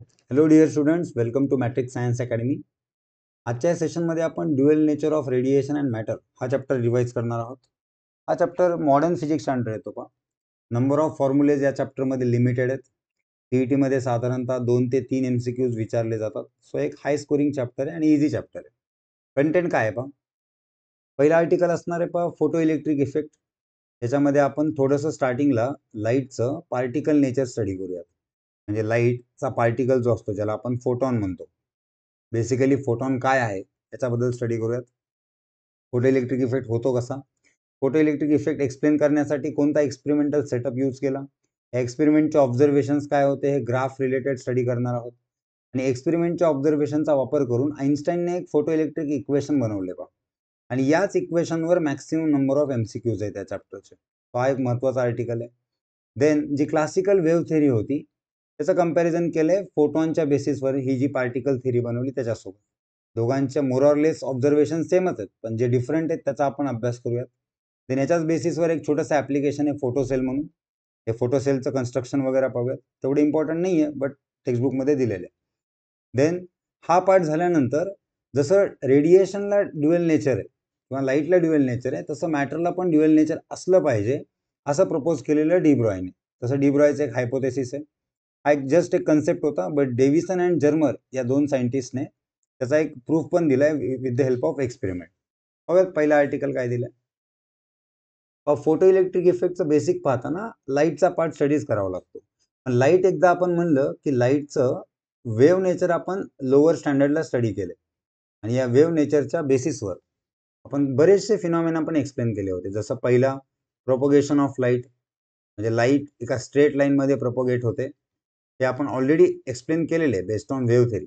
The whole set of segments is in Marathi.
Hello dear students welcome to Matric Science Academy आजच्या सेशनमध्ये आपण dual nature of radiation and matter हा चॅप्टर रिवाईज करणार आहोत हा चॅप्टर मॉडर्न फिजिक्स अंडर येतो पा नंबर ऑफ फॉर्म्युलेज या चॅप्टरमध्ये लिमिटेड आहेत टी ई e टीमध्ये साधारणतः दोन ते तीन एम सी क्यूज विचारले जातात सो एक हाय स्कोरिंग चॅप्टर आहे आणि इझी चॅप्टर आहे कंटेंट काय आहे पा पहिला आर्टिकल असणार आहे पा फोटो इलेक्ट्रिक इफेक्ट याच्यामध्ये आपण थोडंसं स्टार्टिंगला लाईटचं पार्टिकल नेचर स्टडी करूयात म्हणजे लाईटचा पार्टिकल जो असतो ज्याला आपण फोटॉन म्हणतो बेसिकली फोटॉन काय आहे याच्याबद्दल स्टडी करूयात फोटो इलेक्ट्रिक इफेक्ट होतो कसा फोटो इलेक्ट्रिक इफेक्ट एक्सप्लेन करण्यासाठी कोणता एक्सपेरिमेंटल सेटअप यूज केला एक्सपेरिमेंटचे ऑब्झर्वेशन्स काय होते हे ग्राफ रिलेटेड स्टडी करणार आहोत आणि एक्सपेरिमेंटच्या ऑब्झर्वेशनचा वापर करून आईन्स्टाईनने एक फोटो इलेक्ट्रिक इक्वेशन बनवले बा आणि याच इक्वेशनवर maximum number of MCQs Qs आहे त्या चॅप्टरचे हा एक महत्त्वाचा आर्टिकल आहे देन जी क्लासिकल वेव्ह थेरी होती त्याचं कम्पॅरिझन केलंय आहे फोटॉनच्या बेसिसवर ही जी पार्टिकल थिरी बनवली त्याच्यासोबत दोघांच्या मोरॉरलेस ऑब्झर्वेशन सेमच आहेत पण जे डिफरंट आहेत त्याचा आपण अभ्यास करूयात देन याच्याच बेसिसवर एक छोटंसं ॲप्लिकेशन आहे फोटोसेल म्हणून हे फोटोसेलचं कन्स्ट्रक्शन वगैरे पाहूयात तेवढे इम्पॉर्टंट नाही आहे बट टेक्स्टबुकमध्ये दिलेलं आहे देन हा पार्ट झाल्यानंतर जसं रेडिएशनला ड्युएल नेचर आहे किंवा लाईटला ड्युएल नेचर आहे तसं मॅटरला पण ड्युएल नेचर असलं पाहिजे असं प्रपोज केलेलं डीब्रॉयने तसं डीब्रॉयचं एक हायपोथेसिस आहे हा एक जस्ट एक कन्सेप्ट होता बट डेव्हिसन अँड जर्मर या दोन सायंटिस्टने त्याचा एक प्रूफ पण दिलाय with the help of experiment बघा पहिला आर्टिकल काय दिलं फोटो इलेक्ट्रिक इफेक्टचं बेसिक पाहताना लाईटचा पार्ट स्टडीज करावा लागतो पण लाईट एकदा आपण म्हणलं की लाईटचं वेव्ह नेचर आपण लोअर स्टँडर्डला स्टडी केले आणि या वेव्ह नेचरच्या बेसिसवर आपण बरेचसे फिनॉमिना पण एक्सप्लेन केले होते जसं पहिला प्रोपोगेशन ऑफ लाईट म्हणजे लाईट एका स्ट्रेट लाईनमध्ये प्रोपोगेट होते हे आपण ऑलरेडी एक्सप्लेन केलेले आहे based on wave theory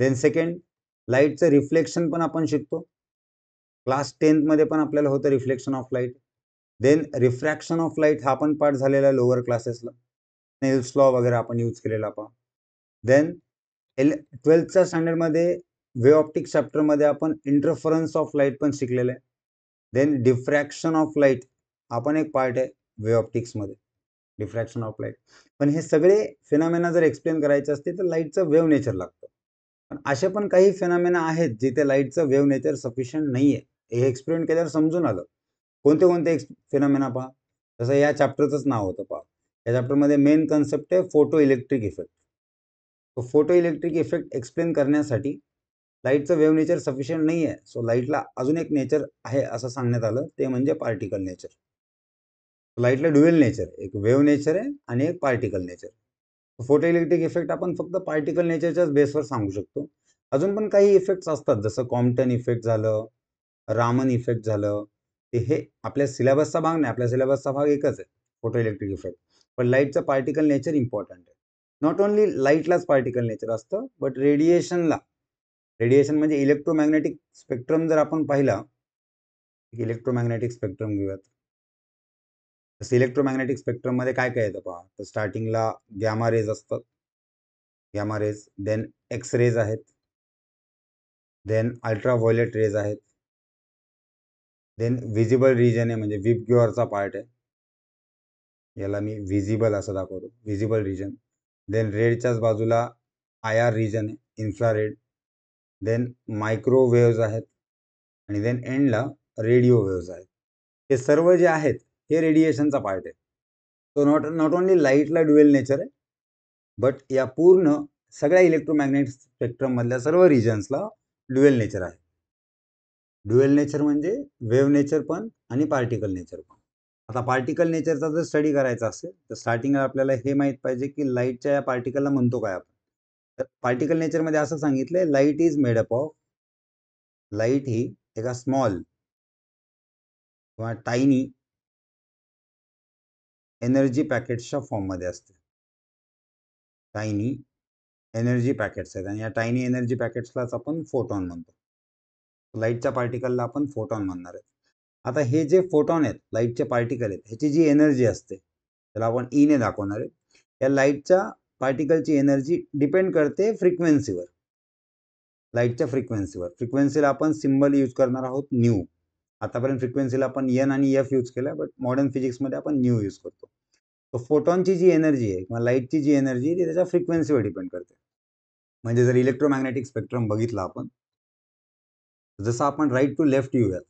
then second लाईटचं रिफ्लेक्शन पण आपण शिकतो क्लास टेन्थमध्ये पण आपल्याला होतं reflection of light then refraction of light हा पण पार्ट झालेला आहे लोअर क्लासेसला नेल्स लॉ वगैरे आपण यूज केलेला आपण देन एल ट्वेल्थच्या स्टँडर्डमध्ये वे ऑप्टिक चॅप्टरमध्ये आपण इंटरफरन्स ऑफ लाईट पण शिकलेलं आहे देन डिफ्रॅक्शन ऑफ लाईट हा पण एक पार्ट आहे वे ऑप्टिक्समध्ये डिफ्रॅक्शन ऑफ लाईट पण हे सगळे फेनामेना जर एक्सप्लेन करायचे असते तर लाईटचं वेव नेचर लागतं पण असे पण काही फेनामेना आहेत जिथे लाईटचं वेव नेचर सफिशियंट नाही आहे हे एक्सप्लेन केल्यावर समजून आलं कोणते कोणते एक्स फेनामेना पहा जसं या चॅप्टरचंच नाव होतं पहा या चॅप्टरमध्ये मेन कन्सेप्ट आहे फोटो इलेक्ट्रिक इफेक्ट तो फोटो इलेक्ट्रिक इफेक्ट एक्सप्लेन करण्यासाठी लाईटचं वेव नेचर सफिशियंट नाही आहे सो लाईटला अजून एक नेचर आहे असं सांगण्यात आलं ते म्हणजे पार्टिकल नेचर लाईटला ड्युएल नेचर एक वेव्ह नेचर आहे आणि एक particle nature photo electric effect आपण फक्त पार्टिकल नेचरच्याच बेसवर सांगू शकतो अजून पण काही इफेक्ट्स असतात जसं कॉम्प्टन इफेक्ट झालं रामन इफेक्ट झालं हे आपल्या सिलेबसचा भाग नाही आपल्या सिलेबसचा भाग एकच आहे फोटो इलेक्ट्रिक इफेक्ट पण लाईटचं पार्टिकल नेचर इम्पॉर्टंट आहे नॉट ओन्ली लाईटलाच पार्टिकल नेचर असतं बट रेडिएशनला रेडिएशन म्हणजे इलेक्ट्रोमॅग्नेटिक स्पेक्ट्रम जर आपण पाहिला इलेक्ट्रोमॅग्नेटिक स्पेक्ट्रम घेऊयात तसं इलेक्ट्रोमॅग्नेटिक स्पेक्ट्रममध्ये काय काय येतं पहा तर स्टार्टिंगला गॅमा रेज असतात gamma rays then X rays आहेत देन अल्ट्रा व्हायलेट रेज आहेत देन विजिबल रिजन आहे म्हणजे विप पार्ट आहे याला मी विजिबल असं दाखवतो विजिबल रिजन देन रेडच्याच बाजूला आय आर रिजन आहे इन्फ्रारेड देन मायक्रोवेव्ज आहेत आणि देन एंडला रेडिओ वेव्ज आहेत हे सर्व जे आहेत हे रेडिएशनचा पार्ट आहे तो नॉट नॉट ओनली लाईटला ड्युएल नेचर आहे बट या पूर्ण सगळ्या इलेक्ट्रोमॅग्नेट स्पेक्ट्रममधल्या सर्व रिजन्सला ड्युएल नेचर आहे ड्युएल नेचर म्हणजे वेव्ह नेचर पण आणि पार्टिकल नेचर पण आता पार्टिकल नेचरचा जर स्टडी करायचा असेल तर स्टार्टिंगला आपल्याला हे माहीत पाहिजे की लाईटच्या या पार्टिकलला म्हणतो काय आपण तर पार्टिकल नेचरमध्ये असं सांगितलं आहे light is made up of light ही एका स्मॉल किंवा टायनी एनर्जी पॅकेट्सच्या फॉर्ममध्ये असते टायनी एनर्जी पॅकेट्स आहेत आणि या टायनी एनर्जी पॅकेट्सलाच आपण फोटॉन म्हणतो लाईटच्या पार्टिकलला आपण फोटॉन म्हणणार आहे आता हे जे फोटॉन आहेत लाईटचे पार्टिकल आहेत ह्याची जी एनर्जी असते त्याला आपण ईने e दाखवणार आहे या लाईटच्या पार्टिकलची एनर्जी डिपेंड करते फ्रिक्वेन्सीवर लाईटच्या फ्रिक्वेन्सीवर फ्रिक्वेन्सीला आपण सिम्बल यूज करणार आहोत न्यू आतापर्यंत फ्रिक्वेन्सीला आपण एन आणि एफ यूज केला बट मॉडर्न फिजिक्समध्ये आपण न्यू यूज करतो तर फोटॉनची जी एनर्जी आहे किंवा लाईटची जी एनर्जी आहे ती त्याच्या फ्रिक्वेन्सीवर डिपेंड करते म्हणजे जर इलेक्ट्रोमॅग्नेटिक स्पेक्ट्रम बघितला आपण जसं आपण राईट टू लेफ्ट येऊयात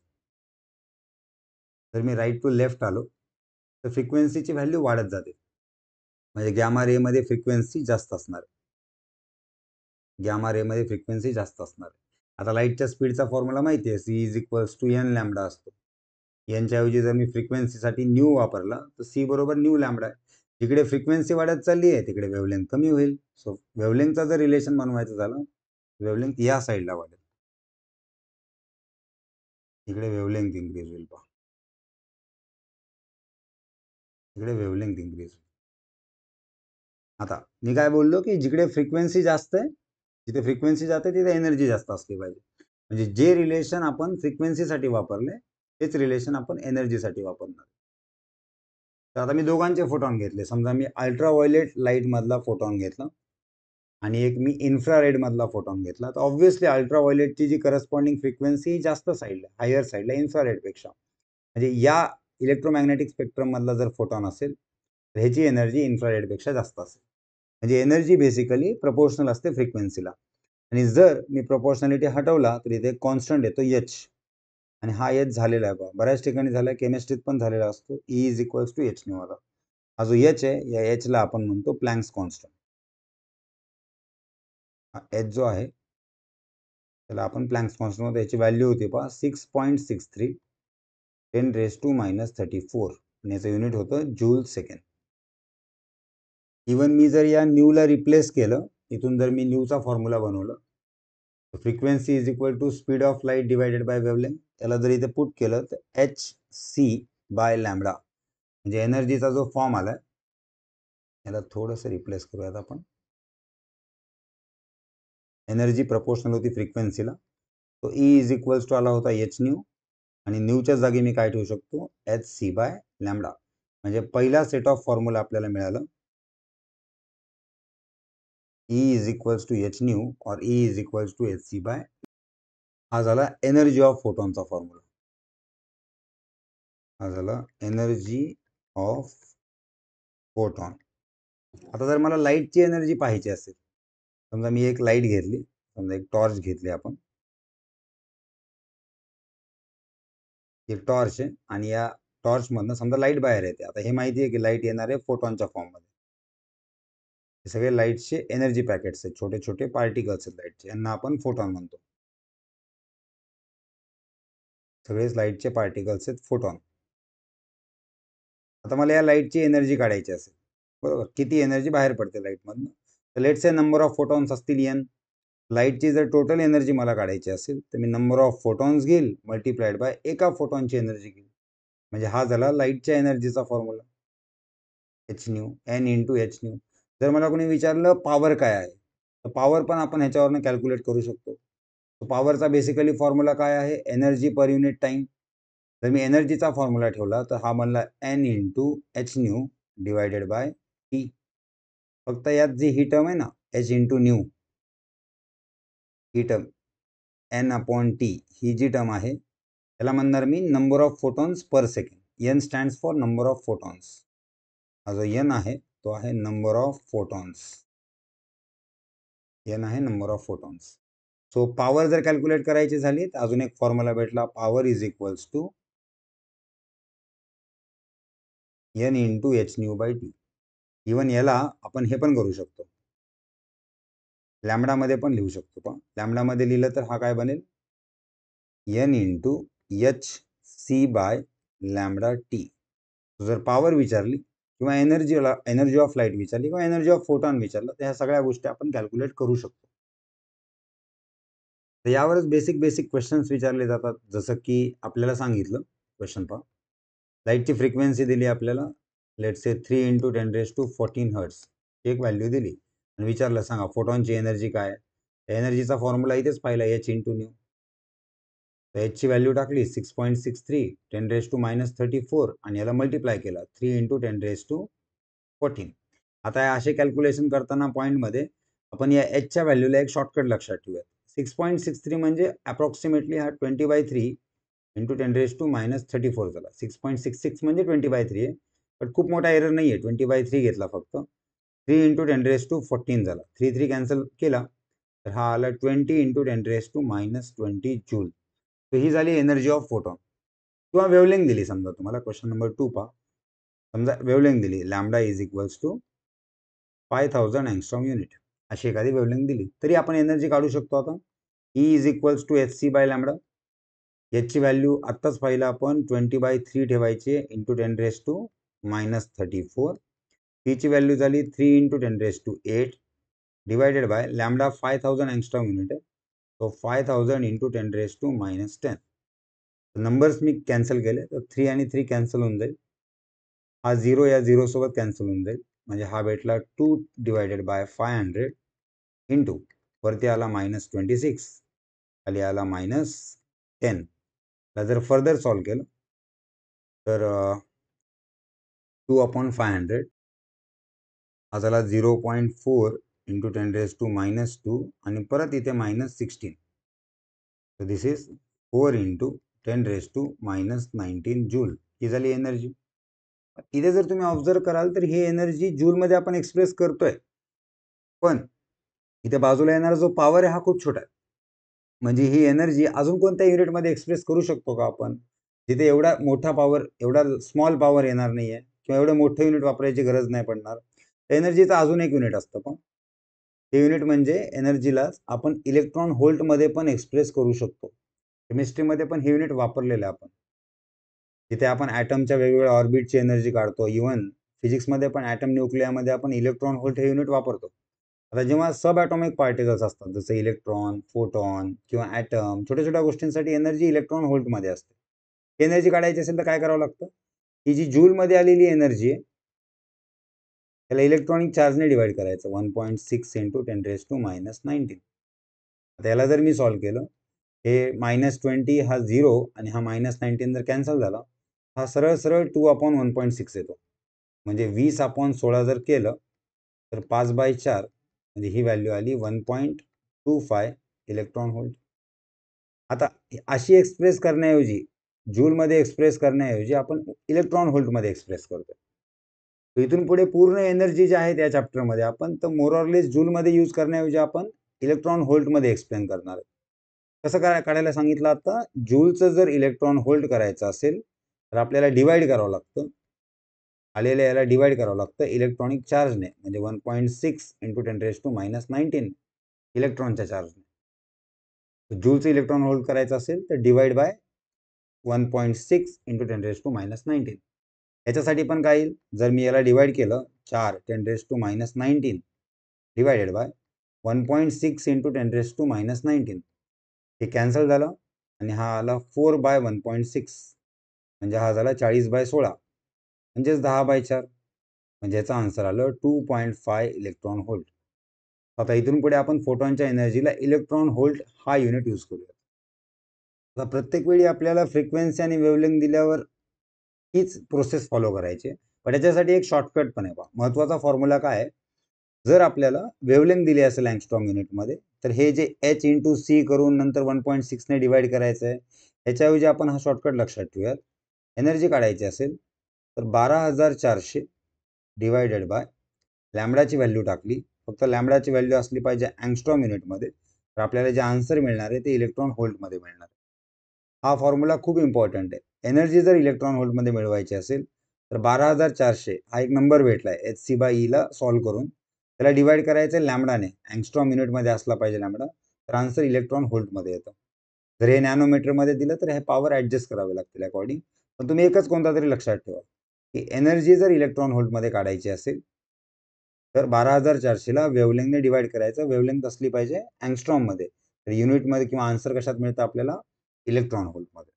जर मी राईट टू लेफ्ट आलो तर फ्रिक्वेन्सीची व्हॅल्यू वाढत जाते म्हणजे गॅमा रेमध्ये फ्रिक्वेन्सी जास्त असणार गॅमा रेमध्ये फ्रिक्वेन्सी जास्त असणार आता लाईटच्या स्पीडचा फॉर्म्युला माहिती आहे c is equals to n lambda असतो यांच्याऐवजी जर मी फ्रिक्वेन्सीसाठी न्यू वापरला तर सी बरोबर न्यू लॅमडा आहे जिकडे फ्रिक्वेन्सी वाढत चालली आहे तिकडे वेवलेंथ कमी होईल सो वेवलेंथचा जर रिलेशन बनवायचं झालं वेवलेंथ या साईडला वाढेल तिकडे वेवलेंथ इन्क्रीज होईल पहा तिकडे वेवलेंथ इन्क्रीज होईल आता मी काय बोललो की जिकडे फ्रिक्वेन्सी जास्त आहे जिथे फ्रिक्वेन्सी जाते तिथे एनर्जी जास्त असली पाहिजे म्हणजे जे रिलेशन आपण फ्रिक्वेन्सीसाठी वापरले तेच रिलेशन आपण एनर्जीसाठी वापरणार तर आता मी दोघांचे फोटॉन घेतले समजा मी लाईट लाईटमधला फोटॉन घेतला आणि एक मी इन्फ्रारेडमधला फोटॉन घेतला तर ऑब्व्हियसली अल्ट्राव्हायलेटची जी करस्पॉन्डिंग फ्रिक्वेन्सी जास्त साईडला हायर साईडला इन्फ्रारेडपेक्षा म्हणजे या इलेक्ट्रोमॅग्नेटिक मधला जर फोटॉन असेल तर ह्याची एनर्जी इन्फ्रारेडपेक्षा जास्त असेल म्हणजे एनर्जी बेसिकली प्रपोर्शनल असते फ्रिक्वेन्सीला आणि जर मी प्रपोर्शनॅलिटी हटवला तर इथे कॉन्स्टंट येतो एच आणि हा एच झालेला आहे बा बऱ्याच ठिकाणी झाला केमिस्ट्रीत पण झालेला असतो E is equals to h निवाला हा जो एच आहे या एचला आपण म्हणतो प्लँक्स कॉन्स्टंट हा एच जो आहे त्याला आपण प्लँक्स कॉन्स्टंट याची व्हॅल्यू होती पहा six point six three ten raise to minus thirty four आणि याचं युनिट होतं जूल सेकंड इवन मी जर या न्यूला रिप्लेस केलं इथून जर मी न्यूचा फॉर्म्युला बनवलं frequency is equal to speed of light divided by wavelength त्याला जर इथे पुट केलं तर एच सी बाय लॅमडा म्हणजे एनर्जीचा जो फॉर्म आला याला थोडंसं रिप्लेस करूयात आपण एनर्जी प्रपोर्शनल होती फ्रिक्वेन्सीला तो ई इज इक्वल्स टू आला होता एच न्यू आणि न्यूच्या जागी मी काय ठेवू शकतो एच सी बाय लॅमडा म्हणजे पहिला सेट ऑफ फॉर्म्युला आपल्याला मिळालं E is equals to H nu और E is equals to H C by हा झाला एनर्जी ऑफ फोटॉनचा फॉर्म्युला हा झाला एनर्जी ऑफ फोटॉन आता जर मला लाईटची एनर्जी पाहिजे असेल समजा मी एक लाईट घेतली समजा एक टॉर्च घेतली आपण एक टॉर्च आहे आणि या टॉर्च टॉर्चमधनं समजा लाईट बाहेर येते आता हे माहिती आहे की लाईट येणार आहे फोटॉनच्या फॉर्ममध्ये हे सगळे लाईटचे एनर्जी पॅकेट्स आहेत छोटे छोटे पार्टिकल्स आहेत लाईटचे यांना आपण फोटॉन म्हणतो सगळेच लाईटचे पार्टिकल्स आहेत फोटॉन आता मला या लाईटची एनर्जी काढायची असेल बरोबर किती एनर्जी बाहेर पडते लाईटमधनं तर let's a number of photons असतील एन लाईटची जर टोटल एनर्जी मला काढायची असेल तर मी नंबर ऑफ फोटॉन्स घेईल मल्टिप्लाइड बाय एका फोटॉनची एनर्जी घेईल म्हणजे हा झाला लाईटच्या एनर्जीचा formula h nu n into h nu जर मला कोणी विचारलं पॉवर काय आहे तर पॉवर पण आपण ह्याच्यावरनं कॅल्क्युलेट करू शकतो पॉवरचा बेसिकली फॉर्म्युला काय आहे एनर्जी पर युनिट टाईम जर मी एनर्जीचा फॉर्म्युला ठेवला तर हा म्हणला n to H nu divided by t फक्त यात जी ही टर्म आहे ना एच इन टू न्यू ही टर्म एन अपॉन टी ही जी टर्म आहे त्याला म्हणणार मी number of photons per second n stands for number of photons हा जो यन आहे तो आहे नंबर ऑफ फोटॉन्स एन आहे number of photons so power जर कॅल्क्युलेट करायची झाली तर अजून एक फॉर्म्युला भेटला power is equals to N to H nu by t even याला आपण हे पण करू शकतो लॅमडामध्ये पण लिहू शकतो पण लॅमडामध्ये लिहिलं तर हा काय बनेल n into h C by lambda t जर पॉवर विचारली किंवा एनर्जीला एनर्जी ऑफ लाईट विचारली किंवा एनर्जी ऑफ फोटॉन विचारलं तर ह्या सगळ्या गोष्टी आपण कॅल्क्युलेट करू शकतो तर यावरच बेसिक बेसिक क्वेश्चन्स विचारले जातात जसं की आपल्याला सांगितलं क्वेश्चन पहा लाईटची फ्रिक्वेन्सी दिली आपल्याला let say three into ten raise to fourteen hertz एक व्हॅल्यू दिली आणि विचारलं सांगा फोटॉनची एनर्जी काय एनर्जीचा फॉर्म्युला इथेच पाहिला एच इंटू न्यू तर ची व्हॅल्यू टाकली six point six three ten raise to minus thirty four आणि याला मल्टिप्लाय केला three into ten raise to fourteen आता असे कॅल्क्युलेशन करताना पॉईंटमध्ये आपण या एचच्या व्हॅल्यूला एक शॉर्टकट लक्षात ठेवूयात सिक्स पॉईंट सिक्स थ्री म्हणजे अप्रॉक्सिमेटली हा twenty by three into ten raise to minus thirty four झाला सिक्स पॉईंट सिक्स सिक्स म्हणजे ट्वेंटी बाय थ्री आहे बट खूप मोठा एरर नाही आहे ट्वेंटी बाय थ्री घेतला फक्त three into ten raise to fourteen झाला थ्री थ्री कॅन्सल केला तर हा आला twenty into ten raise to minus twenty joule तर ही झाली एनर्जी ऑफ फोटॉन किंवा वेवलेंग दिली समजा तुम्हाला क्वेश्चन नंबर टू पा समजा वेवलिंग दिली lambda is equals to five thousand angstrom unit अशी एखादी वेवलिंग दिली तरी आपण एनर्जी काढू शकतो आता E is equals to H C by lambda याची व्हॅल्यू आत्ताच पाहिलं आपण ट्वेंटी बाय थ्री ठेवायचे into ten raise to minus thirty four पीची व्हॅल्यू झाली three into ten raise to eight divided by lambda five thousand angstrom unit तो five thousand into ten raise to minus ten numbers मी कॅन्सल केले तर थ्री आणि थ्री कॅन्सल होऊन जाईल हा झिरो या झिरोसोबत कॅन्सल होऊन जाईल म्हणजे हा भेटला two divided by five hundred into वरती आला मायनस ट्वेंटी सिक्स खाली आला मायनस टेन जर फर्दर सॉल्व केलं तर टू अपॉन फाय हंड्रेड हा झाला zero point four into ten raise to minus two आणि परत इथे minus sixteen so this is four into ten raise to minus nineteen joule ही झाली एनर्जी इथे जर तुम्ही ऑब्झर्व कराल तर ही एनर्जी जूलमध्ये आपण एक्सप्रेस करतोय पण इथे बाजूला येणारा जो पॉवर आहे हा खूप छोटा आहे म्हणजे ही एनर्जी अजून कोणत्या युनिटमध्ये एक्सप्रेस करू शकतो का आपण जिथे एवढा मोठा पॉवर एवढा स्मॉल पॉवर येणार नाही आहे किंवा एवढं मोठं युनिट वापरायची गरज नाही पडणार एनर्जीचं अजून एक युनिट असतं पण हे युनिट म्हणजे एनर्जीलाच आपण इलेक्ट्रॉन होल्टमध्ये पण एक्सप्रेस करू शकतो केमिस्ट्रीमध्ये पण हे युनिट वापरलेलं आहे आपण जिथे आपण ॲटमच्या वेगवेगळ्या ऑर्बिटची एनर्जी काढतो इवन फिजिक्समध्ये पण ॲटम न्यूक्लियामध्ये आपण इलेक्ट्रॉन होल्ट हे युनिट वापरतो आता जेव्हा सब ॲटॉमिक पार्टिकल्स असतात जसं इलेक्ट्रॉन फोटॉन किंवा ॲटम छोट्या छोट्या गोष्टींसाठी एनर्जी इलेक्ट्रॉन होल्टमध्ये असते एनर्जी काढायची असेल तर काय करावं लागतं ही जी जूलमध्ये आलेली एनर्जी आहे त्याला इलेक्ट्रॉनिक चार्जने डिवाइड करायचं one point six into ten raise to minus nineteen याला जर मी सॉल्व केलं हे मायनस ट्वेंटी हा झिरो आणि हा मायनस नाईन्टीन जर कॅन्सल झाला हा सरळ सरळ two upon one point six येतो म्हणजे वीस अपॉन सोळा जर केलं तर पाच बाय चार म्हणजे ही व्हॅल्यू आली one point two five electron volt आता अशी एक्सप्रेस करण्याऐवजी जूलमध्ये एक्सप्रेस करण्याऐवजी आपण इलेक्ट्रॉन होल्टमध्ये एक्सप्रेस करतो इथून पुढे पूर्ण एनर्जी जी आहे त्या चॅप्टरमध्ये आपण तर मोरऑरलेस जूलमध्ये यूज करण्याऐवजी आपण इलेक्ट्रॉन होल्टमध्ये एक्सप्लेन करणार कसं काय काढायला सांगितलं आता जूलचं जर इलेक्ट्रॉन होल्ड करायचं असेल तर आपल्याला डिवाइड करावं लागतं आलेल्या याला डिवाइड करावं लागतं इलेक्ट्रॉनिक चार्जने म्हणजे one point six into ten raise to minus nineteen इलेक्ट्रॉनच्या चार्जने जूलचं इलेक्ट्रॉन होल्ड करायचं असेल तर divide by one point six into ten raise to minus nineteen याच्यासाठी पण काय येईल जर मी याला डिवाईड केलं चार ten raise to minus nineteen divided by one point six into ten raise to minus nineteen हे कॅन्सल झालं आणि हा आला four by one point six म्हणजे हा झाला चाळीस बाय सोळा म्हणजेच दहा बाय चार म्हणजे याचा आन्सर आलं two point five electron volt आता इथून पुढे आपण फोटॉनच्या एनर्जीला इलेक्ट्रॉन होल्ट हा युनिट यूज करूया आता प्रत्येक वेळी आपल्याला फ्रिक्वेन्सी आणि वेवलिंग दिल्यावर हीच प्रोसेस फॉलो करायची पण याच्यासाठी एक शॉर्टकट पण आहे बा महत्त्वाचा फॉर्म्युला काय आहे जर आपल्याला वेवलेंग दिली असेल अँगस्ट्रॉंग युनिटमध्ये तर हे जे एच इंटू सी करून नंतर वन पॉईंट सिक्सने डिवाईड करायचं आहे ह्याच्याऐवजी आपण हा शॉर्टकट लक्षात ठेवूयात एनर्जी काढायची असेल तर बारा हजार चारशे डिवायडेड बाय लॅमडाची व्हॅल्यू टाकली फक्त लॅमडाची व्हॅल्यू असली पाहिजे अँगस्ट्रॉम युनिटमध्ये तर आपल्याला जे आन्सर मिळणार आहे ते इलेक्ट्रॉन होल्टमध्ये मिळणार हा फॉर्म्युला खूप इम्पॉर्टंट आहे एनर्जी जर इलेक्ट्रॉन मध्ये मिळवायची असेल तर बारा हजार चारशे हा एक नंबर भेटला आहे एच सी बाय ईला सॉल्व्ह करून त्याला डिवाईड करायचं आहे लॅमडाने अँगस्ट्रॉम युनिटमध्ये असला पाहिजे लॅमडा तर आन्सर इलेक्ट्रॉन मध्ये येतं जर हे नॅनोमीटरमध्ये दिलं तर हे पॉवर ॲडजस्ट करावे लागतील अकॉर्डिंग पण तुम्ही एकच कोणता तरी लक्षात ठेवा की एनर्जी जर इलेक्ट्रॉन होल्डमध्ये काढायची असेल तर बारा हजार चारशेला वेवलेंगने डिवाईड करायचं वेवलेंग असली पाहिजे अँगस्ट्रॉममध्ये तर युनिटमध्ये किंवा आन्सर कशात मिळतं आपल्याला इलेक्ट्रॉन होल्डमध्ये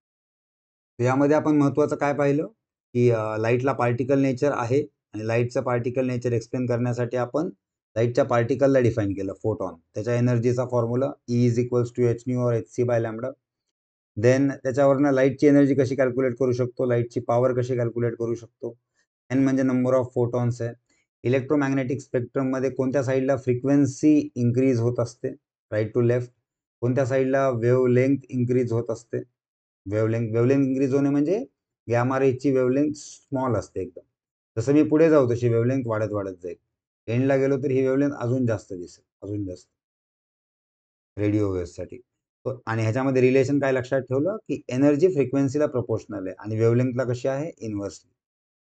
यामध्ये आपण महत्त्वाचं काय पाहिलं की लाईटला पार्टिकल नेचर आहे आणि लाईटचं पार्टिकल नेचर एक्सप्लेन करण्यासाठी आपण लाईटच्या पार्टिकलला डिफाईन केलं फोटॉन त्याच्या एनर्जीचा formula E is equals to H nu or h C by lambda then त्याच्यावरनं लाईटची एनर्जी कशी कॅल्क्युलेट करू शकतो लाईटची पॉवर कशी कॅल्क्युलेट करू शकतो एन म्हणजे नंबर ऑफ फोटॉन्स आहे इलेक्ट्रोमॅग्नेटिक स्पेक्ट्रममध्ये कोणत्या साईडला फ्रिक्वेन्सी इन्क्रीज होत असते राईट टू लेफ्ट कोणत्या साईडला वेव्ह लेंथ इन्क्रीज होत असते वेवलेंथ वेवलेंथ इंक्रीज होणे म्हणजे गॅमा वेव्ह वेवलेंथ स्मॉल असते एकदम जसं मी पुढे जाऊ तशी वेवलेंथ वाढत वाढत जाईल एंडला गेलो तर ही वेवलेंथ अजून जास्त दिसेल अजून जास्त रेडिओ वेव्हसाठी आणि ह्याच्यामध्ये रिलेशन काय लक्षात ठेवलं की एनर्जी फ्रिक्वेन्सीला प्रपोशनल आहे आणि वेवलेंथला कशी आहे इन्व्हर्सली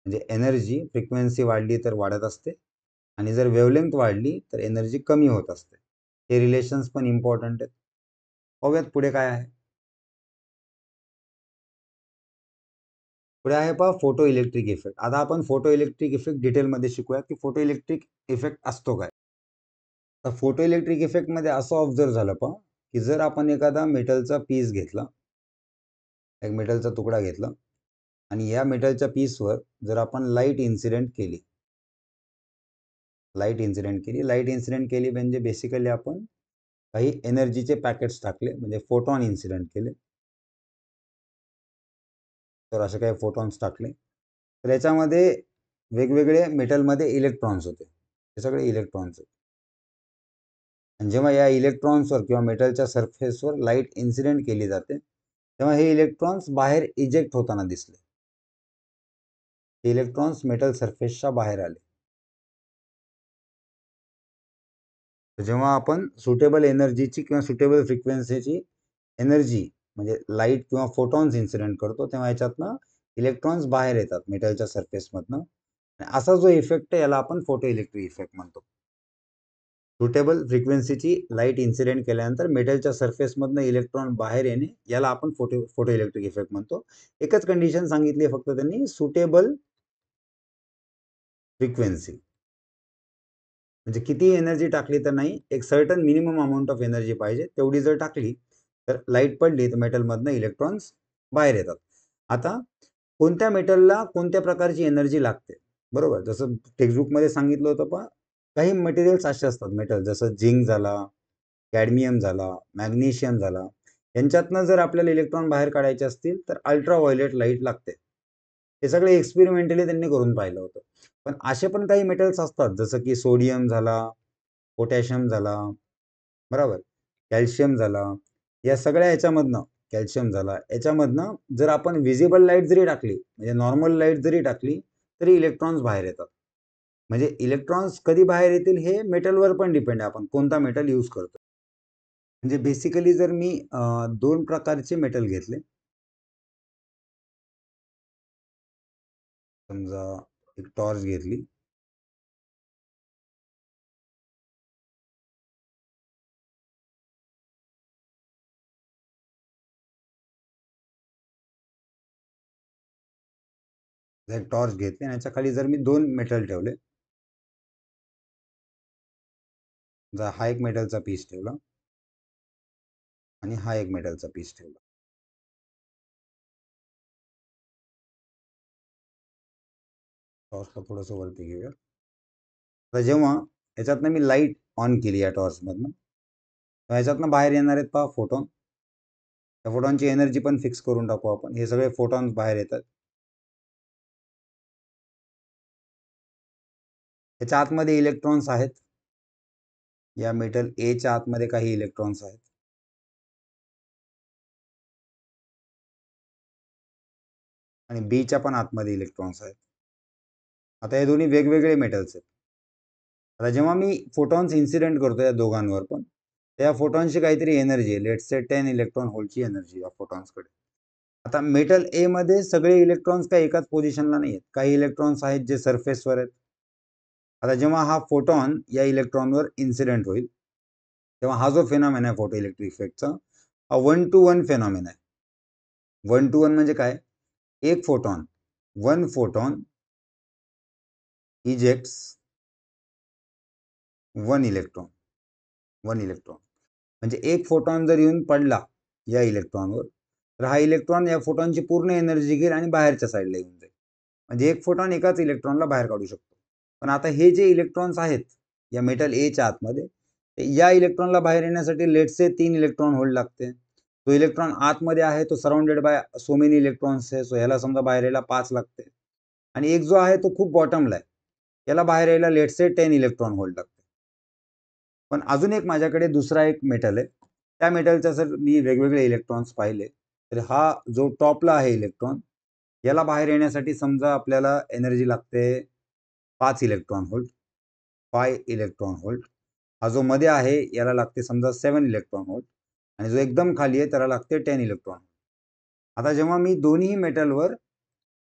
म्हणजे एनर्जी फ्रिक्वेन्सी वाढली तर वाढत असते आणि जर वेवलेंथ वाढली तर एनर्जी कमी होत असते हे रिलेशन्स पण इम्पॉर्टंट आहेत बघूयात पुढे काय आहे पुढे आहे पहा फोटो इलेक्ट्रिक इफेक्ट आता आपण फोटो इलेक्ट्रिक इफेक्ट डिटेलमध्ये शिकूया की फोटो इलेक्ट्रिक इफेक्ट असतो काय तर फोटो इलेक्ट्रिक इफेक्टमध्ये असं ऑब्झर्व झालं पहा की जर आपण एखादा मेटलचा पीस घेतला एक मेटलचा तुकडा घेतला आणि या मेटलच्या पीसवर जर आपण लाईट इन्सिडेंट केली लाईट इन्सिडेंट केली लाईट इन्सिडेंट केली म्हणजे बेसिकली आपण काही एनर्जीचे पॅकेट्स टाकले म्हणजे फोटॉन इन्सिडेंट केले तर असे काही फोटॉन्स टाकले तर याच्यामध्ये वेगवेगळे मेटलमध्ये इलेक्ट्रॉन्स होते हे सगळे इलेक्ट्रॉन्स होते आणि जेव्हा या इलेक्ट्रॉन्सवर किंवा मेटलच्या सरफेसवर लाईट इन्सिडेंट केली जाते तेव्हा हे इलेक्ट्रॉन्स बाहेर इजेक्ट होताना दिसले हे इलेक्ट्रॉन्स मेटल सरफेसच्या बाहेर आले जेव्हा आपण सुटेबल एनर्जीची किंवा सुटेबल फ्रिक्वेन्सीची एनर्जी म्हणजे लाईट किंवा फोटॉन्स इन्सिडेंट करतो तेव्हा याच्यातनं इलेक्ट्रॉन्स बाहेर येतात मेटलच्या सरफेसमधनं असा जो इफेक्ट आहे याला आपण फोटो इलेक्ट्रिक इफेक्ट म्हणतो सुटेबल फ्रिक्वेन्सीची लाईट इन्सिडेंट केल्यानंतर मेटलच्या सरफेसमधनं इलेक्ट्रॉन बाहेर येणे याला आपण फोटो फोटो इलेक्ट्रिक इफेक्ट म्हणतो एकच कंडिशन सांगितली फक्त त्यांनी सुटेबल फ्रिक्वेन्सी म्हणजे किती एनर्जी टाकली तर नाही एक certain minimum amount of energy पाहिजे तेवढी जर टाकली तर लाईट पडली तर मेटलमधनं इलेक्ट्रॉन्स बाहेर येतात आता कोणत्या मेटलला कोणत्या प्रकारची एनर्जी लागते बरोबर जसं टेक्स्टबुकमध्ये सांगितलं होतं पण काही मटेरियल्स असे असतात मेटल जसं झिंक झाला कॅडमियम झाला मॅग्नेशियम झाला यांच्यातनं जर आपल्याला इलेक्ट्रॉन बाहेर काढायचे असतील तर अल्ट्रा व्हायलेट लाईट लागते हे सगळे एक्सपेरिमेंटली त्यांनी करून पाहिलं होतं पण असे पण काही मेटल्स असतात जसं की सोडियम झाला पोटॅशियम झाला बरोबर कॅल्शियम झाला या सगळ्या याच्यामधनं कॅल्शियम झाला याच्यामधनं जर आपण विजिबल लाईट जरी टाकली म्हणजे नॉर्मल लाईट जरी टाकली तरी इलेक्ट्रॉन्स बाहेर येतात म्हणजे इलेक्ट्रॉन्स कधी बाहेर येतील हे मेटलवर पण डिपेंड आहे आपण कोणता मेटल यूज करतो म्हणजे बेसिकली जर मी दोन प्रकारचे मेटल घेतले समजा एक टॉर्च घेतली टॉर्च घेतले आणि याच्या खाली जर मी दोन मेटल ठेवले जर हा एक मेटलचा पीस ठेवला आणि हा एक मेटलचा पीस ठेवला टॉर्चला थोडंसं वरती घेऊया आता जेव्हा याच्यातनं मी लाईट ऑन केली या टॉर्चमधनं तेव्हा याच्यातनं बाहेर येणार आहेत पहा फोटॉन त्या फोटॉनची एनर्जी पण फिक्स करून टाकू आपण हे सगळे फोटॉन्स बाहेर येतात याच्या आतमध्ये इलेक्ट्रॉन्स आहेत या मेटल एच्या आतमध्ये काही इलेक्ट्रॉन्स आहेत आणि बीच्या पण आतमध्ये इलेक्ट्रॉन्स आहेत आता हे दोन्ही वेगवेगळे मेटल्स आहेत आता जेव्हा मी फोटॉन्स इन्सिडेंट करतो या दोघांवर पण त्या फोटॉन्सची काहीतरी एनर्जी आहे लेट से टेन इलेक्ट्रॉन होलची एनर्जी या फोटॉन्सकडे आता मेटल ए मध्ये सगळे इलेक्ट्रॉन्स काही एकाच पोझिशनला नाही आहेत काही इलेक्ट्रॉन्स आहेत जे सरफेसवर आहेत आता जेव्हा हा फोटॉन या इलेक्ट्रॉनवर इन्सिडेंट होईल तेव्हा हा जो फेनॉमेन आहे फोटो इलेक्ट्रिक इफेक्टचा हा वन टू वन फेनॉमेन आहे वन टू वन म्हणजे काय एक photon one photon ejects one electron one electron म्हणजे एक फोटॉन जर येऊन पडला या इलेक्ट्रॉनवर तर हा इलेक्ट्रॉन या फोटॉनची पूर्ण एनर्जी घेईल आणि बाहेरच्या साईडला येऊन जाईल म्हणजे एक फोटॉन एकाच इलेक्ट्रॉनला बाहेर काढू शकतो पण आता हे जे इलेक्ट्रॉन्स आहेत या मेटल एच्या आतमध्ये या इलेक्ट्रॉनला बाहेर येण्यासाठी लेटसे तीन इलेक्ट्रॉन होल्ड लागते तो इलेक्ट्रॉन आतमध्ये आहे तो surrounded by so many electrons आहे सो ह्याला समजा बाहेर यायला पाच लागते आणि एक जो आहे तो खूप बॉटमला आहे याला बाहेर यायला लेटसे टेन इलेक्ट्रॉन होल्ड लागते पण अजून एक माझ्याकडे दुसरा एक मेटल आहे त्या मेटलचा सर मी वेगवेगळे इलेक्ट्रॉन्स पाहिले तर हा जो टॉपला आहे इलेक्ट्रॉन याला बाहेर येण्यासाठी समजा आपल्याला एनर्जी लागते पाच electron volt five electron volt हा जो मध्ये आहे याला लागते समजा सेवन इलेक्ट्रॉन होल्ट आणि जो एकदम खाली आहे त्याला लागते टेन इलेक्ट्रॉन आता जेव्हा मी दोन्ही मेटलवर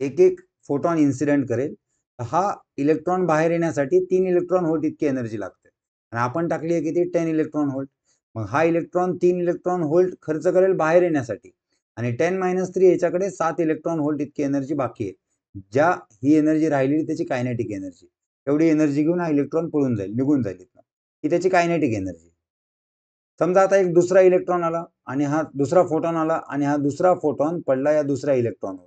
एक एक फोटॉन इन्सिडेंट करेल तर हा इलेक्ट्रॉन बाहेर येण्यासाठी तीन इलेक्ट्रॉन होल्ट इतकी एनर्जी लागते आणि आपण टाकली आहे किती टेन इलेक्ट्रॉन होल्ट मग हा इलेक्ट्रॉन तीन इलेक्ट्रॉन होल्ट खर्च करेल बाहेर येण्यासाठी आणि टेन मायनस थ्री याच्याकडे सात इलेक्ट्रॉन होल्ट इतकी एनर्जी बाकी आहे ज्या ही एनर्जी राहिलेली त्याची कायनेटिक एनर्जी एवढी एनर्जी घेऊन हा इलेक्ट्रॉन पळून जाईल निघून जाईल ही त्याची कायनेटिक एनर्जी समजा आता एक दुसरा इलेक्ट्रॉन आला आणि हा दुसरा फोटॉन आला आणि हा दुसरा फोटॉन पडला या दुसऱ्या इलेक्ट्रॉनवर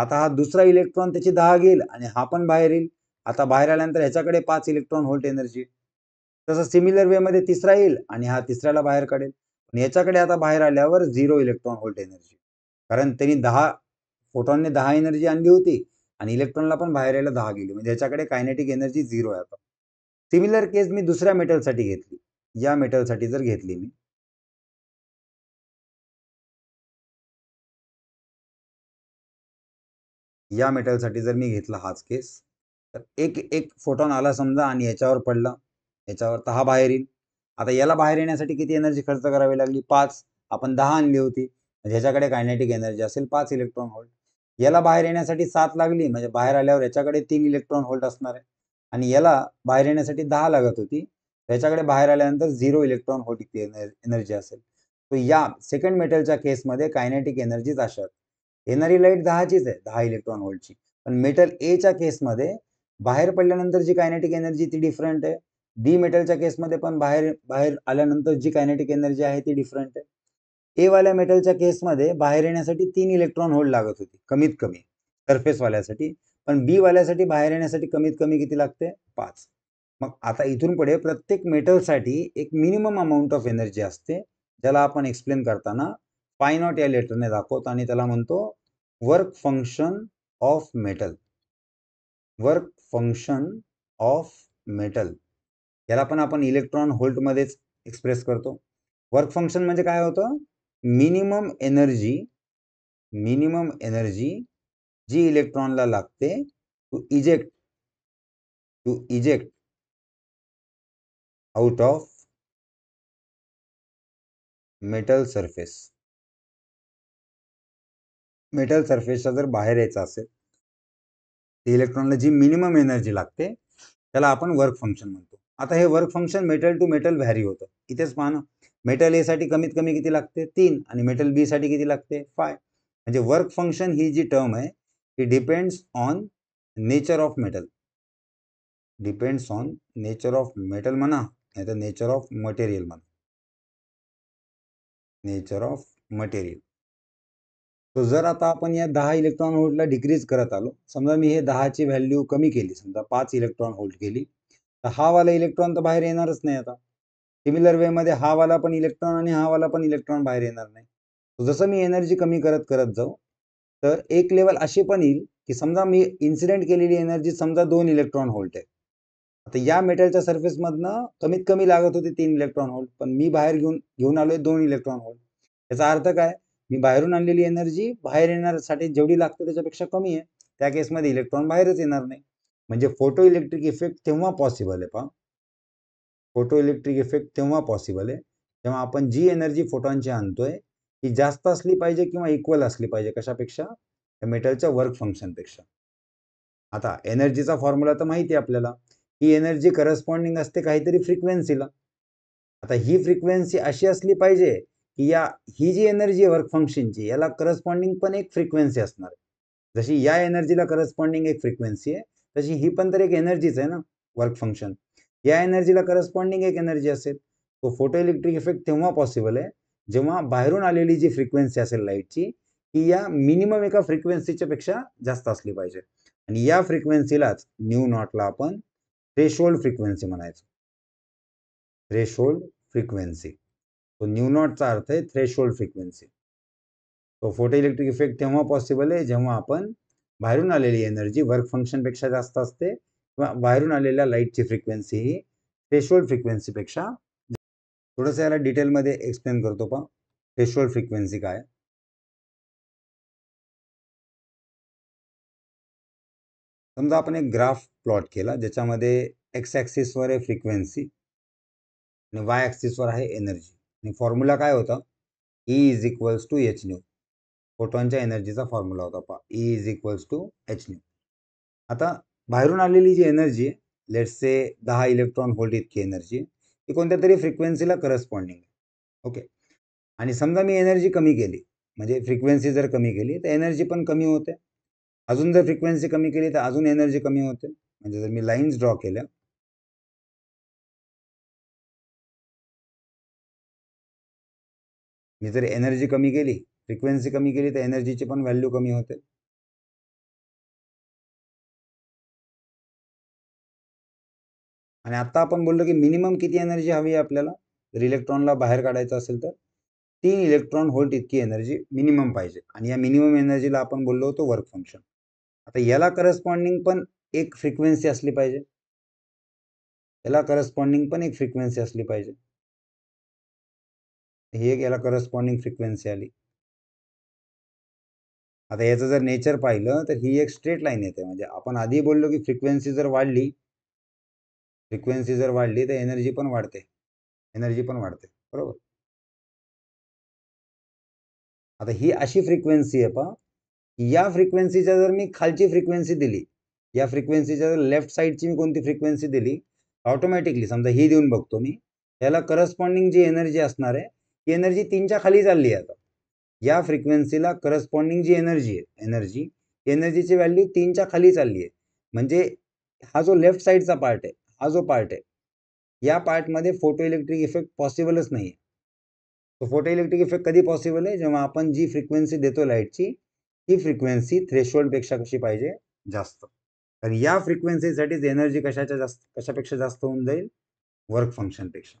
आता हा दुसरा इलेक्ट्रॉन त्याची दहा घेईल आणि हा पण बाहेर येईल आता बाहेर आल्यानंतर ह्याच्याकडे पाच इलेक्ट्रॉन होल्ट एनर्जी तसं सिमिलर वेमध्ये तिसरा येईल आणि हा तिसऱ्याला बाहेर काढेल पण याच्याकडे आता बाहेर आल्यावर झिरो इलेक्ट्रॉन होल्ट एनर्जी कारण त्यांनी दहा फोटॉनने दहा एनर्जी आणली होती आणि इलेक्ट्रॉनला पण बाहेर यायला दहा गेली म्हणजे याच्याकडे कायनेटिक एनर्जी झिरो आहे आता सिमिलर केस मी दुसऱ्या मेटलसाठी घेतली या मेटलसाठी जर घेतली मी या मेटलसाठी जर मी घेतला हाच केस तर एक एक फोटॉन आला समजा आणि याच्यावर पडला याच्यावर तर बाहेर येईल आता याला बाहेर येण्यासाठी किती एनर्जी खर्च करावी लागली पाच आपण दहा आणली होती ह्याच्याकडे म्हणजे कायनेटिक एनर्जी असेल पाच इलेक्ट्रॉन होल्ड याला बाहेर येण्यासाठी सात लागली म्हणजे बाहेर आल्यावर याच्याकडे तीन इलेक्ट्रॉन होल्ट असणार आहे आणि याला बाहेर येण्यासाठी दहा लागत होती याच्याकडे बाहेर आल्यानंतर झिरो इलेक्ट्रॉन होल्ड एनर्जी असेल तर या सेकंड मेटलच्या केसमध्ये कायनेटिक एनर्जीच अशात येणारी लाईट दहाचीच आहे दहा इलेक्ट्रॉन होल्टची पण मेटल एच्या केसमध्ये बाहेर पडल्यानंतर जी कायनेटिक एनर्जी ती डिफरंट आहे डी मेटलच्या केसमध्ये पण बाहेर बाहेर आल्यानंतर जी कायनेटिक एनर्जी आहे ती डिफरंट आहे ए वाल्या मेटलच्या केसमध्ये बाहेर येण्यासाठी तीन इलेक्ट्रॉन होल्ड लागत होती कमीत कमी वाल्यासाठी पण बी वाल्यासाठी बाहेर येण्यासाठी कमीत कमी किती लागते पाच मग आता इथून पुढे प्रत्येक मेटलसाठी एक मिनिमम अमाऊंट ऑफ एनर्जी असते ज्याला आपण एक्सप्लेन करताना फायन नॉट या लेटरने दाखवतो आणि त्याला म्हणतो work function of metal work function of metal याला पण आपण इलेक्ट्रॉन होल्टमध्येच एक्सप्रेस करतो वर्क फंक्शन म्हणजे काय होतं मिनिमम एनर्जी मिनिमम एनर्जी जी इलेक्ट्रॉनला लागते to eject to eject out of metal surface metal सरफेसला जर बाहेर यायचा असेल ते इलेक्ट्रॉनला जी मिनिमम एनर्जी लागते त्याला आपण वर्क फंक्शन म्हणतो आता हे work function metal to metal vary होतं इथेच पाहणं मेटल एसाठी कमीत कमी किती लागते तीन आणि मेटल बीसाठी किती लागते फाय म्हणजे वर्क फंक्शन ही जी टर्म आहे ही depends on nature of metal depends on nature of metal म्हणा नाही तर नेचर ऑफ मटेरियल म्हणा नेचर ऑफ मटेरियल तो जर आता आपण या दहा इलेक्ट्रॉन होल्टला डिक्रीज करत आलो समजा मी हे दहाची व्हॅल्यू कमी केली समजा पाच इलेक्ट्रॉन होल्ड केली तर हा वाला इलेक्ट्रॉन तर बाहेर येणारच नाही आता सिमिलर वेमध्ये हा वाला पण इलेक्ट्रॉन आणि हा वाला पण इलेक्ट्रॉन बाहेर येणार नाही जसं मी एनर्जी कमी करत करत जाऊ तर एक लेवल अशी पण येईल की समजा मी इन्सिडेंट केलेली एनर्जी समजा दोन इलेक्ट्रॉन होल्ट आहे आता या मेटलच्या सर्फेसमधनं कमीत कमी लागत होते तीन इलेक्ट्रॉन होल्ट पण मी बाहेर घेऊन घेऊन आलोय दोन इलेक्ट्रॉन होल्ट याचा अर्थ काय मी बाहेरून आणलेली एनर्जी बाहेर येण्यासाठी जेवढी लागते त्याच्यापेक्षा कमी आहे त्या केसमध्ये इलेक्ट्रॉन बाहेरच येणार नाही म्हणजे फोटो इलेक्ट्रिक इफेक्ट तेव्हा पॉसिबल आहे पहा फोटो इलेक्ट्रिक इफेक्ट तेव्हा पॉसिबल आहे तेव्हा आपण जी एनर्जी फोटॉनची आणतोय ती जास्त असली पाहिजे किंवा इक्वल असली पाहिजे कशापेक्षा मेटलच्या वर्क फंक्शनपेक्षा आता एनर्जीचा फॉर्म्युला तर माहिती आहे आपल्याला ही एनर्जी करस्पॉन्डिंग असते काहीतरी फ्रिक्वेन्सीला आता ही फ्रिक्वेन्सी अशी असली पाहिजे की या ही जी एनर्जी आहे वर्क फंक्शनची याला करस्पॉन्डिंग पण एक फ्रिक्वेन्सी असणार आहे जशी या एनर्जीला करस्पॉन्डिंग एक फ्रिक्वेन्सी आहे तशी ही पण तर एक एनर्जीच आहे ना वर्क फंक्शन या एनर्जीला करस्पॉन्डिंग एक एनर्जी असेल तो फोटो इलेक्ट्रिक इफेक्ट तेव्हा पॉसिबल आहे जेव्हा बाहेरून आलेली जी फ्रिक्वेन्सी असेल लाईटची ती या मिनिमम एका फ्रिक्वेन्सीच्या पेक्षा जास्त असली पाहिजे आणि या फ्रिक्वेन्सीलाच न्यू नॉटला आपण थ्रेशोल्ड फ्रिक्वेन्सी म्हणायचो थ्रेशोल्ड फ्रिक्वेन्सी तो न्यू नॉटचा अर्थ आहे थ्रेशोल्ड फ्रिक्वेन्सी तो फोटो इलेक्ट्रिक इफेक्ट तेव्हा पॉसिबल आहे जेव्हा आपण बाहेरून आलेली एनर्जी वर्क फंक्शनपेक्षा जास्त असते बाहेरून आलेल्या लाईटची फ्रिक्वेन्सी ही थ्रेशोल्ड फ्रिक्वेन्सीपेक्षा थोडंसं याला डिटेलमध्ये एक्सप्लेन करतो पहा थ्रेशोल्ड फ्रिक्वेन्सी काय समजा आपण एक ग्राफ प्लॉट केला ज्याच्यामध्ये एक्स ॲक्सिसवर आहे फ्रिक्वेन्सी आणि वाय ॲक्सिसवर आहे एनर्जी आणि फॉर्म्युला काय होता E is equals to H nu फोटॉनच्या एनर्जीचा फॉर्म्युला होता पहा E is equals to H nu आता बाहेरून आलेली जी एनर्जी से दहा इलेक्ट्रॉन व्होल्ट इतकी एनर्जी ती कोणत्या तरी फ्रिक्वेन्सीला करस्पॉन्डिंग आहे ओके आणि समजा मी एनर्जी कमी केली म्हणजे फ्रिक्वेन्सी जर कमी केली तर एनर्जी पण कमी होते अजून जर फ्रिक्वेन्सी कमी केली तर अजून एनर्जी कमी होते म्हणजे जर मी लाईन्स ड्रॉ केल्या मी जर एनर्जी कमी केली फ्रिक्वेन्सी कमी केली तर एनर्जीची पण व्हॅल्यू कमी होते आणि आता आपण बोललो की मिनिमम किती एनर्जी हवी आहे आपल्याला जर इलेक्ट्रॉनला बाहेर काढायचं असेल तर तीन इलेक्ट्रॉन होल्ट इतकी एनर्जी मिनिमम पाहिजे आणि या मिनिमम एनर्जीला आपण बोललो होतो वर्क फंक्शन आता याला करस्पॉन्डिंग पण एक फ्रिक्वेन्सी असली पाहिजे याला करस्पॉन्डिंग पण एक फ्रिक्वेन्सी असली पाहिजे ही एक याला करस्पॉन्डिंग फ्रिक्वेन्सी आली आता याचं जर नेचर पाहिलं तर ही एक स्ट्रेट लाईन येते म्हणजे आपण आधी बोललो की फ्रिक्वेन्सी जर वाढली फ्रिक्वेन्सी जर वाढली तर एनर्जी पण वाढते एनर्जी पण वाढते बरोबर आता ही अशी फ्रिक्वेन्सी आहे पहा या फ्रिक्वेन्सीच्या जर मी खालची फ्रिक्वेन्सी दिली या फ्रिक्वेन्सीच्या जर लेफ्ट साईडची मी कोणती फ्रिक्वेन्सी दिली ऑटोमॅटिकली समजा ही देऊन बघतो मी याला करस्पॉन्डिंग जी एनर्जी असणार आहे ती एनर्जी तीनच्या खाली चालली आहे आता या फ्रिक्वेन्सीला करस्पॉन्डिंग जी एनर्जी आहे एनर्जी एनर्जीची व्हॅल्यू तीनच्या खाली चालली आहे म्हणजे हा जो लेफ्ट साईडचा पार्ट आहे हा जो पार्ट आहे या पार्टमध्ये फोटो इलेक्ट्रिक इफेक्ट पॉसिबलच नाही आहे फोटो इलेक्ट्रिक इफेक्ट कधी पॉसिबल आहे जेव्हा आपण जी फ्रिक्वेन्सी देतो लाईटची ती फ्रिक्वेन्सी थ्रेशोल्डपेक्षा कशी पाहिजे जास्त तर या फ्रिक्वेन्सीसाठीच एनर्जी कशाच्या जास्त कशापेक्षा जास्त होऊन जाईल वर्क फंक्शनपेक्षा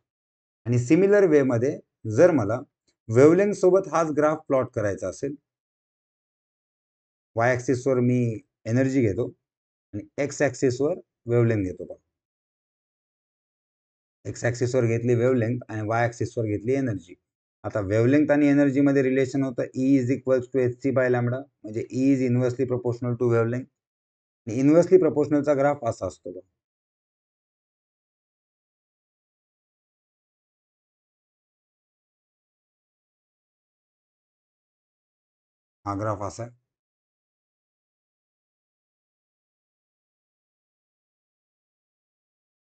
आणि सिमिलर वेमध्ये जर मला सोबत हाच ग्राफ प्लॉट करायचा असेल वाय ॲक्सिसवर मी एनर्जी घेतो आणि एक्स ॲक्सिसवर वेवलेंथ घेतो बघा एक्स वर घेतली वेवलेंथ आणि वाय वर घेतली एनर्जी आता वेवलेंथ आणि एनर्जी मध्ये रिलेशन होतं E is equals to H C by lambda म्हणजे E is inversely proportional to wavelength आणि इन्व्हर्सली प्रपोर्शनलचा ग्राफ असा असतो बघा हा ग्राफ असा आहे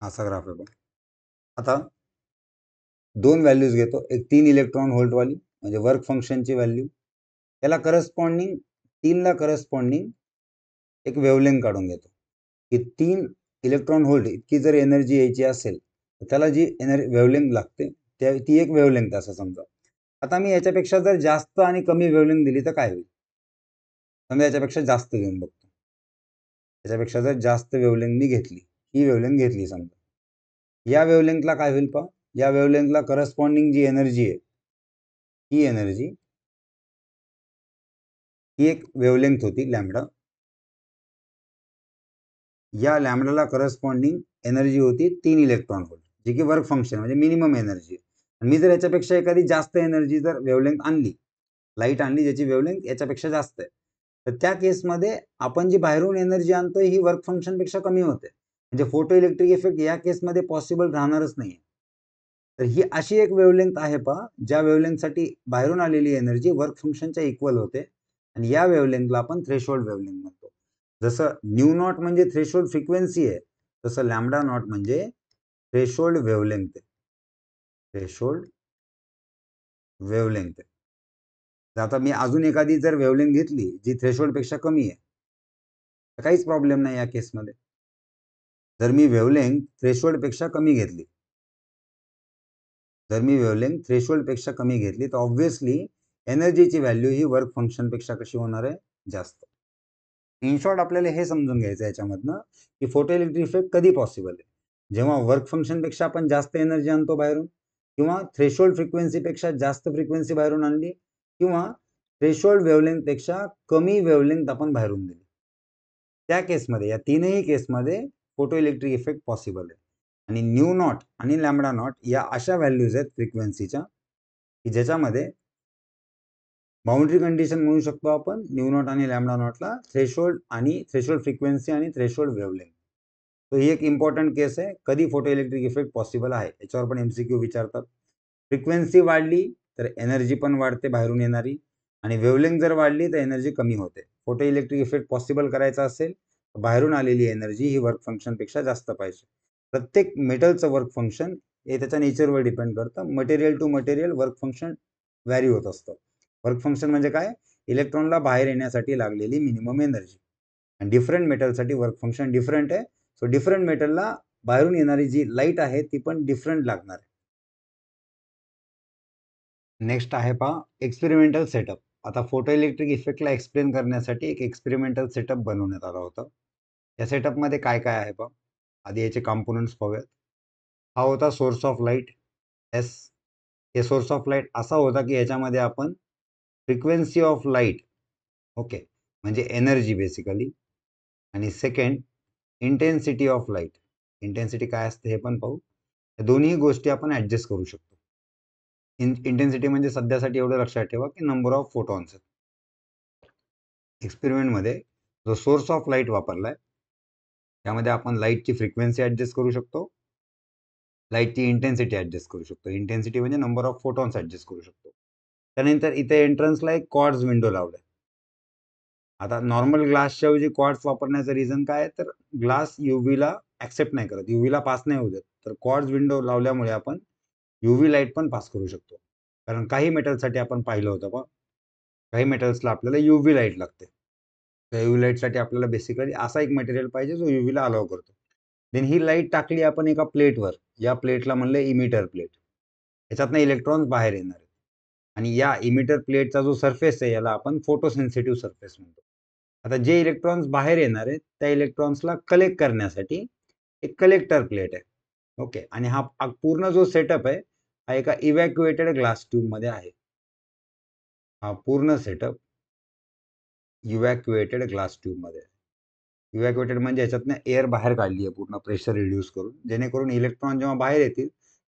असा ग्राफ आहे बघा आता दोन व्हॅल्यूज घेतो एक तीन इलेक्ट्रॉन व्होल्टवाली म्हणजे वर्क फंक्शनची व्हॅल्यू त्याला करस्पॉन्डिंग तीनला करस्पॉन्डिंग एक वेवलेंग काढून घेतो की तीन इलेक्ट्रॉन होल्ड इतकी जर एनर्जी यायची असेल तर त्याला जी एनर् वेवलेंग लागते त्या ती एक वेवलेंग असं समजा आता मी याच्यापेक्षा जर जास्त आणि कमी वेवलेंग दिली तर काय होईल समजा याच्यापेक्षा जास्त घेऊन बघतो याच्यापेक्षा जर जास्त वेवलेंग मी घेतली ही वेवलेंग घेतली समजा या वेवलेंथला काय होईल पहा या वेवलेंथला करस्पॉन्डिंग जी एनर्जी आहे ही एनर्जी ही एक वेवलेंथ होती लॅमडा या लॅमडाला करस्पॉन्डिंग एनर्जी होती तीन इलेक्ट्रॉन व्होल्ट जे की वर्क फंक्शन म्हणजे मिनिमम एनर्जी आणि मी जर याच्यापेक्षा एखादी जास्त एनर्जी जर वेवलेंथ आणली लाईट आणली ज्याची वेवलेंथ याच्यापेक्षा जास्त आहे तर त्या केसमध्ये आपण जी बाहेरून एनर्जी आणतोय ही वर्क फंक्शनपेक्षा कमी होते म्हणजे फोटो इलेक्ट्रिक इफेक्ट या केसमध्ये पॉसिबल राहणारच नाही तर ही अशी एक वेवलेंथ आहे पहा ज्या वेवलेंथसाठी बाहेरून आलेली एनर्जी वर्क फंक्शनच्या इक्वल होते आणि या वेवलेंथला आपण थ्रेशोल्ड वेवलेंथ म्हणतो जसं न्यू नॉट म्हणजे थ्रेशोल्ड फ्रिक्वेन्सी आहे तसं लॅमडा नॉट म्हणजे थ्रेशोल्ड वेवलेंथ आहे थ्रेशोल्ड वेवलेंथ आहे आता मी अजून एखादी जर वेवलेंथ घेतली जी पेक्षा कमी आहे तर काहीच प्रॉब्लेम नाही या केसमध्ये जर मी वेवलेंग पेक्षा कमी घेतली जर मी वेवलेंग पेक्षा कमी घेतली तर ऑब्व्हियसली एनर्जीची व्हॅल्यू ही वर्क फंक्शनपेक्षा कशी होणार आहे जास्त इन शॉर्ट आपल्याला हे समजून घ्यायचं आहे याच्यामधनं की फोटो इफेक्ट कधी पॉसिबल आहे जेव्हा वर्क फंक्शनपेक्षा आपण जास्त एनर्जी आणतो बाहेरून किंवा थ्रेशोल्ड फ्रिक्वेन्सीपेक्षा जास्त फ्रिक्वेन्सी बाहेरून आणली किंवा थ्रेशोल्ड वेवलेंथपेक्षा कमी वेवलेंथ आपण बाहेरून दिली त्या केसमध्ये या तीनही केसमध्ये फोटो इलेक्ट्रिक इफेक्ट पॉसिबल आहे आणि न्यू नॉट आणि लॅमडा नॉट या अशा व्हॅल्यूज आहेत फ्रिक्वेन्सीच्या की ज्याच्यामध्ये बाउंड्री कंडिशन म्हणू शकतो आपण न्यू नॉट आणि लॅमडा नॉटला थ्रेशोल्ड आणि थ्रेशोल्ड फ्रिक्वेन्सी आणि थ्रेशोल्ड वेवलेंग तर ही एक इम्पॉर्टंट केस आहे कधी फोटो इलेक्ट्रिक इफेक्ट पॉसिबल आहे याच्यावर पण एम सी क्यू विचारतात फ्रिक्वेन्सी वाढली तर एनर्जी पण वाढते बाहेरून येणारी आणि वेवलेंग जर वाढली तर एनर्जी कमी होते फोटो इलेक्ट्रिक इफेक्ट पॉसिबल करायचा असेल बाहेरून आलेली एनर्जी ही वर्क फंक्शनपेक्षा जास्त पाहिजे प्रत्येक मेटलचं वर्क फंक्शन हे त्याच्या नेचरवर डिपेंड करतं material to material work function vary होत असतं वर्क फंक्शन म्हणजे काय इलेक्ट्रॉनला बाहेर येण्यासाठी लागलेली मिनिमम एनर्जी आणि डिफरंट मेटलसाठी वर्क फंक्शन डिफरंट आहे सो डिफरंट मेटलला बाहेरून येणारी जी लाईट आहे ती पण डिफरंट लागणार आहे नेक्स्ट आहे पहा एक्सपेरिमेंटल सेटअप आता फोटो इलेक्ट्रिक इफेक्टला एक्सप्लेन करण्यासाठी एक एक्सपेरिमेंटल सेटअप बनवण्यात आला होतं या सेटअपमध्ये काय काय आहे बघ आधी याचे कॉम्पोनंट्स पाहूयात हा होता सोर्स ऑफ लाईट एस हे सोर्स ऑफ लाईट असा होता की याच्यामध्ये आपण फ्रिक्वेन्सी ऑफ लाईट ओके म्हणजे एनर्जी बेसिकली आणि second intensity of light intensity काय असते हे पण पाहू या दोन्ही गोष्टी आपण ॲडजस्ट करू शकतो इन इंटेन्सिटी म्हणजे सध्यासाठी एवढं लक्षात ठेवा की नंबर ऑफ फोटॉन्स एक्सपेरिमेंटमध्ये जो सोर्स ऑफ लाईट वापरला आहे त्यामध्ये आपण लाईटची फ्रिक्वेन्सी ऍडजस्ट करू शकतो लाईटची इंटेन्सिटी ॲडजस्ट करू शकतो इंटेन्सिटी म्हणजे नंबर ऑफ फोटॉन्स ॲडजस्ट करू शकतो त्यानंतर इथे एंट्रन्सला एक कॉर्ड्स विंडो लावलाय आता नॉर्मल ग्लासच्या ऐवजी कॉर्ड्स वापरण्याचं रिझन काय आहे तर ग्लास युव्हीला ॲक्सेप्ट नाही करत युव्हीला पास नाही होऊ देत तर कॉर्ड्स विंडो लावल्यामुळे आपण युव्ही लाईट पण पास करू शकतो कारण काही मेटल्ससाठी आपण पाहिलं होतं बा काही मेटल्सला आपल्याला युव्ही लाईट लागते यू साठी आपल्याला बेसिकली असा एक मटेरियल पाहिजे जो युव्हीला अलाव करतो देन ही लाईट टाकली आपण एका प्लेटवर या प्लेटला म्हणलं इमिटर प्लेट याच्यातनं इलेक्ट्रॉन्स बाहेर येणार आहेत आणि या इमिटर प्लेटचा जो सरफेस आहे याला आपण फोटोसेन्सिटिव्ह सरफेस म्हणतो आता जे इलेक्ट्रॉन्स बाहेर येणार आहेत त्या इलेक्ट्रॉन्सला कलेक्ट करण्यासाठी एक कलेक्टर प्लेट आहे ओके आणि हा पूर्ण जो सेटअप आहे हा एका इव्हॅक्युएटेड ग्लास ट्यूबमध्ये आहे हा पूर्ण सेटअप इव्हॅक्युएटेड ग्लास ट्यूबमध्ये इव्हॅक्युएटेड म्हणजे याच्यातनं एअर बाहेर काढली आहे पूर्ण प्रेशर रिड्यूस करून जेणेकरून इलेक्ट्रॉन जेव्हा बाहेर येतील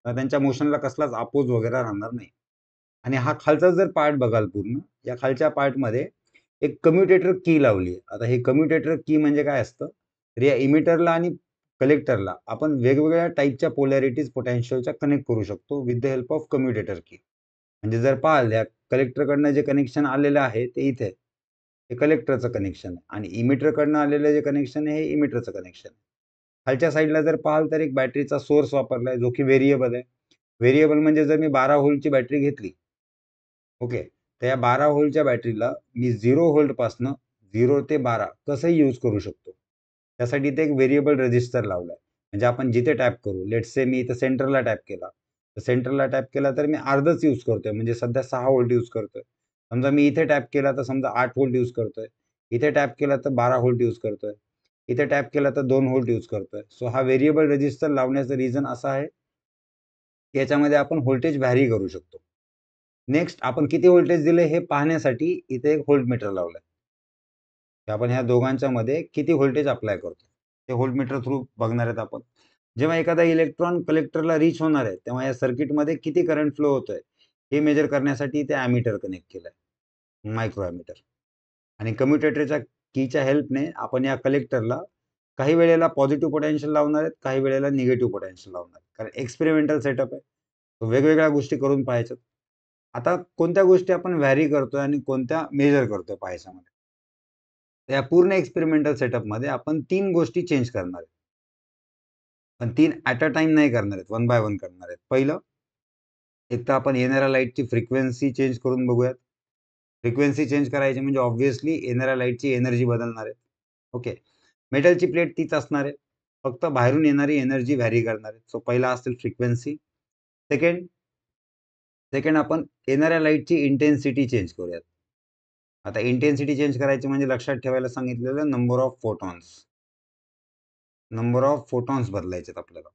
त्यांच्या मोशनला कसलाच अपोज वगैरे राहणार नाही आणि हा खालचा जर पार्ट बघाल पूर्ण या खालच्या पार्टमध्ये एक कम्युटेटर की लावली आहे आता हे कम्युटेटर की म्हणजे काय असतं तर या इमिटरला आणि कलेक्टरला आपण वेगवेगळ्या टाईपच्या पोलॅरिटीज पोटॅन्शियलच्या कनेक्ट करू शकतो with the help of commutator की म्हणजे जर पाहाल या कलेक्टरकडनं जे कनेक्शन आलेलं आहे ते इथे हे कलेक्टरचं कनेक्शन आहे आणि इमिटरकडनं आलेलं जे कनेक्शन आहे हे इमिटरचं कनेक्शन खालच्या साईडला जर पाहाल तर एक बॅटरीचा सोर्स वापरला आहे जो की व्हेरिएबल आहे व्हेरिएबल म्हणजे जर मी बारा होल्डची बॅटरी घेतली ओके तर या बारा होल्डच्या बॅटरीला मी झिरो होल्डपासनं झिरो ते बारा कसंही यूज करू शकतो त्यासाठी ते एक व्हेरिएबल रजिस्टर लावलाय म्हणजे आपण जिथे टॅप करू लेट से मी इथं सेंटरला टॅप केला तर सेंटरला टॅप केला तर मी अर्धच यूज करतोय म्हणजे सध्या सहा होल्ड यूज करतोय समजा मी इथे टॅप केला तर समजा आठ होल्ट यूज करतोय इथे टॅप केला तर बारा होल्ट यूज करतोय इथे टॅप केला तर दोन होल्ट यूज करतोय सो हा व्हेरिएबल रजिस्टर लावण्याचं रिझन असा आहे की याच्यामध्ये आपण व्होल्टेज व्हॅरी करू शकतो नेक्स्ट आपण किती व्होल्टेज दिले हे पाहण्यासाठी इथे एक होल्ट मीटर लावलंय आपण ह्या दोघांच्या मध्ये किती व्होल्टेज अप्लाय करतो ते होल्ट मीटर थ्रू बघणार आहेत आपण जेव्हा एखादा इलेक्ट्रॉन कलेक्टरला रीच होणार आहे तेव्हा या सर्किटमध्ये किती करंट फ्लो होतोय हे मेजर करण्यासाठी ते अॅमिटर कनेक्ट केलं आहे मायक्रो ॲमिटर आणि कम्युटेटरच्या कीच्या हेल्पने आपण या कलेक्टरला काही वेळेला पॉझिटिव्ह पोटेन्शियल लावणार आहेत काही वेळेला निगेटिव्ह पोटेन्शियल लावणार आहेत कारण एक्सपेरिमेंटल सेटअप आहे तो वेगवेगळ्या गोष्टी करून पाहायच्यात आता कोणत्या गोष्टी आपण व्हॅरी करतोय आणि कोणत्या मेजर करतोय पाहायच्यामध्ये या पूर्ण एक्सपेरिमेंटल सेटअपमध्ये आपण तीन गोष्टी चेंज करणार आहेत पण तीन ॲट अ टाइम नाही करणार आहेत वन बाय वन करणार आहेत पहिलं एक तर आपण येणाऱ्या लाईटची फ्रिक्वेन्सी चेंज करून बघूयात फ्रिक्वेन्सी चेंज करायची म्हणजे ऑब्व्हियसली येणाऱ्या लाईटची एनर्जी बदलणार आहे ओके मेटलची प्लेट तीच असणार आहे फक्त बाहेरून येणारी एनर्जी व्हॅरी करणार आहे सो पहिला असेल फ्रिक्वेन्सी सेकंड सेकंड आपण येणाऱ्या लाईटची इंटेन्सिटी चेंज करूयात आता इंटेन्सिटी चेंज करायची म्हणजे लक्षात ठेवायला सांगितलेलं number of photons number of photons बदलायचे आपल्याला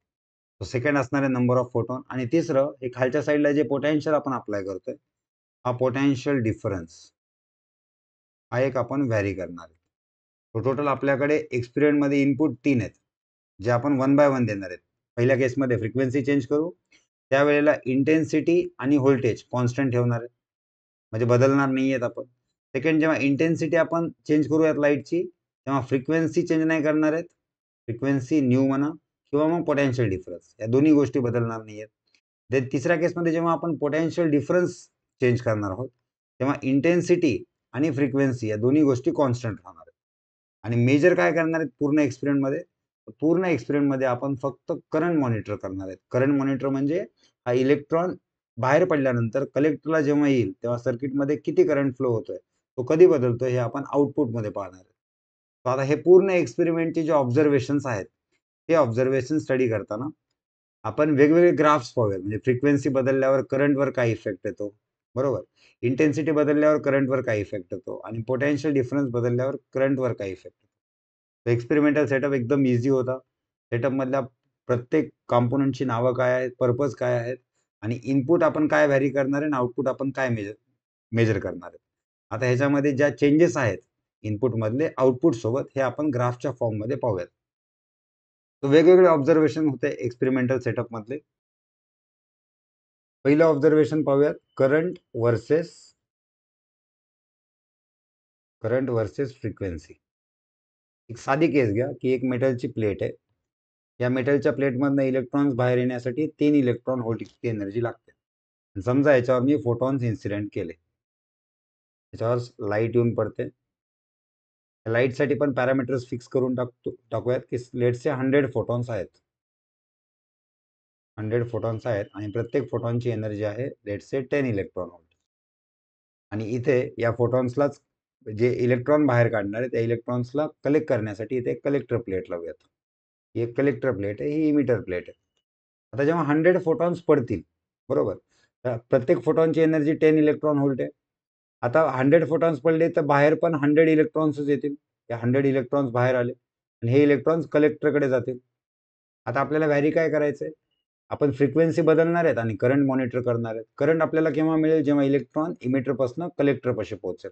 सेकंड असणार आहे नंबर ऑफ फोटॉन आणि तिसरं हे खालच्या साईडला जे पोटॅन्शियल आपण अप्लाय करतोय हा पोटॅन्शियल डिफरन्स हा एक आपण व्हॅरी करणार तो टोटल आपल्याकडे एक्सपिरियंटमध्ये इनपुट तीन आहेत जे आपण वन बाय वन देणार आहेत पहिल्या केसमध्ये फ्रिक्वेन्सी चेंज करू त्यावेळेला इंटेन्सिटी आणि व्होल्टेज कॉन्स्टंट ठेवणार आहे म्हणजे बदलणार नाही आहेत आपण सेकंड जेव्हा इंटेन्सिटी आपण चेंज करूयात लाईटची तेव्हा फ्रिक्वेन्सी चेंज नाही करणार आहेत फ्रिक्वेन्सी न्यू म्हणा किंवा मग पोटॅन्शियल डिफरन्स या दोन्ही गोष्टी बदलणार नाही आहेत तिसऱ्या केसमध्ये जेव्हा आपण पोटॅन्शियल डिफरन्स चेंज करणार आहोत तेव्हा इंटेन्सिटी आणि फ्रिक्वेन्सी या दोन्ही गोष्टी कॉन्स्टंट राहणार आहेत आणि मेजर काय करणार आहेत पूर्ण एक्सपिरियंटमध्ये पूर्ण एक्सपिरियंटमध्ये आपण फक्त करंट मॉनिटर करणार आहेत करंट मॉनिटर म्हणजे हा इलेक्ट्रॉन बाहेर पडल्यानंतर कलेक्टरला जेव्हा येईल तेव्हा सर्किटमध्ये किती करंट फ्लो होतोय तो कधी बदलतोय हे आपण आउटपुटमध्ये पाहणार आहे आता हे पूर्ण एक्सपेरिमेंटचे जे ऑब्झर्वेशन्स आहेत हे ऑब्झर्वेशन स्टडी करताना आपण वेगवेगळे ग्राफ्स पाहूयात म्हणजे फ्रिक्वेन्सी बदलल्यावर करंटवर काय इफेक्ट येतो बरोबर इंटेन्सिटी बदलल्यावर करंटवर काय इफेक्ट येतो आणि पोटेन्शियल डिफरन्स बदलल्यावर करंटवर काय इफेक्ट येतो एक्सपेरिमेंटल सेटअप एकदम इझी होता सेटअपमधल्या प्रत्येक कॉम्पोनंटची नावं काय आहेत पर्पज काय आहेत आणि इनपुट आपण काय व्हॅरी करणार आहे आणि आउटपुट आपण काय मेजर मेजर करणार आहे आता ह्याच्यामध्ये ज्या चेंजेस आहेत इनपुटमधले आउटपुट सोबत हे आपण ग्राफच्या फॉर्ममध्ये पाहूयात वेगवेगळे ऑब्झर्वेशन होते एक्सपेरिमेंटल सेटअप मधले पहिलं ऑब्झर्वेशन पाहूयात current versus current versus frequency एक साधी केस घ्या की एक मेटलची प्लेट आहे या मेटलच्या प्लेटमधनं इलेक्ट्रॉन्स बाहेर येण्यासाठी तीन इलेक्ट्रॉन होल्टची एनर्जी लागते समजा याच्यावर मी फोटॉन्स इन्सिडेंट केले त्याच्यावर लाईट येऊन पडते साठी पण पॅरामीटर्स फिक्स करून टाकतो टाकूयात की लेटचे हंड्रेड फोटॉन्स आहेत हंड्रेड फोटॉन्स आहेत आणि प्रत्येक फोटॉनची एनर्जी आहे से टेन इलेक्ट्रॉन होल्ट आणि इथे या फोटॉन्सलाच जे इलेक्ट्रॉन बाहेर काढणार आहे त्या इलेक्ट्रॉन्सला कलेक्ट करण्यासाठी इथे कलेक्टर प्लेट लावूयात ही एक कलेक्टर प्लेट आहे ही इमिटर प्लेट आहे आता जेव्हा हंड्रेड फोटॉन्स पडतील बरोबर प्रत्येक फोटॉनची एनर्जी टेन इलेक्ट्रॉन होल्ट आहे आता हंड्रेड फोटॉन्स पडले तर बाहेर पण हंड्रेड इलेक्ट्रॉन्सच येतील या हंड्रेड इलेक्ट्रॉन्स बाहेर आले आणि हे इलेक्ट्रॉन्स कलेक्टरकडे जातील आता आपल्याला व्हॅरी काय करायचं आहे आपण फ्रिक्वेन्सी बदलणार आहेत आणि करंट मॉनिटर करणार आहेत करंट आपल्याला केव्हा मिळेल जेव्हा इलेक्ट्रॉन इमिटरपासून कलेक्टरपाशी पोहोचेल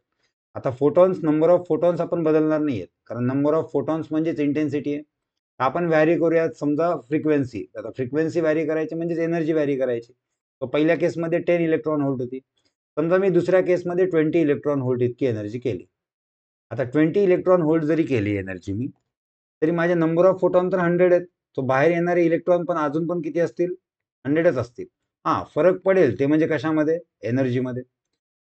आता फोटॉन्स नंबर ऑफ फोटॉन्स आपण बदलणार नाही आहेत कारण नंबर ऑफ फोटॉन्स म्हणजेच इंटेन्सिटी आहे आपण व्हॅरी करूयात समजा फ्रिक्वेन्सी आता फ्रिक्वेन्सी व्हॅरी करायची म्हणजेच एनर्जी व्हॅरी करायची तर पहिल्या केसमध्ये टेन इलेक्ट्रॉन होल्ट होती समजा मी दुसऱ्या केसमध्ये ट्वेंटी इलेक्ट्रॉन होल्ड इतकी एनर्जी केली आता ट्वेंटी इलेक्ट्रॉन होल्ड जरी केली एनर्जी मी तरी माझे नंबर ऑफ फोटॉन तर हंड्रेड आहेत तो बाहेर येणारे इलेक्ट्रॉन पण अजून पण किती असतील हंड्रेडच असतील हां फरक पडेल ते म्हणजे कशामध्ये एनर्जीमध्ये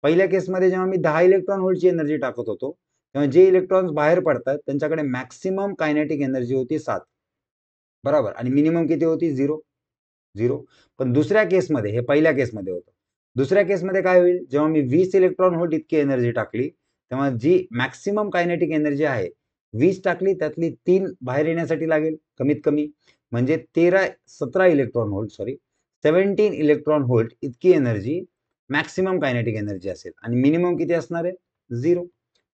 पहिल्या केसमध्ये जेव्हा मी दहा इलेक्ट्रॉन होल्डची एनर्जी टाकत होतो तेव्हा जे इलेक्ट्रॉन्स बाहेर पडतात त्यांच्याकडे मॅक्सिमम कायनेटिक एनर्जी होती सात बरोबर आणि मिनिमम किती होती झिरो झिरो पण दुसऱ्या केसमध्ये हे पहिल्या केसमध्ये होतं दुसऱ्या केसमध्ये काय होईल जेव्हा मी वीस इलेक्ट्रॉन होल्ट इतकी एनर्जी टाकली तेव्हा जी मॅक्सिमम कायनेटिक एनर्जी आहे वीस टाकली त्यातली तीन बाहेर येण्यासाठी लागेल कमीत कमी म्हणजे तेरा सतरा electron volt sorry seventeen electron volt इतकी एनर्जी मॅक्सिमम कायनेटिक एनर्जी असेल आणि मिनिमम किती असणार आहे झिरो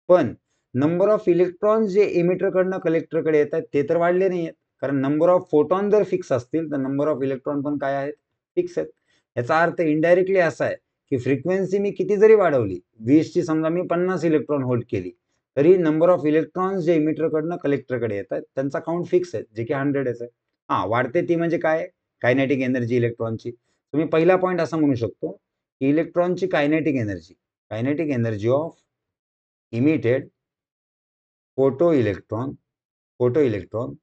पण नंबर ऑफ इलेक्ट्रॉन जे इमिटरकडनं कलेक्टरकडे येत आहेत ते तर वाढले नाही आहेत कारण नंबर ऑफ फोटॉन जर फिक्स असतील तर नंबर ऑफ इलेक्ट्रॉन पण काय आहेत फिक्स आहेत याचा अर्थ इनडायरेक्टली असा आहे की फ्रिक्वेन्सी मी किती जरी वाढवली वीसची समजा मी पन्नास इलेक्ट्रॉन होल्ड केली तरी नंबर ऑफ इलेक्ट्रॉन्स जे इमिटरकडनं कलेक्टरकडे येतात त्यांचा काउंट फिक्स आहे जे की हंड्रेड आहे हा वाढते ती म्हणजे काय कायनेटिक एनर्जी इलेक्ट्रॉनची तुम्ही पहिला पॉईंट असं म्हणू शकतो की इलेक्ट्रॉनची kinetic energy kinetic energy of emitted photo electron photo electron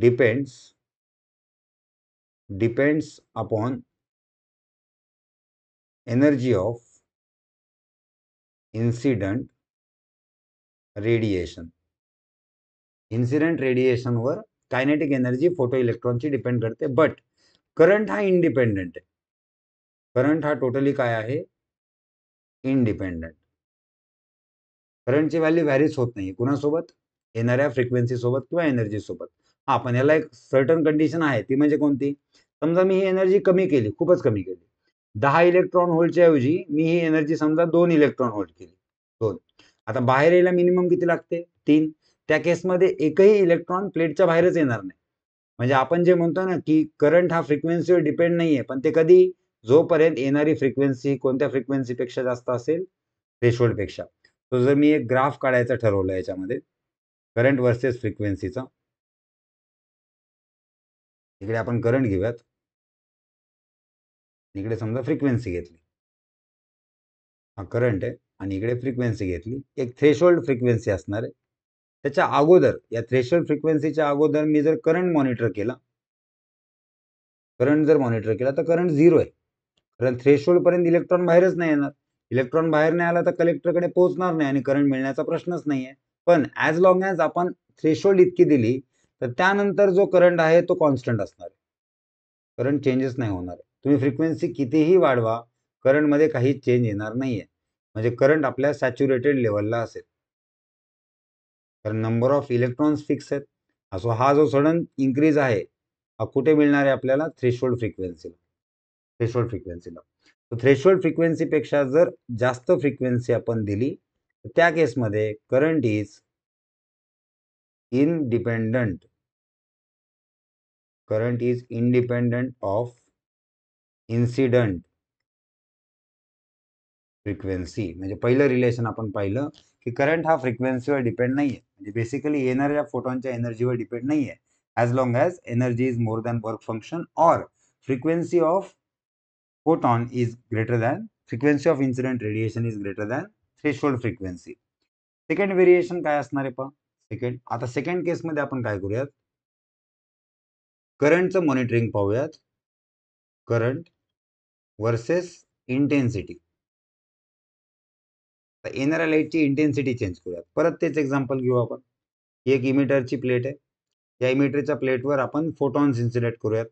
depends depends upon energy of incident radiation incident रेडिएशनवर कायनेटिक एनर्जी फोटो ची डिपेंड करते बट करंट हा इंडिपेंडंट आहे करंट हा टोटली काय आहे इंडिपेंडंट करंटची व्हॅल्यू व्हॅरीच होत नाही कुणासोबत येणाऱ्या फ्रिक्वेन्सी सोबत किंवा एनर्जी सोबत हा पण याला एक सर्टन कंडिशन आहे ती म्हणजे कोणती समजा मी ही एनर्जी कमी केली खूपच कमी केली दहा इलेक्ट्रॉन होल्डच्या ऐवजी मी ही एनर्जी समजा दोन इलेक्ट्रॉन होल्ड केली दोन आता बाहेर यायला मिनिमम किती लागते तीन त्या केसमध्ये एकही इलेक्ट्रॉन प्लेटच्या बाहेरच येणार नाही म्हणजे आपण जे म्हणतो ना की करंट हा फ्रिक्वेन्सीवर डिपेंड नाही आहे पण ते कधी जोपर्यंत येणारी फ्रिक्वेन्सी कोणत्या फ्रिक्वेन्सीपेक्षा जास्त असेल थ्रेशोल्डपेक्षा तो जर मी एक ग्राफ काढायचा ठरवलं याच्यामध्ये करंट वर्सेस फ्रिक्वेन्सीचा इकडे आपण करंट घेऊयात इकडे समजा फ्रिक्वेन्सी घेतली हा करंट आहे आणि इकडे फ्रिक्वेन्सी घेतली एक थ्रेशोल्ड फ्रिक्वेन्सी असणार आहे त्याच्या अगोदर या थ्रेशोल्ड फ्रिक्वेन्सीच्या अगोदर मी जर करंट मॉनिटर केला करंट जर मॉनिटर केला तर करंट झिरो आहे कारण थ्रेशोल्डपर्यंत इलेक्ट्रॉन बाहेरच नाही येणार इलेक्ट्रॉन बाहेर नाही आला तर कलेक्टरकडे पोहोचणार नाही आणि करंट मिळण्याचा प्रश्नच नाही आहे पण ॲज लॉंग ॲज आपण थ्रेशोल्ड इतकी दिली तर त्यानंतर जो करंट आहे तो कॉन्स्टंट असणार आहे करंट चेंजेस नाही होणार आहे तुम्ही फ्रिक्वेन्सी कितीही वाढवा करंटमध्ये काही चेंज येणार नाही आहे म्हणजे करंट आपल्या सॅच्युरेटेड लेवलला असेल कारण नंबर ऑफ इलेक्ट्रॉन्स फिक्स आहेत असो हा जो सडन इन्क्रीज आहे हा कुठे मिळणार आहे आपल्याला थ्रेशोल्ड फ्रिक्वेन्सीला थ्रेशोल्ड फ्रिक्वेन्सीला तर थ्रेशोल्ड फ्रिक्वेन्सीपेक्षा जर जास्त फ्रिक्वेन्सी आपण दिली तर त्या केसमध्ये current is independent current is independent of incident frequency म्हणजे पहिलं रिलेशन आपण पाहिलं की करंट हा फ्रिक्वेन्सीवर डिपेंड नाही आहे म्हणजे बेसिकली येणाऱ्या फोटॉनच्या एनर्जीवर डिपेंड नाही आहे as long as energy is more than work function or frequency of photon is greater than frequency of incident radiation is greater than threshold frequency second variation काय असणार आहे पहा सेकंड आता सेकंड केसमध्ये आपण काय करूयात करंटचं मॉनिटरिंग पाहूयात करंट वर्सेस इंटेन्सिटी येणाऱ्या लाईटची इंटेन्सिटी चेंज करूयात परत तेच एक्झाम्पल घेऊ आपण एक इमिटरची प्लेट आहे या इमिटरच्या प्लेटवर आपण फोटॉन्स इन्सुलेट करूयात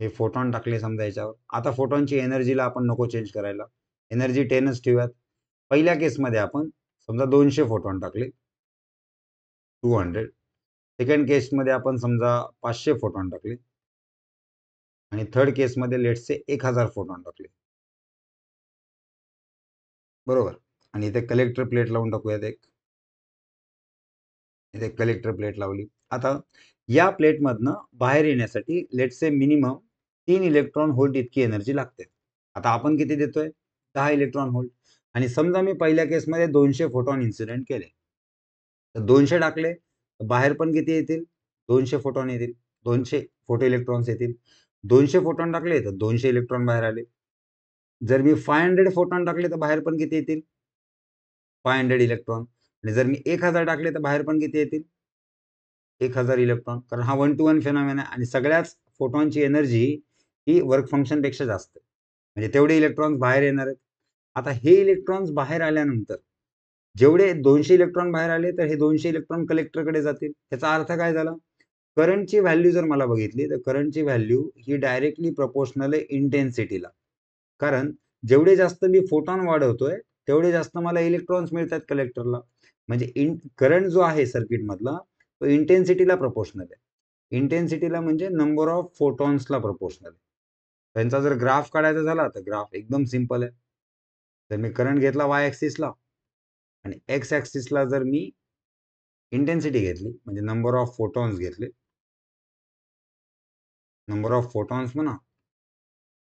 हे फोटॉन टाकले समजा याच्यावर आता फोटॉनची एनर्जीला आपण नको चेंज करायला एनर्जी टेनच ठेवूयात पहिल्या केसमध्ये आपण समजा दोनशे फोटॉन टाकले टू हंड्रेड सेकंड केसमध्ये आपण समजा पाचशे फोटॉन टाकले आणि थर्ड केसमध्ये लेट्सचे एक हजार फोटॉन टाकले बरोबर आणि इथे कलेक्टर प्लेट लावून टाकूयात एक इथे कलेक्टर प्लेट लावली आता या प्लेटमधनं बाहेर येण्यासाठी लेटसे मिनिमम तीन इलेक्ट्रॉन होल्ट इतकी एनर्जी लागते आता आपण किती देतोय दहा इलेक्ट्रॉन होल्ट आणि समजा मी पहिल्या केसमध्ये दोनशे फोटॉन इन्सिडेंट केले तर दोनशे टाकले तर बाहेर पण किती येतील दोनशे फोटॉन येतील दोनशे फोटो इलेक्ट्रॉन्स येतील दोनशे फोटॉन टाकले तर दोनशे इलेक्ट्रॉन बाहेर आले जर मी फाय हंड्रेड फोटॉन टाकले तर बाहेर पण किती येतील फाय हंड्रेड इलेक्ट्रॉन आणि जर मी एक हजार टाकले तर बाहेर पण किती येतील एक हजार इलेक्ट्रॉन कारण हा वन टू वन फेनॉमेन आहे आणि सगळ्याच फोटॉनची एनर्जी ही वर्क फंक्शनपेक्षा जास्त म्हणजे तेवढे इलेक्ट्रॉन्स बाहेर येणार आहेत आता हे इलेक्ट्रॉन्स बाहेर आल्यानंतर जेवढे दोनशे इलेक्ट्रॉन बाहेर आले तर हे दोनशे इलेक्ट्रॉन कलेक्टरकडे जातील याचा अर्थ काय झाला करंटची व्हॅल्यू जर मला बघितली तर करंटची व्हॅल्यू ही डायरेक्टली प्रपोर्शनल आहे इंटेन्सिटीला कारण जेवढे जास्त मी फोटॉन वाढवतोय तेवढे जास्त मला इलेक्ट्रॉन्स मिळतात कलेक्टरला म्हणजे इन करंट जो आहे सर्किटमधला तो इंटेन्सिटीला प्रपोर्शनल आहे इंटेन्सिटीला म्हणजे नंबर ऑफ फोटॉन्सला प्रपोर्शनल आहे त्यांचा जर ग्राफ काढायचा झाला तर ग्राफ एकदम सिम्पल आहे तर मी करंट घेतला वाय ॲक्सिसला आणि एक्स ॲक्सिसला जर मी इंटेन्सिटी घेतली म्हणजे नंबर ऑफ फोटॉन्स घेतले नंबर ऑफ फोटॉन्स म्हणा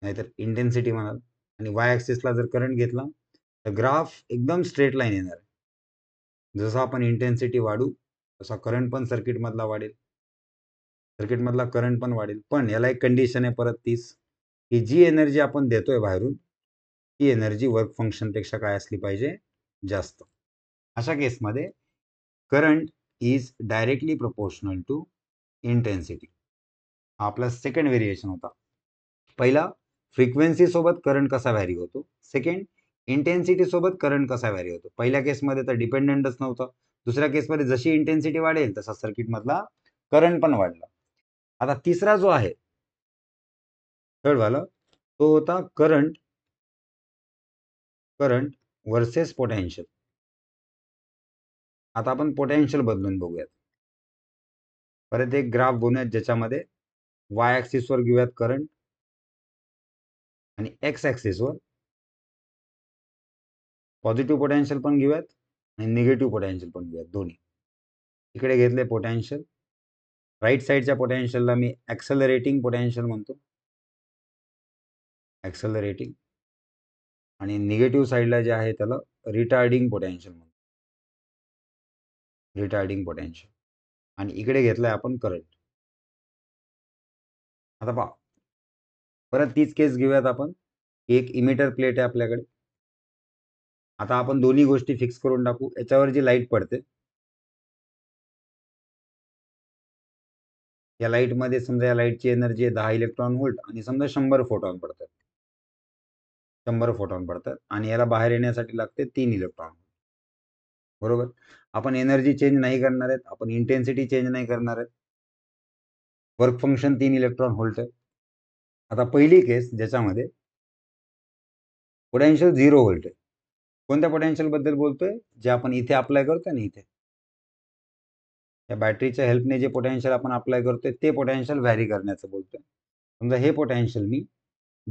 नाहीतर इंटेन्सिटी म्हणाल आणि वाय ॲक्सिसला जर करंट घेतला तर ग्राफ एकदम स्ट्रेट लाईन येणार आहे जसं आपण इंटेन्सिटी वाढू तसा करंट पण सर्किटमधला वाढेल सर्किटमधला करंट पण वाढेल पण याला एक कंडिशन आहे परत तीच की जी एनर्जी आपण देतोय बाहेरून ती एनर्जी वर्क फंक्शनपेक्षा काय असली पाहिजे जास्त अशा केसमध्ये current is directly proportional to intensity हा आपला सेकंड व्हेरिएशन होता पहिला फ्रिक्वेन्सी सोबत करंट कसा व्हॅरी होतो सेकंड इंटेन्सिटी सोबत करंट कसा व्हॅरी होतो पहिल्या केसमध्ये तर डिपेंडंटच नव्हतं दुसऱ्या केसमध्ये जशी इंटेन्सिटी वाढेल तसा सर्किटमधला करंट पण वाढला आता तिसरा जो आहे थर्डवाला तो होता करंट करंट वर्सेस पोटेन्शियल आता आपण पोटेन्शियल बदलून बघूयात परत एक ग्राफ बनूयात ज्याच्यामध्ये वाय वर घेऊयात करंट आणि एक्स वर पॉझिटिव्ह पोटॅन्शियल पण घेऊयात आणि निगेटिव्ह पोटेन्शियल पण घेऊयात दोन्ही इकडे घेतले पोटॅन्शियल राईट साईडच्या पोटेन्शियलला मी एक्सेलरेटिंग पोटेन्शियल म्हणतो एक्सेलरेटिंग आणि निगेटिव्ह साईडला जे आहे त्याला रिटार्डिंग पोटेन्शियल म्हणतो रिटार्डिंग पोटेन्शियल आणि इकडे घेतलंय आपण करंट आता पहा परत तीच केस घेऊयात आपण एक इमिटर प्लेट आहे आपल्याकडे आता आपण दोन्ही गोष्टी फिक्स करून टाकू याच्यावर जी लाईट पडते या लाईटमध्ये समजा या लाईटची एनर्जी आहे दहा इलेक्ट्रॉन व्होल्ट आणि समजा शंभर फोटॉन पडतात शंभर फोटॉन पडतात आणि याला बाहेर येण्यासाठी लागते तीन इलेक्ट्रॉन बरोबर आपण एनर्जी चेंज नाही करणार आहेत आपण इंटेन्सिटी चेंज नाही करणार आहेत वर्क फंक्शन तीन इलेक्ट्रॉन होल्ट आहे आता पहिली केस ज्याच्यामध्ये पोटेन्शियल झिरो होल्ट आहे कोणत्या बद्दल बोलतोय जे आपण इथे अप्लाय करतो आणि इथे या बॅटरीच्या हेल्पने जे पोटेन्शियल आपण अप्लाय करतोय ते पोटॅन्शियल व्हॅरी करण्याचं बोलतोय समजा हे पोटॅन्शियल मी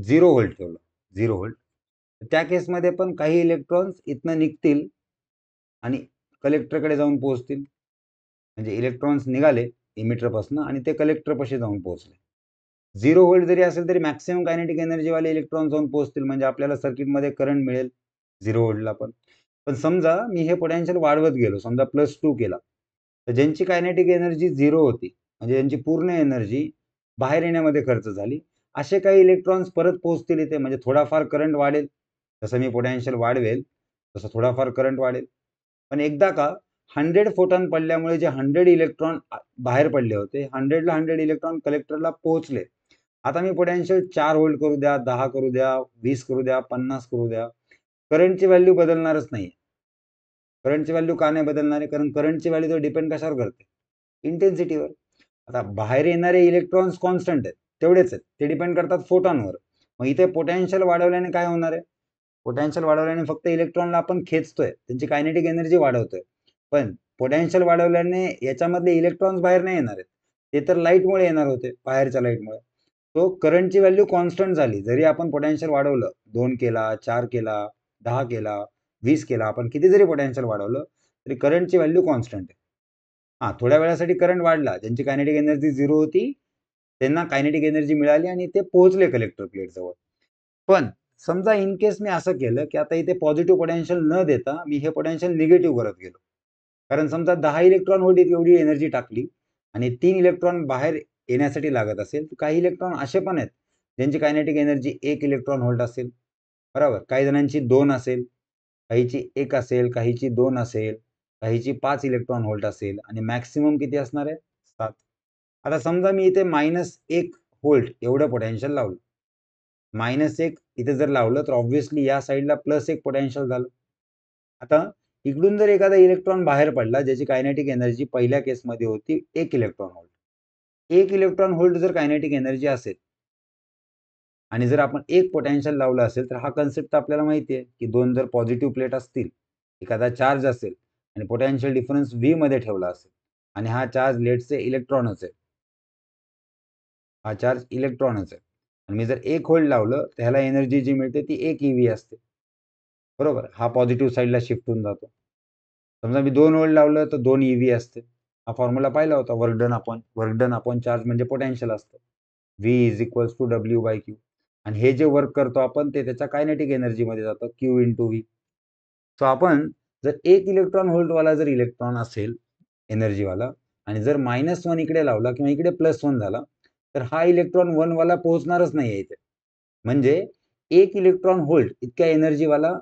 झिरो होल्ट ठेवलं झिरो होल्ट त्या केसमध्ये पण काही इलेक्ट्रॉन्स इथनं निघतील आणि कलेक्टरकडे जाऊन पोहोचतील म्हणजे इलेक्ट्रॉन्स निघाले इमिटरपासून आणि ते कलेक्टरपाशी जाऊन पोहोचले झिरो व्होल्ट जरी असेल तरी मॅक्सिमम कायनेटिक एनर्जीवाले इलेक्ट्रॉन जाऊन पोहोचतील म्हणजे आपल्याला सर्किटमध्ये करंट मिळेल झिरो व्होल्टला पण पण समजा मी हे पोटेन्शियल वाढवत गेलो समजा प्लस टू केला तर ज्यांची कायनेटिक एनर्जी झिरो होती म्हणजे ज्यांची पूर्ण एनर्जी बाहेर येण्यामध्ये खर्च झाली असे काही इलेक्ट्रॉन्स परत पोहोचतील इथे म्हणजे थोडाफार करंट वाढेल जसं मी पोटेन्शियल वाढवेल तसं थोडाफार करंट वाढेल पण एकदा का हंड्रेड फोटॉन पडल्यामुळे जे हंड्रेड इलेक्ट्रॉन बाहेर पडले होते हंड्रेडला हंड्रेड इलेक्ट्रॉन कलेक्टरला पोहोचले आता मी पोटेन्शियल चार होल्ड करू द्या दहा करू द्या वीस करू द्या पन्नास करू द्या करंटची व्हॅल्यू बदलणारच नाही करंटची व्हॅल्यू का नाही बदलणार आहे कारण करंटची व्हॅल्यू तर डिपेंड कशावर करते इंटेन्सिटीवर आता बाहेर येणारे इलेक्ट्रॉन्स कॉन्स्टंट आहेत तेवढेच आहेत ते डिपेंड करतात फोटॉनवर मग इथे पोटॅन्शियल वाढवल्याने काय होणार आहे पोटॅन्शियल वाढवल्याने फक्त इलेक्ट्रॉनला आपण खेचतोय त्यांची कायनेटिक एनर्जी वाढवतोय पण पोटेन्शियल वाढवल्याने याच्यामधले इलेक्ट्रॉन्स बाहेर नाही येणार आहेत ते तर लाईटमुळे येणार होते बाहेरच्या लाईटमुळे तो करंटची व्हॅल्यू कॉन्स्टंट झाली जरी आपण पोटेन्शियल वाढवलं दोन केला चार केला दहा केला वीस केला आपण किती जरी पोटेन्शियल वाढवलं तरी करंटची व्हॅल्यू कॉन्स्टंट आहे हां थोड्या वेळासाठी करंट वाढला ज्यांची कायनेटिक एनर्जी झिरो होती त्यांना कायनेटिक एनर्जी मिळाली आणि ते पोहोचले कलेक्टर प्लेटजवळ पण समजा इन केस मी असं केलं की आता इथे पॉझिटिव्ह पोटेन्शियल न देता मी हे पोटेन्शियल निगेटिव्ह करत गेलो कारण समजा दहा इलेक्ट्रॉन व्होल्ट एवढी एनर्जी टाकली आणि तीन इलेक्ट्रॉन बाहेर येण्यासाठी लागत असेल तर काही इलेक्ट्रॉन असे पण आहेत ज्यांची कायनेटिक एनर्जी एक इलेक्ट्रॉन होल्ड असेल बरोबर काही जणांची दोन असेल काहीची एक असेल काहीची दोन असेल काहीची पाच इलेक्ट्रॉन होल्ड असेल आणि मॅक्सिमम किती असणार आहे सात आता समजा मी इथे मायनस एक होल्ड एवढं पोटेन्शियल लावलं मायनस एक इथे जर लावलं तर ऑब्व्हियसली या साईडला प्लस एक पोटेन्शियल झालं आता इकडून जर एखादा इलेक्ट्रॉन बाहेर पडला ज्याची कायनेटिक एनर्जी पहिल्या केसमध्ये होती एक इलेक्ट्रॉन होल्ड एक इलेक्ट्रॉन होल्ड जर कायनेटिक एनर्जी असेल आणि जर आपण एक पोटेन्शियल लावलं असेल तर हा कन्सेप्ट आपल्याला माहिती आहे की दोन जर पॉझिटिव्ह प्लेट असतील एखादा चार्ज असेल आणि पोटेन्शियल डिफरन्स वी मध्ये ठेवला असेल आणि हा चार्ज लेटचे इलेक्ट्रॉनच आहे हा चार्ज इलेक्ट्रॉनच आहे आणि मी जर एक होल्ड लावलं तर ह्याला एनर्जी जी मिळते ती एक ईव्ही e असते बरोबर हा पॉझिटिव्ह साईडला शिफ्ट होऊन जातो समजा मी दोन वेळ लावलं तर दोन व्ही e असते हा फॉर्म्युला पाहिला होता वर्क डन आपण वर्क डन आपण चार्ज म्हणजे पोटेन्शियल असतं V is equals to W by Q आणि हे जे वर्क करतो आपण ते त्याच्या कायनेटिक एनर्जीमध्ये जातो Q into V so आपण जर एक इलेक्ट्रॉन होल्डवाला जर इलेक्ट्रॉन असेल एनर्जीवाला आणि जर मायनस वन इकडे लावला किंवा इकडे प्लस वन झाला तर हा इलेक्ट्रॉन वनवाला पोहोचणारच नाही आहे इथे म्हणजे एक इलेक्ट्रॉन होल्ट इतक्या एनर्जीवाला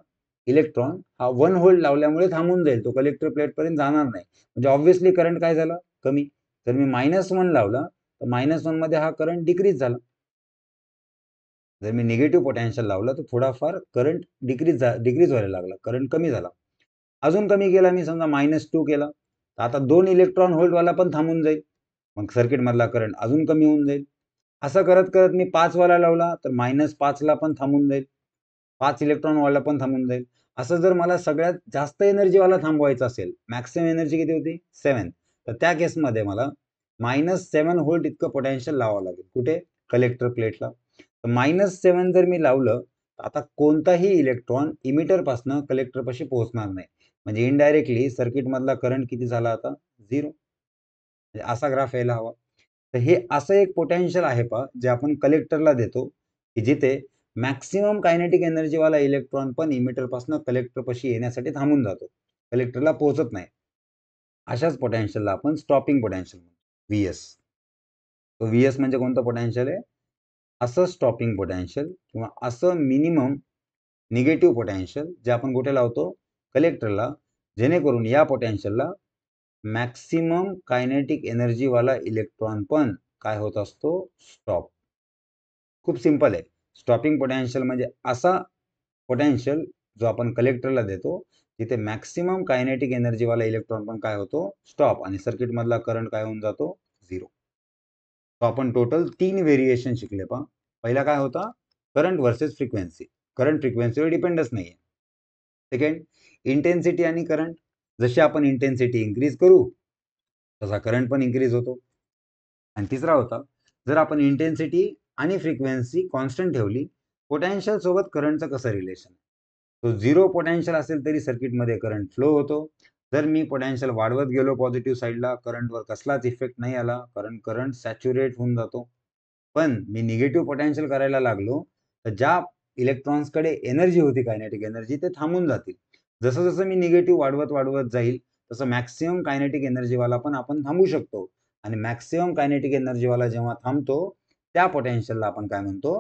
इलेक्ट्रॉन हा वन होल्ड लावल्यामुळे थांबून जाईल तो कलेक्टर प्लेटपर्यंत जाणार नाही म्हणजे ऑब्व्हियसली करंट काय झाला कमी तर मी मायनस वन लावला तर मायनस मध्ये हा करंट डिक्रीज झाला जर मी निगेटिव्ह पोटॅन्शियल लावला तर थोडाफार करंट डिक्रीज झा डिक्रीज व्हायला लागला करंट कमी झाला अजून कमी केला मी समजा मायनस टू केला तर आता दोन इलेक्ट्रॉन होल्डवाला पण थांबून जाईल मग सर्किटमधला करंट अजून कमी होऊन जाईल असं करत करत मी पाचवाला लावला तर मायनस पाचला पण थांबून जाईल पाच इलेक्ट्रॉनवाला पण थांबून जाईल असं जर मला सगळ्यात जास्त एनर्जीवाला थांबवायचं असेल मॅक्सिमम एनर्जी किती होती सेवन तर त्या केसमध्ये मला मायनस सेवन होल्ट इतकं पोटेन्शियल लावावं लागेल कुठे कलेक्टर प्लेटला तर मायनस सेवन जर मी लावलं तर आता कोणताही इलेक्ट्रॉन इमिटरपासनं कलेक्टरपाशी पोहोचणार नाही म्हणजे इनडायरेक्टली सर्किटमधला करंट किती झाला आता झिरो म्हणजे असा ग्राफ यायला हवा तर हे असं एक पोटेन्शियल आहे पा जे आपण कलेक्टरला देतो की जिथे मॅक्सिमम कायनेटिक एनर्जीवाला इलेक्ट्रॉन पण इमिटरपासून कलेक्टरपाशी येण्यासाठी थांबून जातो कलेक्टरला पोहोचत नाही अशाच पोटॅन्शियलला आपण स्टॉपिंग पोटॅन्शियल व्ही एस तो व्ही एस म्हणजे कोणतं पोटॅन्शियल आहे असं स्टॉपिंग पोटॅन्शियल किंवा असं मिनिमम निगेटिव्ह पोटॅन्शियल जे आपण कुठे लावतो कलेक्टरला जेणेकरून या पोटॅन्शियलला मॅक्सिमम कायनेटिक एनर्जीवाला इलेक्ट्रॉन पण काय होत असतो स्टॉप खूप सिंपल आहे स्टॉपिंग पोटॅन्शियल म्हणजे असा पोटॅन्शियल जो आपण कलेक्टरला देतो जिथे मॅक्सिमम कायनेटिक एनर्जीवाला इलेक्ट्रॉन पण काय होतो स्टॉप आणि सर्किटमधला करंट काय होऊन जातो झिरो तो आपण टोटल तीन व्हेरिएशन शिकले पहा पहिला काय होता करंट वर्सेस फ्रिक्वेन्सी करंट फ्रिक्वेन्सीवर डिपेंडच नाही आहे सेकंड इंटेन्सिटी आणि करंट जशी आपण इंटेन्सिटी इन्क्रीज करू तसा करंट पण इन्क्रीज होतो आणि तिसरा होता जर आपण इंटेन्सिटी आणि फ्रिक्वेन्सी कॉन्स्टंट ठेवली पोटॅन्शियल सोबत करंटचं कसं रिलेशन तो झिरो पोटॅन्शियल असेल तरी सर्किटमध्ये करंट फ्लो होतो जर मी पोटॅन्शियल वाढवत गेलो पॉझिटिव्ह साईडला करंटवर कसलाच इफेक्ट नाही आला कारण करंट सॅच्युरेट होऊन जातो पण मी निगेटिव्ह पोटॅन्शियल करायला लागलो तर ज्या इलेक्ट्रॉन्सकडे एनर्जी होती कायनेटिक एनर्जी ते थांबून जातील जसं जसं मी निगेटिव्ह वाढवत वाढवत जाईल तसं मॅक्सिमम कायनेटिक एनर्जीवाला पण आपण थांबू शकतो आणि मॅक्सिमम कायनेटिक एनर्जीवाला जेव्हा थांबतो त्या पोटेन्शियलला आपण काय म्हणतो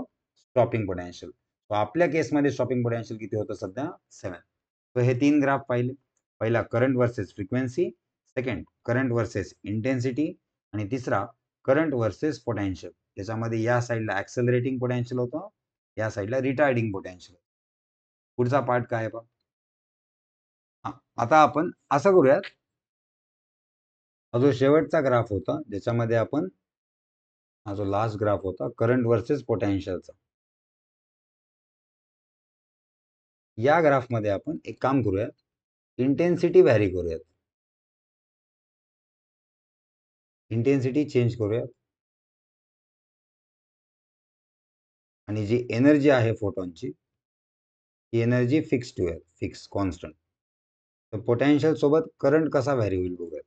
स्टॉपिंग पोटेन्शियल आपल्या मध्ये स्टॉपिंग पोटेन्शियल किती होतं सध्या सेवन तर हे तीन ग्राफ पाहिले पहिला current versus frequency second current versus intensity आणि तिसरा करंट वर्सेस पोटेन्शियल त्याच्यामध्ये या साईडला ऍक्सेलरेटिंग पोटेन्शियल होतं या साईडला रिटायर्डिंग पोटेन्शियल पुढचा पार्ट काय बा आता आपण असं करूयात हा जो शेवटचा ग्राफ होता ज्याच्यामध्ये आपण हा जो लास्ट ग्राफ होता करंट वर्सेस पोटॅन्शियलचा या ग्राफमध्ये आपण एक काम करूयात इंटेन्सिटी व्हॅरी करूयात इंटेन्सिटी चेंज करूयात आणि जी एनर्जी आहे फोटॉनची ती एनर्जी फिक्स ठेवूयात फिक्स कॉन्स्टंट तर पोटॅन्शियल सोबत करंट कसा व्हॅरी होईल बघूयात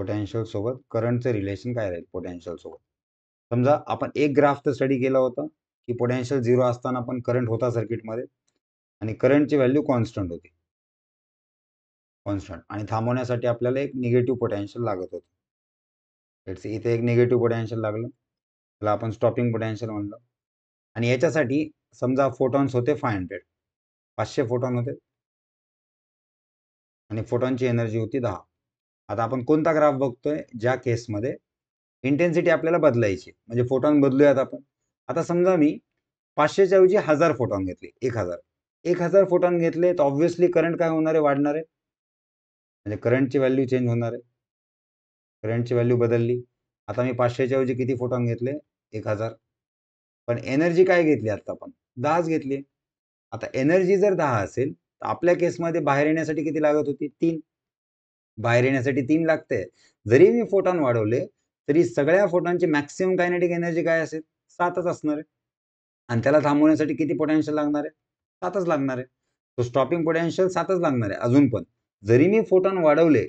पोटॅन्शियल सोबत करंटचं रिलेशन काय राहील पोटॅन्शियल सोबत समजा आपण एक ग्राफ तर स्टडी केला होता की पोटेन्शियल झिरो असताना पण करंट होता सर्किटमध्ये आणि करंटची व्हॅल्यू कॉन्स्टंट होती कॉन्स्टंट आणि थांबवण्यासाठी आपल्याला एक निगेटिव्ह पोटेन्शियल लागत होतं इथे एक निगेटिव्ह पोटेन्शियल लागलं त्याला आपण स्टॉपिंग पोटेन्शियल म्हणलं आणि याच्यासाठी समजा फोटॉन्स होते फाय हंड्रेड पाचशे फोटॉन होते आणि फोटॉनची एनर्जी होती दहा आता आपण कोणता ग्राफ बघतोय ज्या केसमध्ये इंटेन्सिटी आपल्याला बदलायची म्हणजे फोटॉन बदलूयात आपण आता समजा मी पाचशेच्या ऐवजी हजार फोटॉन घेतले एक हजार एक हजार फोटॉन घेतले तर ऑब्व्हियसली करंट काय होणार आहे वाढणार आहे म्हणजे करंटची व्हॅल्यू चेंज होणार आहे करंटची व्हॅल्यू बदलली आता मी पाचशेच्या ऐवजी किती फोटॉन घेतले एक हजार पण एनर्जी काय घेतली आता आपण दहाच घेतली आता एनर्जी जर दहा असेल तर आपल्या केसमध्ये बाहेर येण्यासाठी किती लागत होती तीन बाहेर येण्यासाठी तीन लागते जरी मी फोटॉन वाढवले तरी सगळ्या फोटॉनची मॅक्सिमम कायनेटिक एनर्जी काय असेल सातच असणार आहे आणि त्याला थांबवण्यासाठी किती पोटेन्शियल लागणार आहे सातच लागणार आहे तो स्टॉपिंग पोटेन्शियल सातच लागणार आहे अजून पण जरी मी फोटॉन वाढवले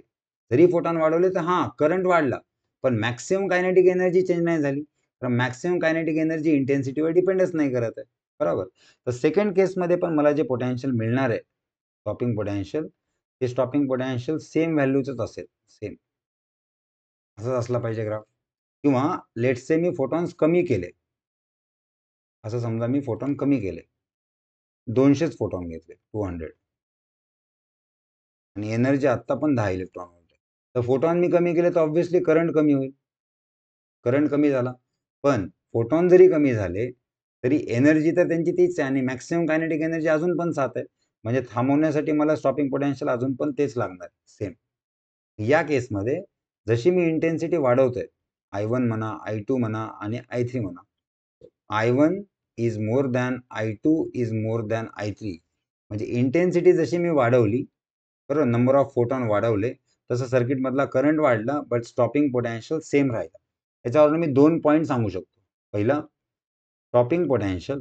जरी फोटॉन वाढवले तर हां करंट वाढला पण मॅक्सिमम कायनेटिक एनर्जी चेंज नाही झाली तर मॅक्सिमम कायनेटिक एनर्जी इंटेन्सिटीवर डिपेंडच नाही करत आहे बरोबर तर सेकंड केसमध्ये पण मला जे पोटेन्शियल मिळणार आहे स्टॉपिंग पोटेन्शियल हे स्टॉपिंग पोटॅन्शियल सेम व्हॅल्यूच असेल सेम असंच असला पाहिजे ग्राफ किंवा से मी फोटॉन्स कमी केले असं समजा मी फोटॉन कमी केले दोनशेच फोटॉन घेतले टू हंड्रेड आणि एनर्जी आत्ता पण दहा इलेक्ट्रॉन होते तर फोटॉन मी कमी केले तर ऑब्व्हियसली करंट कमी होईल करंट कमी झाला पण फोटॉन जरी कमी झाले तरी एनर्जी तर त्यांची तीच आहे आणि मॅक्सिमम कायनेटिक एनर्जी अजून पण सात आहे म्हणजे थांबवण्यासाठी मला स्टॉपिंग पोटेन्शियल अजून पण तेच लागणार सेम या केसमध्ये जशी मी इंटेन्सिटी वाढवतोय आय वन म्हणा आय टू म्हणा आणि आय थ्री म्हणा I one is more than I two is more than I three म्हणजे इंटेन्सिटी जशी मी वाढवली बरोबर नंबर ऑफ फोटॉन वाढवले तसं सर्किटमधला करंट वाढला बट स्टॉपिंग पोटेन्शियल सेम राहिला याच्यावरून मी दोन पॉईंट सांगू शकतो पहिला stopping potential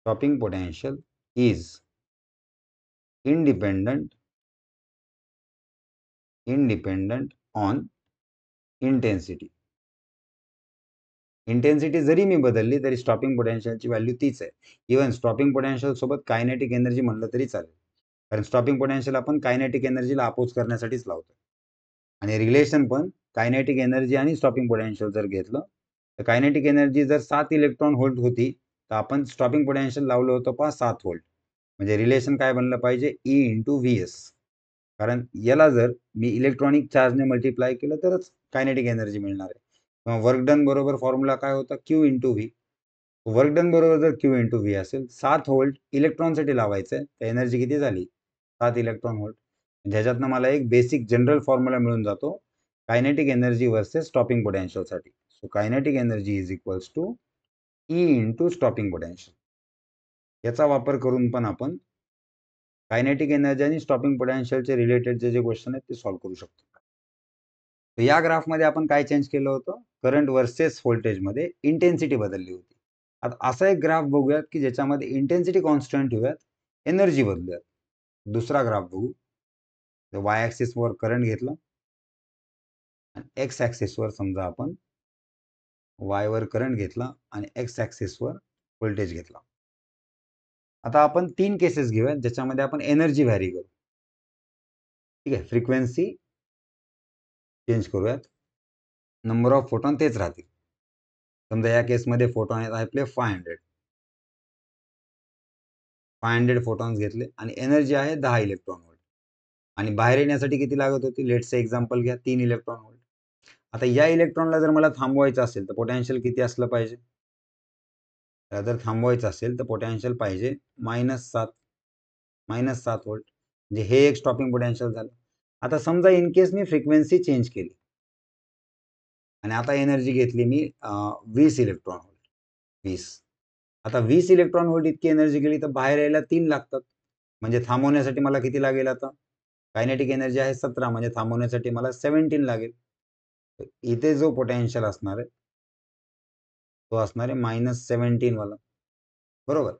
stopping potential is independent independent on intensity. Intensity जरी मी बदलली तरी स्टॉपिंग पोटेन्शियलची व्हॅल्यू तीच आहे इव्हन स्टॉपिंग पोटेन्शियल सोबत कायनेटिक एनर्जी म्हणलं तरी चालेल कारण स्टॉपिंग पोटेन्शियल आपण कायनेटिक एनर्जीला अपोज करण्यासाठीच लावतो आणि रिलेशन पण कायनेटिक एनर्जी आणि स्टॉपिंग पोटेन्शियल जर घेतलं तर कायनेटिक एनर्जी जर सात इलेक्ट्रॉन होल्ड होती तर आपण स्टॉपिंग पोटेन्शियल लावलं होतं पहा सात व्होल्ट म्हणजे रिलेशन काय बनलं पाहिजे ई इंटू व्ही एस कारण याला जर मी इलेक्ट्रॉनिक चार्जने मल्टिप्लाय केलं तरच कायनेटिक एनर्जी मिळणार आहे किंवा वर्क डन बरोबर फॉर्म्युला काय होता Q into V work done बरोबर जर क्यू इंटू व्ही असेल सात व्होल्ट इलेक्ट्रॉनसाठी लावायचं आहे तर एनर्जी किती झाली सात इलेक्ट्रॉन होल्ट ज्याच्यातनं मला एक बेसिक जनरल फॉर्म्युला मिळून जातो कायनेटिक एनर्जी वर्सेस स्टॉपिंग पोटेन्शियलसाठी so kinetic energy is equals to E into stopping potential याचा वापर करून पण आपण कायनेटिक एनर्जी आणि स्टॉपिंग पोटॅन्शियलचे रिलेटेड जे जे क्वेश्चन आहेत ते सॉल्व्ह करू शकतो तर या ग्राफमध्ये आपण काय चेंज केलं होतं करंट वर्सेस व्होल्टेजमध्ये इंटेन्सिटी बदलली होती आता असा एक ग्राफ बघूयात की ज्याच्यामध्ये इंटेन्सिटी कॉन्स्टंट ठेवूयात एनर्जी बदलूयात दुसरा ग्राफ बघू वाय ॲक्सिसवर करंट घेतला आणि एक्स ॲक्सिसवर समजा आपण वायवर करंट घेतला आणि एक्स वर व्होल्टेज घेतला आता आपण तीन केसेस घेऊयात ज्याच्यामध्ये आपण एनर्जी व्हॅरी करू ठीक आहे फ्रिक्वेन्सी चेंज करूयात नंबर ऑफ फोटॉन तेच राहतील समजा या केसमध्ये फोटॉन आहेत आपले five hundred five hundred photons घेतले आणि एनर्जी आहे दहा इलेक्ट्रॉन व्होल्ट आणि बाहेर येण्यासाठी किती लागत होती लेटचे एक्झाम्पल घ्या तीन इलेक्ट्रॉन व्होल्ट आता या इलेक्ट्रॉनला जर मला थांबवायचं असेल तर पोटॅन्शियल किती असलं पाहिजे जर थांबवायचं असेल तर पोटॅन्शियल पाहिजे मायनस सात मायनस सात वोल्ट म्हणजे हे एक स्टॉपिंग पोटॅन्शियल झालं आता समजा इन केस मी फ्रिक्वेन्सी चेंज केली आणि आता एनर्जी घेतली मी वीस इलेक्ट्रॉन व्होल्ट वीस आता वीस इलेक्ट्रॉन व्होल्ट इतकी एनर्जी गेली तर बाहेर यायला तीन लागतात म्हणजे थांबवण्यासाठी मला किती लागेल आता कायनेटिक एनर्जी आहे सतरा म्हणजे थांबवण्यासाठी मला सेव्हन्टीन लागेल इथे जो पोटेन्शियल असणार आहे तो असणार आहे मायनस सेवन्टीन वाला बरोबर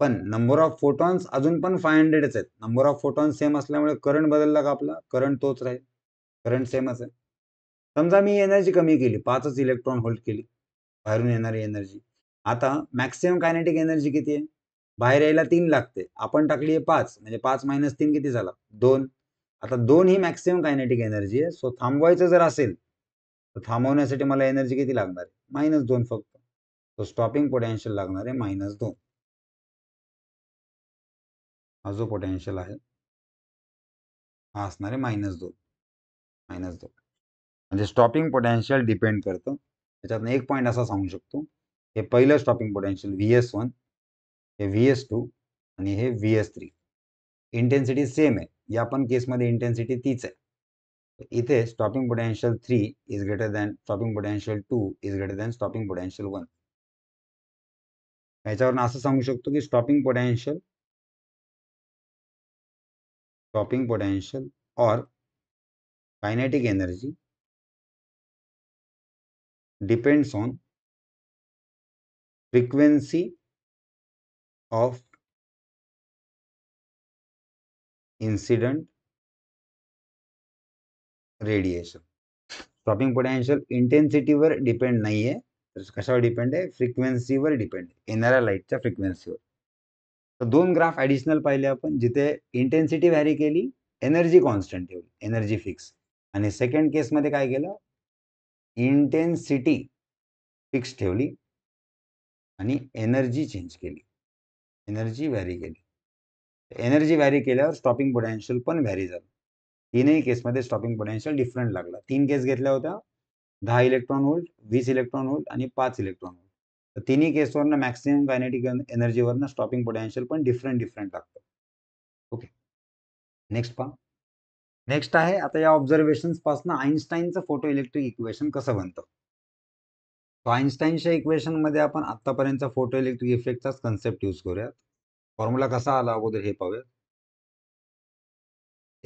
पण नंबर ऑफ फोटॉन्स अजून पण फाय हंड्रेडच आहेत नंबर ऑफ फोटॉन्स सेम असल्यामुळे करंट बदलला का आपला करंट तोच राहील करंट सेमच आहे समजा मी एनर्जी कमी केली पाचच इलेक्ट्रॉन होल्ड केली बाहेरून येणारी एनर्जी आता मॅक्सिमम कायनेटिक एनर्जी किती आहे बाहेर यायला तीन लागते आपण टाकली आहे पाच म्हणजे पाच मायनस तीन किती झाला दोन आता दोन ही मॅक्सिमम कायनेटिक एनर्जी आहे सो थांबवायचं जर असेल तर थांबवण्यासाठी मला एनर्जी किती लागणार आहे मायनस दोन फक्त तो स्टॉपिंग पोटेन्शियल लागणार आहे मायनस दोन हा जो पोटेन्शियल आहे हा असणार आहे मायनस दोन मायनस दोन म्हणजे स्टॉपिंग पोटेन्शियल डिपेंड करतं त्याच्यातनं एक पॉईंट असा सांगू शकतो हे पहिलं stopping potential V S one हे व्ही एस टू आणि हे V S three intensity same आहे या पण केसमध्ये इंटेन्सिटी तीच आहे इथे stopping potential three is greater than stopping potential two is greater than stopping potential one याच्यावरून असं सांगू शकतो स्टॉपिंग पोटेन्शियल स्टॉपिंग पोटेन्शियल और kinetic energy depends on frequency of incident radiation stopping potential इंटेन्सिटीवर डिपेंड नाही आहे तर कशावर डिपेंड आहे फ्रिक्वेन्सीवर डिपेंड येणाऱ्या लाईटच्या फ्रिक्वेन्सीवर तर दोन ग्राफ ॲडिशनल पाहिले आपण जिथे इंटेन्सिटी व्हॅरी केली एनर्जी कॉन्स्टंट ठेवली एनर्जी फिक्स आणि सेकंड केसमध्ये काय केलं इंटेन्सिटी फिक्स ठेवली आणि एनर्जी चेंज केली एनर्जी व्हॅरी केली एनर्जी व्हॅरी केल्यावर स्टॉपिंग पोटेन्शियल पण व्हॅरी झालं तीनही केसमध्ये स्टॉपिंग पोटेन्शियल डिफरंट लागला तीन केस घेतल्या होत्या दहा इलेक्ट्रॉन व्होल्ट वीस इलेक्ट्रॉन व्होल्ट आणि पाच इलेक्ट्रॉन व्होल्ट तर तिन्ही केसवरनं मॅक्सिमम कायनेटिक एनर्जीवरनं स्टॉपिंग पोटेन्शियल पण डिफरंट डिफरंट लागतं ओके नेक्स्ट पहा नेक्स्ट आहे आता या ऑब्झर्वेशन्सपासून आईन्स्टाईनचं फोटो इलेक्ट्रिक इक्वेशन कसं बनतं तो आईन्स्टाईनच्या इक्वेशनमध्ये आपण आत्तापर्यंतचा फोटो इलेक्ट्रिक इफेक्टचाच कन्सेप्ट यूज करूयात फॉर्म्युला कसा आला अगोदर हे पाहूयात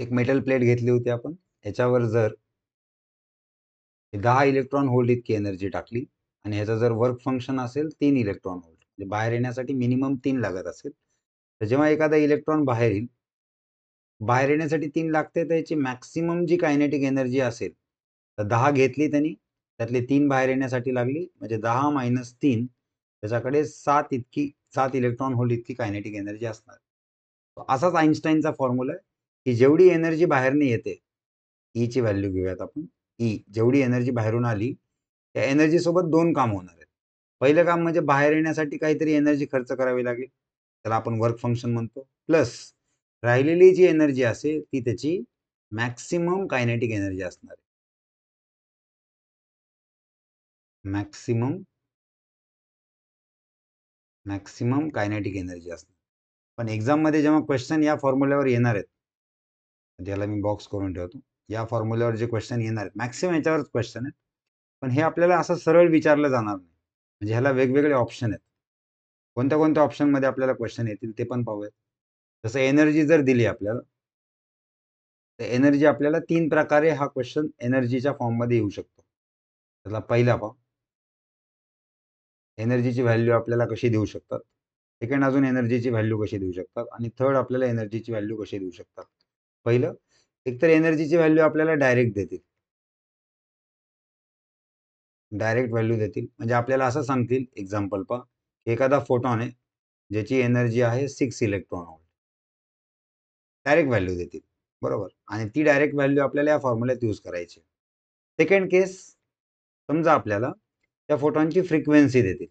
एक मेटल प्लेट घेतली होती आपण ह्याच्यावर जर दहा इलेक्ट्रॉन होल्ड इतकी एनर्जी टाकली आणि ह्याचा जर वर्क फंक्शन असेल तीन इलेक्ट्रॉन होल्ड म्हणजे बाहेर येण्यासाठी मिनिमम तीन लागत असेल तर जेव्हा एखादा इलेक्ट्रॉन बाहेर येईल बाहेर येण्यासाठी तीन लागते तर याची मॅक्सिमम जी कायनेटिक एनर्जी असेल तर दहा घेतली त्यांनी त्यातले तीन बाहेर येण्यासाठी लागली म्हणजे दहा मायनस तीन त्याच्याकडे सात इतकी सात इलेक्ट्रॉन होल्ड इतकी कायनेटिक एनर्जी असणार असाच आईन्स्टाईनचा फॉर्म्युला आहे की जेवढी एनर्जी बाहेरने येते ईची e व्हॅल्यू घेऊयात आपण ई e, जेवढी एनर्जी बाहेरून आली त्या एनर्जीसोबत दोन काम होणार आहेत पहिलं काम म्हणजे बाहेर येण्यासाठी काहीतरी एनर्जी खर्च करावी लागेल त्याला आपण वर्क फंक्शन म्हणतो प्लस राहिलेली जी एनर्जी असेल ती त्याची मॅक्सिमम कायनेटिक एनर्जी असणार आहे मॅक्सिमम मॅक्सिमम कायनेटिक एनर्जी असणार पण एक्झाममध्ये जेव्हा क्वेश्चन या फॉर्म्युल्यावर येणार आहेत ज्याला मी बॉक्स करून ठेवतो या फॉर्म्युल्यावर जे क्वेश्चन येणार आहेत मॅक्सिमम याच्यावरच क्वेश्चन आहेत पण हे आपल्याला असं सरळ विचारलं जाणार नाही म्हणजे ह्याला वेगवेगळे ऑप्शन आहेत कोणत्या कोणत्या ऑप्शनमध्ये आपल्याला क्वेश्चन येतील ते पण पाहूयात जसं एनर्जी जर दिली आपल्याला तर एनर्जी आपल्याला तीन प्रकारे हा क्वेश्चन एनर्जीच्या फॉर्ममध्ये येऊ शकतो त्यातला पहिला पाव एनर्जीची व्हॅल्यू आपल्याला कशी देऊ शकतात सेकंड अजून एनर्जीची व्हॅल्यू कशी देऊ शकतात आणि थर्ड आपल्याला एनर्जीची व्हॅल्यू कशी देऊ शकतात पहिलं एकतर एनर्जीची व्हॅल्यू आपल्याला डायरेक्ट देतील डायरेक्ट व्हॅल्यू देतील म्हणजे आपल्याला असं सांगतील एक्झाम्पल पा एखादा फोटॉन आहे ज्याची एनर्जी आहे सिक्स इलेक्ट्रॉन डायरेक्ट व्हॅल्यू देतील बरोबर आणि ती डायरेक्ट व्हॅल्यू आपल्याला या फॉर्म्युल्यात यूज करायची सेकंड केस समजा आपल्याला त्या फोटॉनची फ्रिक्वेन्सी देतील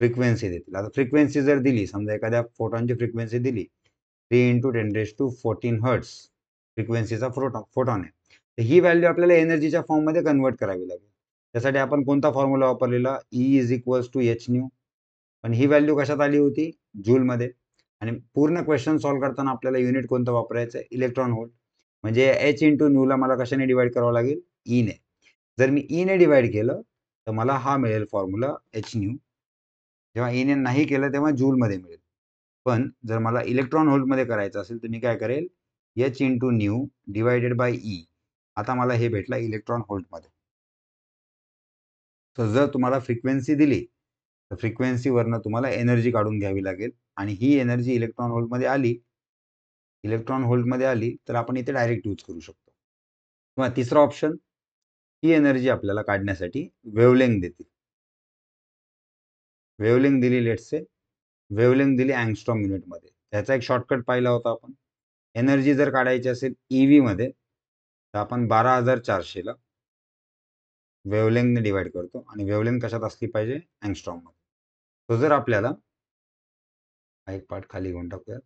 फ्रिक्वेन्सी देतील आता फ्रिक्वेन्सी जर दिली समजा एखाद्या फोटॉनची फ्रिक्वेन्सी दिली three into ten raise to fourteen hertz फ्रिक्वेन्सीचा फोटॉ फोटॉन आहे तर ही व्हॅल्यू आपल्याला एनर्जीच्या फॉर्ममध्ये कन्वर्ट करावी लागेल त्यासाठी आपण कोणता फॉर्म्युला वापरलेला E is equals to H nu पण ही व्हॅल्यू कशात आली होती जूलमध्ये आणि पूर्ण क्वेश्चन सॉल्व करताना आपल्याला युनिट कोणतं वापरायचं इलेक्ट्रॉन होल्ड म्हणजे एच इंटू ला मला कशाने डिवाइड करावं लागेल ईने e जर मी ईने e डिवाइड केलं तर मला हा मिळेल फॉर्म्युला एच न्यू जेव्हा ईने e नाही केलं तेव्हा जूलमध्ये मिळेल पण जर मला इलेक्ट्रॉन होलमध्ये करायचं असेल तर मी काय करेल H two nu divided by E आता मला हे भेटला इलेक्ट्रॉन होल्टमध्ये तर जर तुम्हाला फ्रिक्वेन्सी दिली तर फ्रिक्वेन्सीवरनं तुम्हाला एनर्जी काढून घ्यावी लागेल आणि ही एनर्जी इलेक्ट्रॉन होल्टमध्ये आली इलेक्ट्रॉन होल्टमध्ये आली तर आपण इथे डायरेक्ट यूज करू शकतो किंवा तिसरा ऑप्शन ही एनर्जी आपल्याला काढण्यासाठी वेवलेंग देते वेवलेंग दिली लेट्स से वेवलेन दिली अँगस्ट्रॉम युनिटमध्ये त्याचा एक शॉर्टकट पाहिला होता आपण एनर्जी जर काढायची असेल ई e व्हीमध्ये तर आपण बारा हजार चारशेला वेवलेंगने डिवाइड करतो आणि वेवलेंग कशात असली पाहिजे अँगस्ट्रॉममध्ये तो जर आपल्याला एक पार्ट खाली घेऊन टाकूयात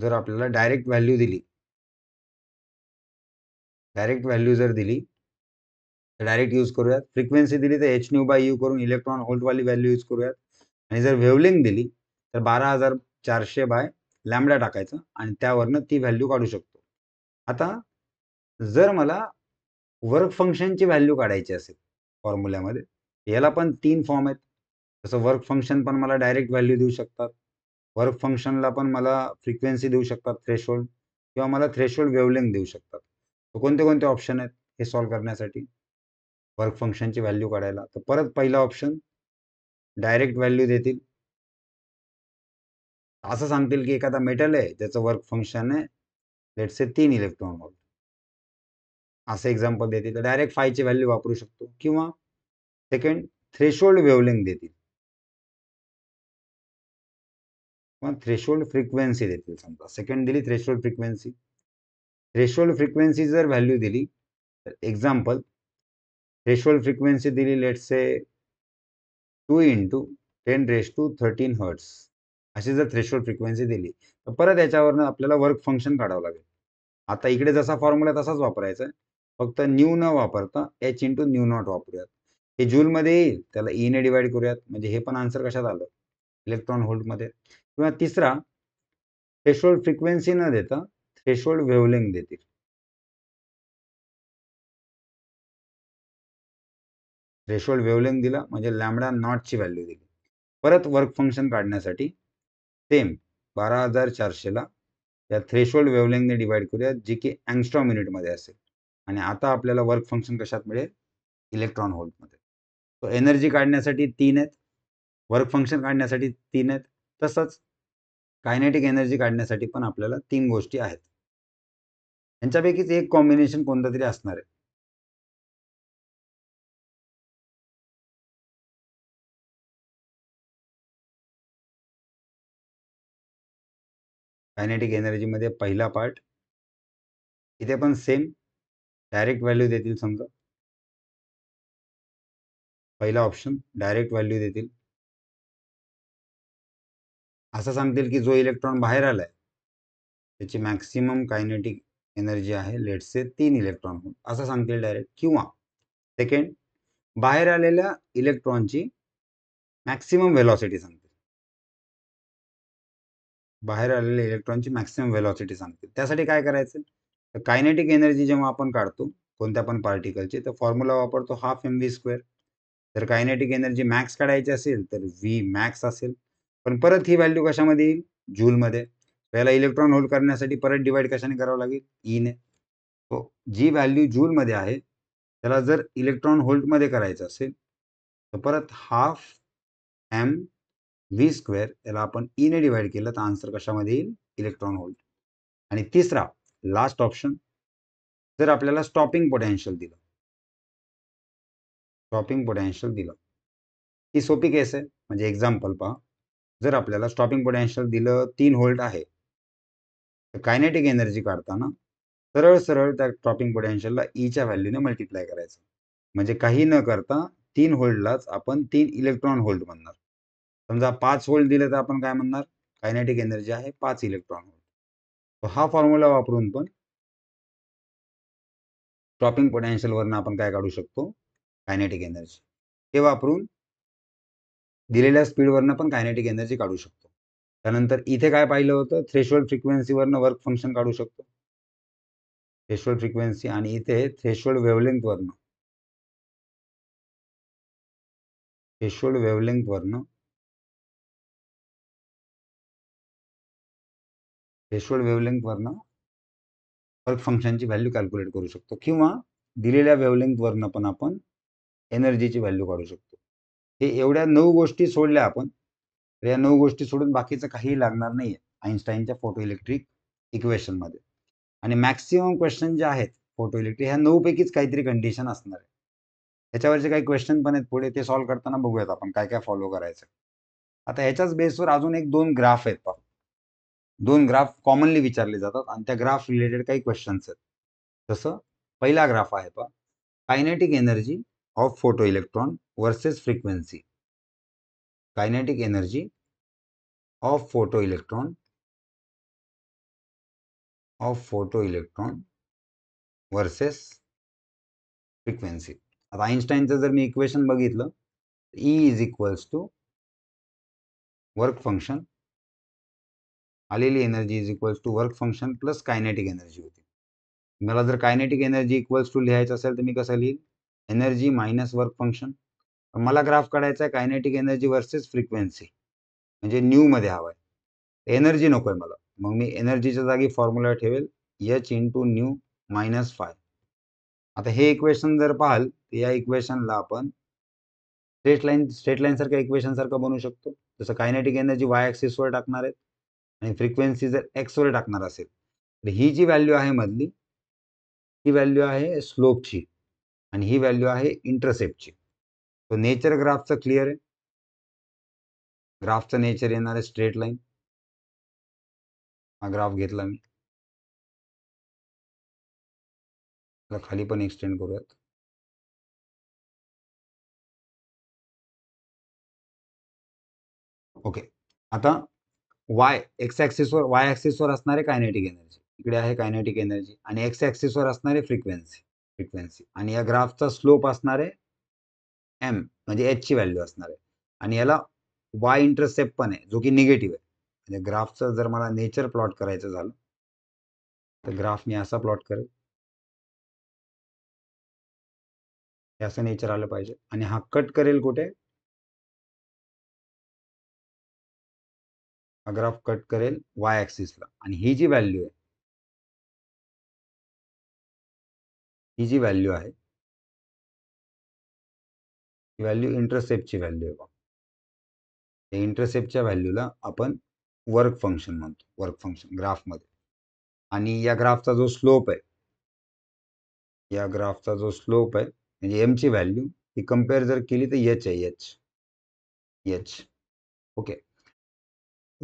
जर आपल्याला डायरेक्ट व्हॅल्यू दिली डायरेक्ट व्हॅल्यू जर दिली तर डायरेक्ट यूज करूयात फ्रिक्वेन्सी दिली तर एच न्यू बाय यू करून इलेक्ट्रॉन होल्टवाली व्हॅल्यू यूज करूयात आणि जर वेवलेंग दिली तर बारा हजार चारशे बाय लॅमडा टाकायचं आणि त्यावरनं ती व्हॅल्यू काढू शकतो आता जर मला वर्क फंक्शनची व्हॅल्यू काढायची असेल फॉर्म्युल्यामध्ये याला पण तीन फॉर्म आहेत जसं वर्क फंक्शन पण मला डायरेक्ट व्हॅल्यू देऊ शकतात वर्क फंक्शनला पण मला फ्रिक्वेन्सी देऊ शकतात थ्रेशोल्ड किंवा मला थ्रेशोल्ड वेवलेंग देऊ शकतात कोणते कोणते ऑप्शन आहेत हे सॉल्व्ह करण्यासाठी वर्क फंक्शनची व्हॅल्यू काढायला तर परत पहिला ऑप्शन डायरेक्ट व्हॅल्यू देतील असं सांगतील की एखादा मेटल आहे त्याचं वर्क फंक्शन आहे लेट्स तीन इलेक्ट्रॉन व्होल्ट असं एक्झाम्पल देतील तर डायरेक्ट फायची व्हॅल्यू वापरू शकतो किंवा सेकंड थ्रेशोल्ड वेवलिंग देतील किंवा थ्रेशोल्ड फ्रिक्वेन्सी देतील समजा सेकंड दिली थ्रेशोल्ड फ्रिक्वेन्सी थ्रेशोल्ड फ्रिक्वेन्सी जर व्हॅल्यू दिली तर एक्झाम्पल थ्रेशोल्ड फ्रिक्वेन्सी दिली let's say two into ten raise to thirteen hertz अशी जर थ्रेशोल्ड फ्रिक्वेन्सी दिली तर परत याच्यावरनं आपल्याला वर्क फंक्शन काढावं लागेल आता इकडे जसा फॉर्म्युला तसाच वापरायचा आहे फक्त न्यू न वापरता एच इंटू न्यू नॉट वापरूयात हे मध्ये येईल त्याला e ने डिवाइड करूयात म्हणजे हे पण आन्सर कशात आलं इलेक्ट्रॉन होल्डमध्ये किंवा तिसरा थ्रेशोल्ड फ्रिक्वेन्सी न देता थ्रेशोल्ड वेवलेंग देतील थ्रेशोल्ड वेवलेंथ दिला म्हणजे लॅमडा ची व्हॅल्यू दिली परत वर्क फंक्शन काढण्यासाठी सेम बारा हजार चारशेला या थ्रेशोल्ड वेवलेंगने डिवाइड करूया जी की अँगस्ट्रॉम युनिटमध्ये असेल आणि आता आपल्याला वर्क फंक्शन कशात मिळेल इलेक्ट्रॉन होल्टमध्ये सो एनर्जी काढण्यासाठी तीन आहेत वर्क फंक्शन काढण्यासाठी तीन आहेत तसंच कायनेटिक एनर्जी काढण्यासाठी पण आपल्याला तीन गोष्टी आहेत यांच्यापैकीच एक कॉम्बिनेशन कोणतं तरी असणार आहे कायनेटिक एनर्जीमध्ये पहिला पार्ट इथे पण सेम डायरेक्ट व्हॅल्यू देतील समजा पहिला ऑप्शन डायरेक्ट व्हॅल्यू देतील असं सांगतील की जो इलेक्ट्रॉन बाहेर आलाय त्याची मॅक्सिमम कायनेटिक एनर्जी आहे लेटसे तीन इलेक्ट्रॉन असं सांगतील डायरेक्ट किंवा सेकंड बाहेर आलेल्या इलेक्ट्रॉनची मॅक्सिमम व्हेलॉसिटी सांगतील बाहेर आलेले इलेक्ट्रॉनची मॅक्सिमम व्हेलॉसिटी सांगते त्यासाठी काय करायचं तर कायनेटिक एनर्जी जेव्हा आपण काढतो कोणत्या पण पार्टिकलची तर फॉर्म्युला वापरतो हाफ एम व्ही स्क्वेअर जर कायनेटिक एनर्जी मॅक्स काढायची असेल तर व्ही मॅक्स असेल पण परत ही व्हॅल्यू कशामध्ये येईल जूलमध्ये याला इलेक्ट्रॉन होल्ड करण्यासाठी परत डिवाइड कशाने करावं लागेल ईने e हो जी व्हॅल्यू जूलमध्ये आहे त्याला जर इलेक्ट्रॉन होल्डमध्ये करायचं असेल तर परत हाफ एम वी स्क्वेअर याला आपण ईने e डिवाइड केलं तर आन्सर कशामध्ये येईल इलेक्ट्रॉन होल्ट आणि तिसरा लास्ट ऑप्शन जर आपल्याला स्टॉपिंग पोटेन्शियल दिलं स्टॉपिंग पोटेन्शियल दिलं ही सोपी केस आहे म्हणजे एक्झाम्पल पहा जर आपल्याला स्टॉपिंग पोटेन्शियल दिलं तीन होल्ट आहे तर कायनेटिक एनर्जी काढताना सरळ सरळ त्या स्टॉपिंग पोटेन्शियलला ईच्या व्हॅल्यूने मल्टिप्लाय करायचं म्हणजे काही न करता तीन होल्डलाच आपण तीन इलेक्ट्रॉन होल्ड म्हणणार समजा पाच होल्ड दिले तर आपण काय म्हणणार कायनेटिक एनर्जी आहे पाच इलेक्ट्रॉन होल्ड हा फॉर्म्युला वापरून पण स्टॉपिंग वरनं आपण काय काढू शकतो कायनेटिक एनर्जी हे वापरून दिलेल्या स्पीडवरनं पण कायनेटिक एनर्जी काढू शकतो त्यानंतर इथे काय पाहिलं होतं थ्रेशोल्ड फ्रिक्वेन्सीवरनं वर्क फंक्शन काढू शकतो थ्रेशोल्ड फ्रिक्वेन्सी आणि इथे थ्रेशोल्ड वेवलेंथवरनं थ्रेशोल्ड वेवलेंथवरनं थ्रेशोल्ड वेवलेंथवरनं वर्क फंक्शनची व्हॅल्यू कॅल्क्युलेट करू शकतो किंवा दिलेल्या वेवलेंथवरनं पण आपण एनर्जीची व्हॅल्यू काढू शकतो हे एवढ्या नऊ गोष्टी सोडल्या आपण तर या नऊ गोष्टी सोडून बाकीचं काही लागणार नाही आहे आईन्स्टाईनच्या फोटो इलेक्ट्रिक इक्वेशनमध्ये आणि मॅक्सिमम क्वेश्चन जे आहेत फोटो इलेक्ट्रिक ह्या नऊपैकीच काहीतरी कंडिशन असणार आहे ह्याच्यावरचे काही क्वेश्चन पण आहेत पुढे ते सॉल्व्ह करताना बघूयात आपण काय काय फॉलो करायचं आता ह्याच्याच बेसवर अजून एक दोन ग्राफ आहेत पाहू दोन ग्राफ कॉमनली विचारले जातात आणि त्या ग्राफ रिलेटेड काही क्वेश्चन्स आहेत जसं पहिला ग्राफ आहे पा kinetic energy of photo photoelectron versus frequency kinetic energy of photo electron of photo photoelectron versus frequency आता आईन्स्टाईनचं जर मी इक्वेशन बघितलं E is equals to work function आलेली energy is equals to work function plus kinetic energy होती मला जर कायनेटिक एनर्जी इक्वल्स टू लिहायचं असेल तर मी कसं लिहील एनर्जी मायनस वर्क फंक्शन मला ग्राफ काढायचा आहे कायनेटिक एनर्जी वर्सेस फ्रिक्वेन्सी म्हणजे मध्ये हवा आहे एनर्जी नको आहे मला मग मी एनर्जीच्या जागी फॉर्म्युला ठेवेल H two nu minus phi आता हे इक्वेशन जर पाहाल तर या इक्वेशनला आपण स्ट्रेट लाईन स्ट्रेट लाईन सारख्या इक्वेशन सारखं बनवू शकतो जसं कायनेटिक एनर्जी वाय ऍक्सिसवर टाकणार आहेत आणि फ्रिक्वेन्सी जर एक्सवर टाकणार असेल तर ही जी व्हॅल्यू आहे मधली ही व्हॅल्यू आहे स्लोपची आणि ही व्हॅल्यू आहे इंटरसेप्टची तो नेचर ग्राफचं क्लिअर आहे ग्राफचं नेचर येणार आहे स्ट्रेट लाईन हा ग्राफ घेतला मी खाली पण एक्सटेंड करूयात ओके आता वाय एक्स ऍक्सिसवर वाय ऍक्सिसवर असणारे कायनेटिक एनर्जी इकडे आहे कायनेटिक एनर्जी आणि एक्स ऍक्सिसवर असणारे फ्रिक्वेन्सी फ्रिक्वेन्सी आणि या ग्राफचा स्लोप असणारे एम म्हणजे एचची व्हॅल्यू असणार आहे आणि याला वाय इंटरसेप्ट पण आहे जो की निगेटिव्ह आहे म्हणजे ग्राफचं जर मला नेचर प्लॉट करायचं झालं तर ग्राफ मी असा प्लॉट करेल असं नेचर आलं पाहिजे आणि हा कट करेल कुठे हा ग्राफ कट करेल वाय ला आणि ही जी व्हॅल्यू आहे ही जी व्हॅल्यू आहे ही व्हॅल्यू इंटरसेप्टची व्हॅल्यू आहे बाबा इंटरसेप्टच्या व्हॅल्यूला आपण वर्क फंक्शन म्हणतो वर्क फंक्शन ग्राफमध्ये आणि या ग्राफचा जो स्लोप आहे या ग्राफचा जो स्लोप आहे म्हणजे ची व्हॅल्यू ही कम्पेअर जर केली तर एच आहे एच एच ओके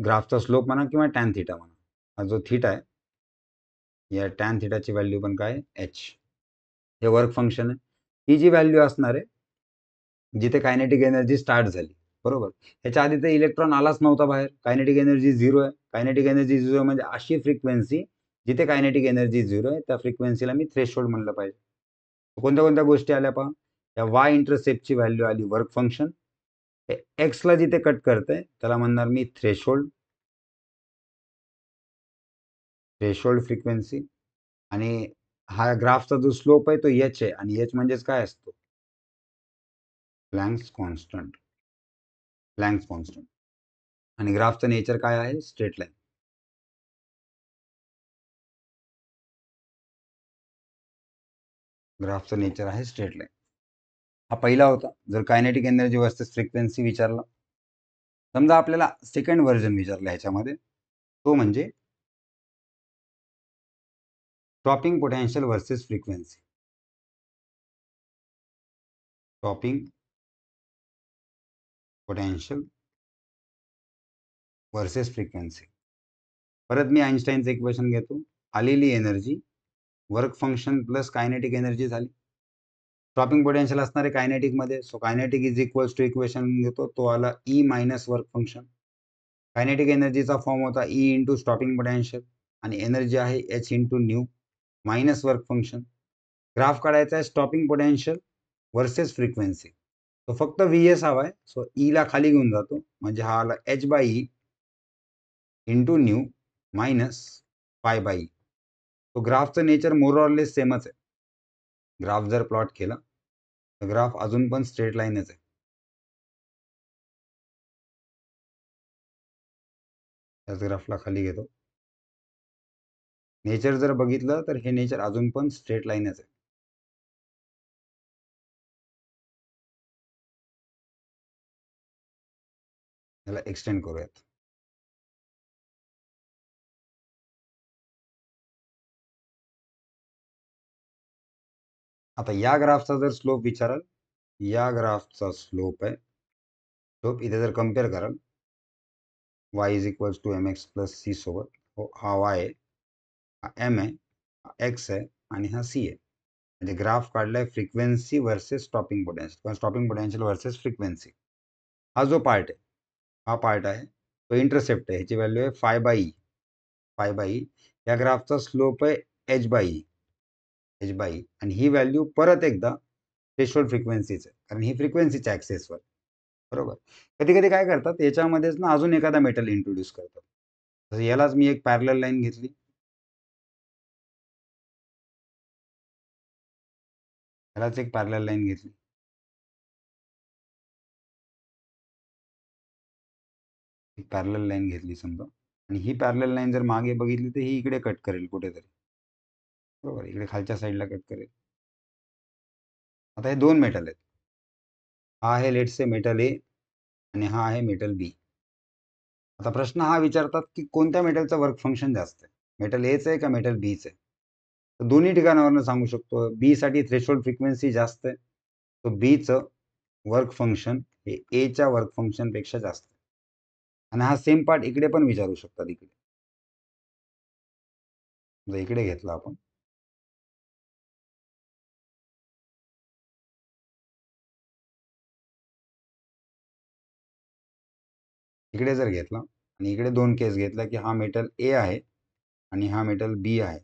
ग्राफचा स्लोप म्हणा किंवा टॅन थिटा म्हणा हा जो थिटा आहे या टॅन थिटाची व्हॅल्यू पण काय एच हे वर्क फंक्शन आहे ही जी व्हॅल्यू असणार आहे जिथे कायनेटिक एनर्जी स्टार्ट झाली बरोबर ह्याच्या आधी तर इलेक्ट्रॉन आलाच नव्हता बाहेर कायनेटिक एनर्जी झिरो आहे कायनेटिक एनर्जी झिरो म्हणजे अशी फ्रिक्वेन्सी जिथे कायनेटिक एनर्जी झिरो आहे त्या फ्रिक्वेन्सीला मी थ्रेशोल्ड म्हणलं पाहिजे कोणत्या कोणत्या गोष्टी आल्या पहा या वाय इंटरसेप्टची व्हॅल्यू आली वर्क फंक्शन एक्स एक्सला जिथे कट करते त्याला म्हणणार मी थ्रेशोल्ड थ्रेशोल्ड फ्रिक्वेन्सी आणि हा ग्राफचा जो स्लोप आहे तो एच आहे आणि एच म्हणजेच काय असतो प्लँक्स कॉन्स्टंट प्लँक्स कॉन्स्टंट आणि ग्राफचं नेचर काय आहे स्ट्रेट लाईन ग्राफचं नेचर आहे स्ट्रेट लाईन हा पहिला होता जर कायनेटिक एनर्जी वर्सेस फ्रिक्वेन्सी विचारला समजा आपल्याला सेकंड व्हर्जन विचारलं ह्याच्यामध्ये तो म्हणजे stopping potential versus frequency stopping potential versus frequency परत मी आईन्स्टाईनचं इक्वेशन घेतो आलेली energy work function plus kinetic energy झाली स्टॉपिंग पोटेन्शियल असणारे मध्ये so kinetic is equals to equation घेतो तो आला E minus work function kinetic एनर्जीचा फॉर्म होता ई इंटू स्टॉपिंग पोटेन्शियल आणि एनर्जी आहे H into nu minus work function graph काढायचा आहे स्टॉपिंग पोटेन्शियल वर्सेस फ्रिक्वेन्सी तो फक्त व्ही एस हवा आहे सो ईला e खाली घेऊन जातो म्हणजे हा आला H by E into nu minus phi by E तो ग्राफचं नेचर लेस सेमच आहे ग्राफ जर प्लॉट केला ग्राफ अजून पण स्ट्रेट लाईनच आहे त्याच ग्राफला खाली घेतो नेचर जर बघितलं तर हे नेचर अजून पण स्ट्रेट लाईनच आहे याला एक्सटेंड करूयात आता या ग्राफचा जर स्लोप विचाराल या ग्राफचा स्लोप आहे स्लोप इथे जर कम्पेअर कराल Y is equals to M X plus C सोबत हो हा वाय आहे हा एम आहे हा एक्स आहे आणि हा सी आहे म्हणजे ग्राफ काढला है फ्रिक्वेन्सी वर्सेस स्टॉपिंग पोटेन्शियल किंवा स्टॉपिंग पोटेन्शियल वर्सेस फ्रिक्वेन्सी हा जो पार्ट आहे हा पार्ट आहे तो इंटरसेप्ट आहे ह्याची व्हॅल्यू आहे phi by phi by E या ग्राफचा स्लोप आहे एच बाय एच बाई आणि ही व्हॅल्यू परत एकदा थ्रेशोल्ड फ्रिक्वेन्सीच कारण ही फ्रिक्वेन्सीच्या ऍक्सेसवर बरोबर कधी कधी काय करतात याच्यामध्येच ना अजून एखादा मेटल इंट्रोड्यूस करतात यालाच मी एक पॅरल लाईन घेतली यालाच एक पॅरल लाईन घेतली एक पॅरल लाईन घेतली समजा आणि ही पॅरल लाईन जर मागे बघितली तर ही इकडे कट करेल कुठेतरी बरोबर इकडे खालच्या साईडला कट करेल आता हे दोन मेटल आहेत हा आहे लेट्स मेटल ए आणि हा आहे मेटल बी आता प्रश्न हा विचारतात की कोणत्या मेटलचं वर्क फंक्शन जास्त आहे मेटल एचं आहे का मेटल बीच आहे तर दोन्ही ठिकाणावरनं सांगू शकतो बी साठी थ्रेशोल्ड फ्रिक्वेन्सी जास्त आहे तो बीचं वर्क फंक्शन हे एच्या वर्क फंक्शनपेक्षा जास्त आहे आणि हा सेम पार्ट इकडे पण विचारू शकतात इकडे इकडे घेतला आपण इकडे जर घेतला आणि इकडे दोन केस घेतला की हा मेटल ए आहे आणि हा मेटल बी आहे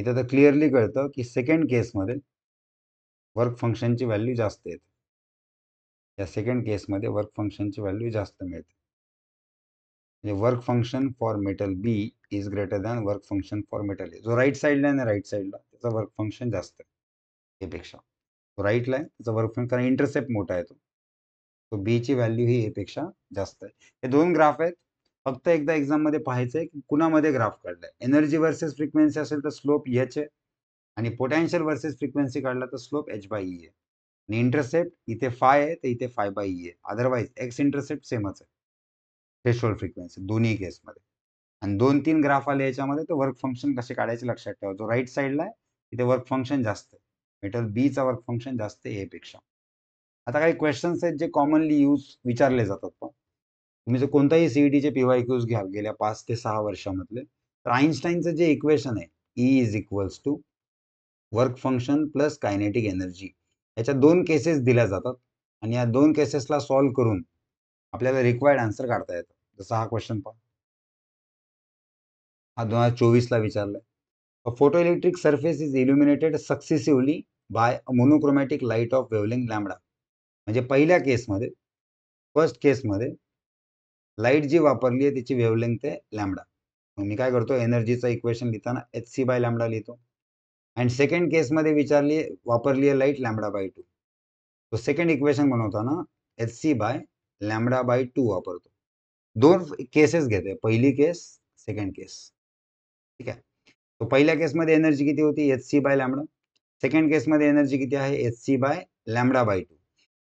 इथं तर क्लिअरली कळतं की सेकंड केसमध्ये वर्क फंक्शनची व्हॅल्यू जास्त येते या सेकंड केसमध्ये वर्क फंक्शनची व्हॅल्यू जास्त मिळते म्हणजे work function for metal B is greater than work function for metal A जो राईट साईडला आहे ना राईट साईडला त्याचा वर्क फंक्शन जास्त आहे यापेक्षा तो राईटला आहे त्याचा वर्क फंक्शन कारण इंटरसेप्ट मोठा आहे तो सो बी ची व्हॅल्यू ही एपेक्षा जास्त आहे हे दोन ग्राफ आहेत फक्त एकदा एक्झाममध्ये पाहायचं पाहायचंय की कुणामध्ये ग्राफ काढलाय एनर्जी वर्सेस फ्रिक्वेन्सी असेल तर स्लोप एच आहे आणि पोटॅन्शियल वर्सेस फ्रिक्वेन्सी काढला तर स्लोप एच बाय ई आहे आणि इंटरसेप्ट इथे फाय आहे तर इथे फाय बाय ई आहे अदरवाईज एक्स इंटरसेप्ट सेमच आहे थ्रेशोल्ड फ्रिक्वेन्सी दोन्ही मध्ये आणि दोन तीन ग्राफ आले याच्यामध्ये तर वर्क फंक्शन कसे काढायचे लक्षात ठेवा जो राईट साईडला आहे तिथे वर्क फंक्शन जास्त आहे मेटल बीचा वर्क फंक्शन जास्त आहे ए पेक्षा आता काही क्वेश्चन्स आहेत जे कॉमनली यूज विचारले जातात पण तुम्ही जर कोणताही सीईटीचे e पीवाय क्यूज घ्या गेल्या पाच ते सहा वर्षामधले तर आईन्स्टाईनचं जे इक्वेशन आहे E is equals to work function plus kinetic energy याच्या दोन केसेस दिल्या जातात आणि या दोन केसेसला सॉल्व्ह करून आपल्याला रिक्वायर्ड आन्सर काढता येतं जसं हा क्वेश्चन पहा हा दोन हजार चोवीसला विचारलाय photoelectric surface is illuminated successively by monochromatic light of wavelength lambda म्हणजे पहिल्या केसमध्ये फर्स्ट केसमध्ये लाईट जी वापरली आहे तिची वेवलेंथ आहे लॅमडा मग मी काय करतो एनर्जीचं इक्वेशन लिहिताना एच सी बाय लॅमडा लिहितो अँड सेकंड केसमध्ये विचारली वापरली आहे लाईट लॅमडा बाय टू तो सेकंड इक्वेशन बनवताना H C by lambda by two वापरतो दोन केसेस घेते पहिली केस सेकंड केस ठीक आहे तो पहिल्या केसमध्ये एनर्जी किती होती H C by lambda second केसमध्ये एनर्जी किती आहे H C by lambda by two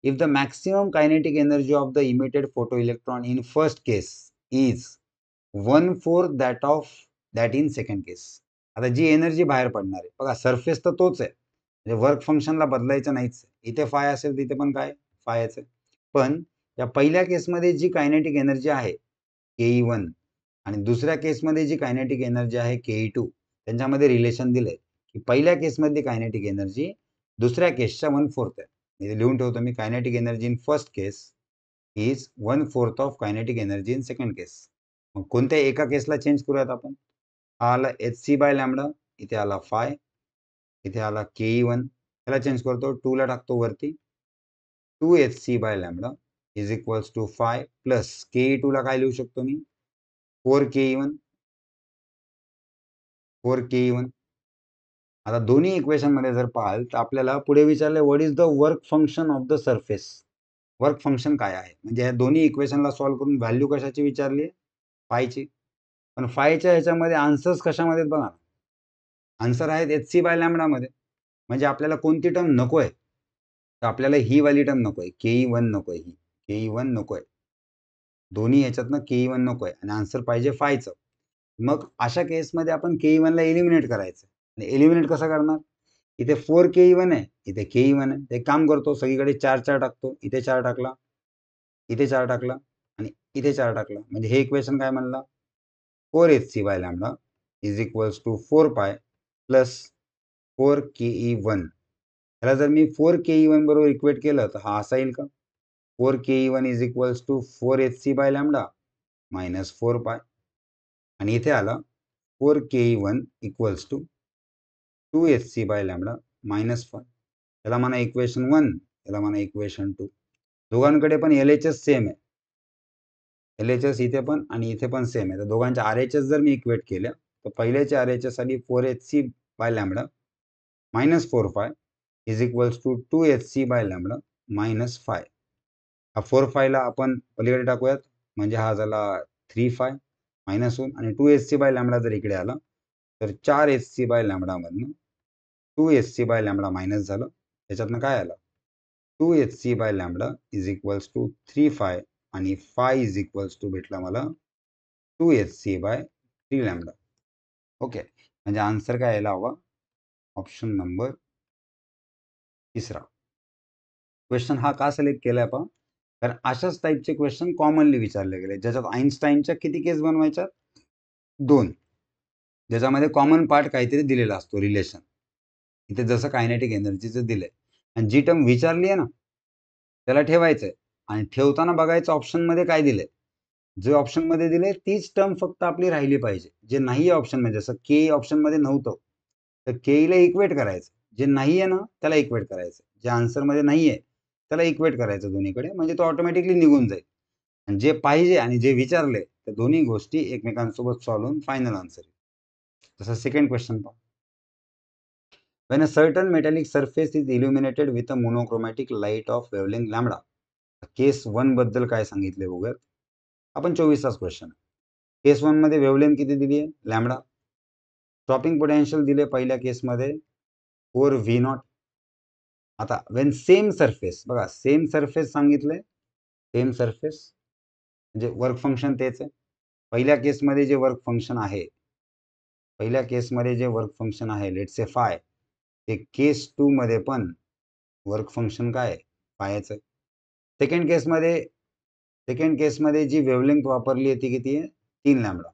if the maximum kinetic energy of the emitted photoelectron in first case is one four that of that in second case आता जी एनर्जी बाहेर पडणार आहे बघा सरफेस तर तोच आहे म्हणजे वर्क फंक्शनला बदलायचं नाहीच इथे फाय असेल तिथे पण काय फायचं पण या पहिल्या केसमध्ये जी कायनेटिक एनर्जी आहे के ई वन आणि दुसऱ्या केसमध्ये जी कायनेटिक एनर्जी आहे के ई टू त्यांच्यामध्ये रिलेशन दिलंय की पहिल्या केसमधली कायनेटिक एनर्जी दुसऱ्या केसच्या वन फोर्थ आहे इथे लिहून ठेवतो मी kinetic energy in first case is one fourth of kinetic energy in second case मग कोणत्या एका केसला चेंज करूयात आपण हा आला एच सी बाय लॅमडा इथे आला फाय इथे आला केई वन याला चेंज करतो टूला टाकतो वरती two H C by lambda is equals to phi plus KE E टूला काय लिहू शकतो मी four K E one four K E one आता दोन्ही इक्वेशन मध्ये जर पाहाल तर आपल्याला पुढे विचारले what is the work function of the surface work function काय आहे म्हणजे या दोन्ही इक्वेशनला सॉल्व्ह करून व्हॅल्यू कशाची विचारली आहे फायची पण फायच्या ह्याच्यामध्ये आन्सर्स कशामध्ये बघा आन्सर आहेत एच सी बाय लॅमडामध्ये म्हणजे आपल्याला कोणती टर्म नको आहे तर आपल्याला ही वाली टर्म नको आहे के ई वन नको आहे ही के ई वन नको आहे दोन्ही ह्याच्यातनं के ई वन नको आहे आणि आन्सर पाहिजे फायचं मग अशा केसमध्ये आपण के ई वनला एलिमिनेट करायचं एलिमिनेट कसा करणार इथे फोर के ई वन आहे इथे के ई वन आहे एक काम करतो सगळीकडे चार चार टाकतो इथे चार टाकला इथे चार टाकला आणि इथे चार टाकला म्हणजे हे इक्वेशन काय म्हणला four H C by lambda is equals to four pi plus four K E one ह्याला जर मी फोर के ई वन बरोबर इक्वेट केलं तर हा असा येईल का four K E one is equals to four H C by lambda minus four pi आणि इथे आला four K E one equals to two H C by lambda minus one याला म्हणा इक्वेशन वन याला म्हणा इक्वेशन टू दोघांकडे पण एल एच एस सेम आहे एल एच एस इथे पण आणि इथे पण सेम आहे तर दोघांच्या आर एच एस जर मी इक्वेट केल्या तर पहिल्याच्या आर एच एस आली four H C by lambda minus four phi is equals to two H C by lambda minus phi हा फोर फायला आपण पलीकडे टाकूयात म्हणजे हा झाला थ्री फाय मायनस वन आणि two H C by lambda जर इकडे आला तर चार एच सी बाय लॅमडामधनं two H C by lambda minus झालं त्याच्यातनं काय आलं two H C by lambda is equals to three phi आणि फाय इज इक्वल्स टू भेटला मला two H C by three lambda okay म्हणजे आन्सर काय यायला हवा ऑप्शन नंबर तिसरा क्वेश्चन हा का सिलेक्ट केलाय पहा कारण अशाच टाईपचे क्वेश्चन कॉमनली विचारले गेले ज्याच्यात आईन्स्टाईनच्या किती केस बनवायच्या दोन ज्याच्यामध्ये कॉमन पार्ट काहीतरी दिलेला असतो रिलेशन इथे जसं कायनेटिक एनर्जीचं दिलंय आणि जी टर्म विचारली आहे ना त्याला ठेवायचं आहे आणि ठेवताना बघायचं ऑप्शनमध्ये काय दिलंय जे ऑप्शनमध्ये दिले तीच टर्म फक्त आपली राहिली पाहिजे जे नाही आहे ऑप्शनमध्ये जसं के ऑप्शनमध्ये नव्हतं तर केईला इक्वेट करायचं जे नाही आहे ना त्याला इक्वेट करायचं जे आन्सरमध्ये नाही आहे त्याला इक्वेट करायचं दोन्हीकडे म्हणजे तो ऑटोमॅटिकली निघून जाईल आणि जे पाहिजे आणि जे विचारले त्या दोन्ही गोष्टी एकमेकांसोबत सॉल्व होऊन फायनल आन्सर येईल तसं सेकंड क्वेश्चन पाहू when a certain metallic surface is illuminated with a monochromatic light of wavelength lambda case one बद्दल काय सांगितले बघूयात आपण तास क्वेश्चन केस वन मध्ये वेवलेन किती दिली आहे लॅमडा स्टॉपिंग पोटेन्शियल दिले पहिल्या केसमध्ये फोर व्ही नॉट आता वेन सेम सरफेस बघा सेम सरफेस सांगितले सेम सरफेस म्हणजे वर्क फंक्शन तेच आहे पहिल्या केसमध्ये जे वर्क फंक्शन आहे पहिल्या केसमध्ये जे वर्क फंक्शन आहे लेट्स ए फाय ते केस मध्ये पण वर्क फंक्शन काय पायाचं सेकंड केसमध्ये सेकंड केसमध्ये जी वेवलेंथ वापरली आहे ती किती आहे तीन लॅमडा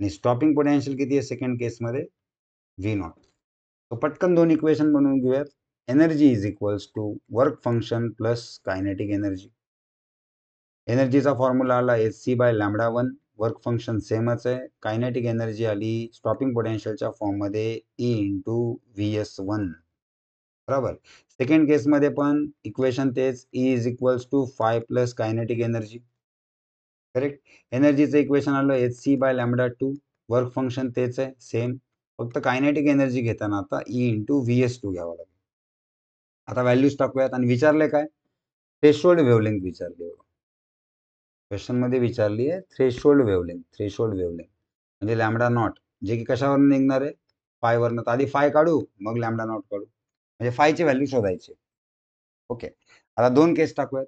आणि स्टॉपिंग पोटेन्शियल किती आहे सेकंड केसमध्ये व्ही नॉट पटकन दोन इक्वेशन बनवून घेऊयात energy is equals to work function plus kinetic energy एनर्जीचा फॉर्म्युला आला S C by lambda one work function सेमच आहे कायनेटिक एनर्जी आली स्टॉपिंग पोटेन्शियलच्या फॉर्ममध्ये E into V S one बरोबर सेकंड केस मध्ये पण इक्वेशन तेच E is equals to phi plus kinetic energy correct एनर्जीचं इक्वेशन आलं H C by lambda two work function तेच आहे सेम फक्त कायनेटिक एनर्जी घेताना आता E into V S two घ्यावं लागेल आता व्हॅल्यूज टाकूयात आणि विचारले काय थ्रेशोल्ड वेव्हलिंग विचारले क्वेश्चनमध्ये विचारली आहे थ्रेशोल्ड वेवलेंथ थ्रेशोल्ड वेवलेंथ म्हणजे लॅमडा नॉट जे की कशावरून निघणार आहे फायवरनं तर आधी फाय काढू मग लॅमडा नॉट काढू म्हणजे फायची व्हॅल्यू शोधायची ओके आता दोन केस टाकूयात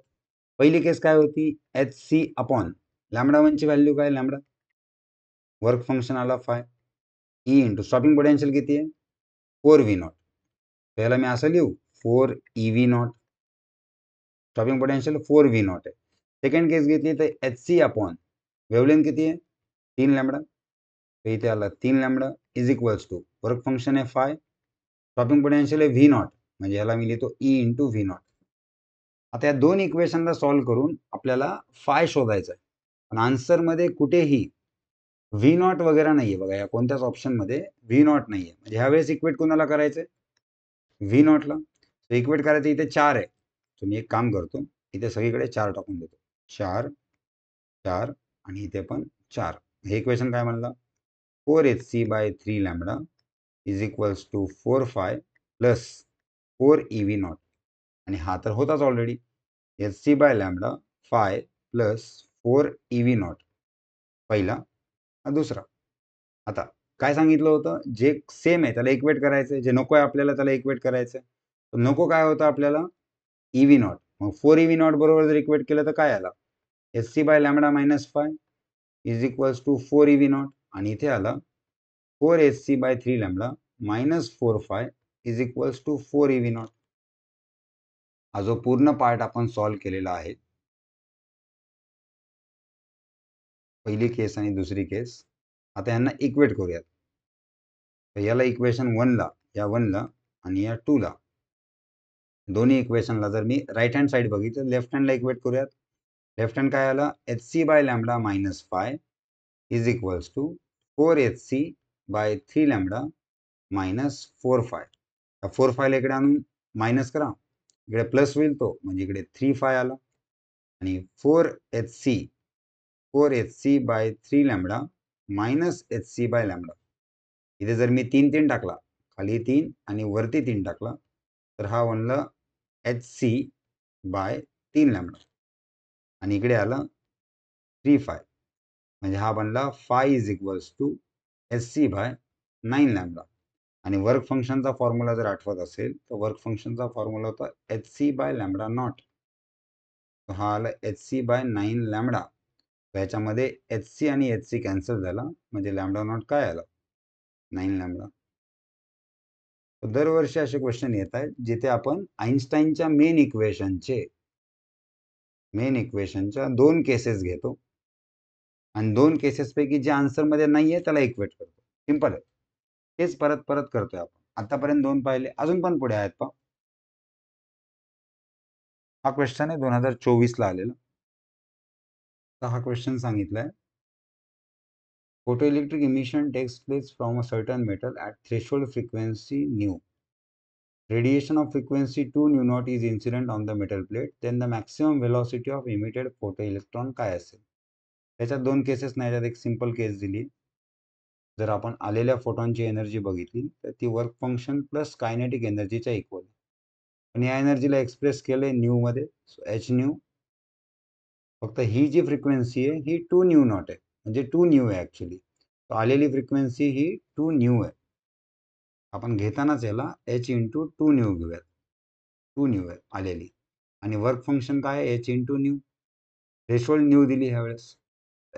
पहिली केस काय होती एच सी अपॉन लॅमडा वनची व्हॅल्यू काय लॅमडा वर्क फंक्शन आला phi E into stopping potential किती आहे फोर व्ही नॉट त्याला मी असं लिहू four E V naught stopping potential four V naught आहे सेकंड केस घेतली तर एच सी अपॉन वेवलेन किती आहे तीन लॅमडा तर इथे आला तीन lambda is equals to work function आहे फाय शॉपिंग पोटेन्शियल आहे व्ही नॉट म्हणजे याला मी लिहितो E into V naught आता या दोन इक्वेशनला सॉल्व्ह करून आपल्याला फाय शोधायचं आहे पण आन्सरमध्ये कुठेही व्ही नॉट वगैरे नाही आहे बघा या कोणत्याच ऑप्शनमध्ये व्ही नॉट नाही आहे म्हणजे ह्यावेळेस इक्वेट कोणाला करायचं व्ही नॉटला इक्वेट करायचं इथे चार आहे तुम्ही मी एक काम करतो इथे सगळीकडे चार टाकून देतो चार चार आणि इथे पण चार हे इक्वेशन काय म्हणलं four H C by three lambda is equals to four phi plus four E V naught आणि हा तर होताच already H C by lambda phi plus four E V naught पहिला हा दुसरा आता काय सांगितलं होतं जे सेम आहे त्याला इक्वेट करायचं जे नको आहे आपल्याला त्याला इक्वेट करायचं तर नको काय होतं आपल्याला ई व्ही नॉट मग फोर ई व्ही नॉट बरोबर जर इक्वेट केलं तर काय आला S C by lambda minus phi is equals to four E V naught आणि इथे आला four S C by three lambda minus four phi is equals to four E V naught हा जो पूर्ण पार्ट आपण सॉल्व केलेला आहे पहिली केस आणि दुसरी केस आता यांना इक्वेट करूयात याला इक्वेशन वनला या वनला आणि या टू ला दोन्ही इक्वेशनला जर मी राईट हँड साईड बघितलं लेफ्ट हँडला इक्वेट करूयात लेफ्ट हैंड काय आला H C by lambda minus phi is equals to four H C by three lambda minus four phi four फायला इकडे आणून मायनस करा इकडे प्लस होईल तो म्हणजे इकडे थ्री फाय आला आणि four H C four H C by three lambda minus H C by lambda इथे जर मी तीन तीन टाकला खाली तीन आणि वरती तीन टाकला तर हा बनला एच सी बाय तीन लॅमडा आणि इकडे आला थ्री फाय म्हणजे हा बनला phi is equals to S C by nine lambda आणि वर्क फंक्शनचा फॉर्म्युला जर आठवत असेल तर वर्क फंक्शनचा फॉर्म्युला होता H C by lambda naught हा आला H C by nine lambda ह्याच्यामध्ये एच सी आणि एच सी कॅन्सल झाला म्हणजे लॅमडा नॉट काय आला नाईन लॅमडा दरवर्षी असे क्वेश्चन येत आहेत जिथे आपण आईन्स्टाईनच्या मेन इक्वेशनचे मेन इक्वेशनच्या दोन केसेस घेतो आणि दोन केसेसपैकी जे आन्सरमध्ये नाही आहे त्याला इक्वेट करतो सिंपल आहे हेच परत परत करतोय आपण आतापर्यंत दोन पाहिले अजून पण पुढे आहेत पा हा क्वेश्चन आहे दोन हजार चोवीसला आलेला तर हा क्वेश्चन सांगितलाय photo electric emission takes place from a certain metal at threshold frequency nu radiation of frequency 2 nu naught is incident on the metal plate then the maximum velocity of emitted photoelectron काय असेल त्याच्यात दोन केसेस नाही त्यात एक सिंपल केस दिली जर आपण आलेल्या फोटॉनची एनर्जी बघितली तर ती वर्क फंक्शन प्लस कायनेटिक एनर्जीच्या इक्वल पण या एनर्जीला एक्सप्रेस केले न्यूमध्ये सो एच न्यू फक्त ही जी फ्रिक्वेन्सी आहे ही टू न्यू नॉट आहे म्हणजे टू न्यू आहे ॲक्च्युली आलेली फ्रिक्वेन्सी ही टू न्यू आहे आपण घेतानाच याला एच इंटू टू न्यू घेऊयात टू न्यू आलेली आणि वर्क फंक्शन काय आहे H into nu threshold nu दिली वेळेस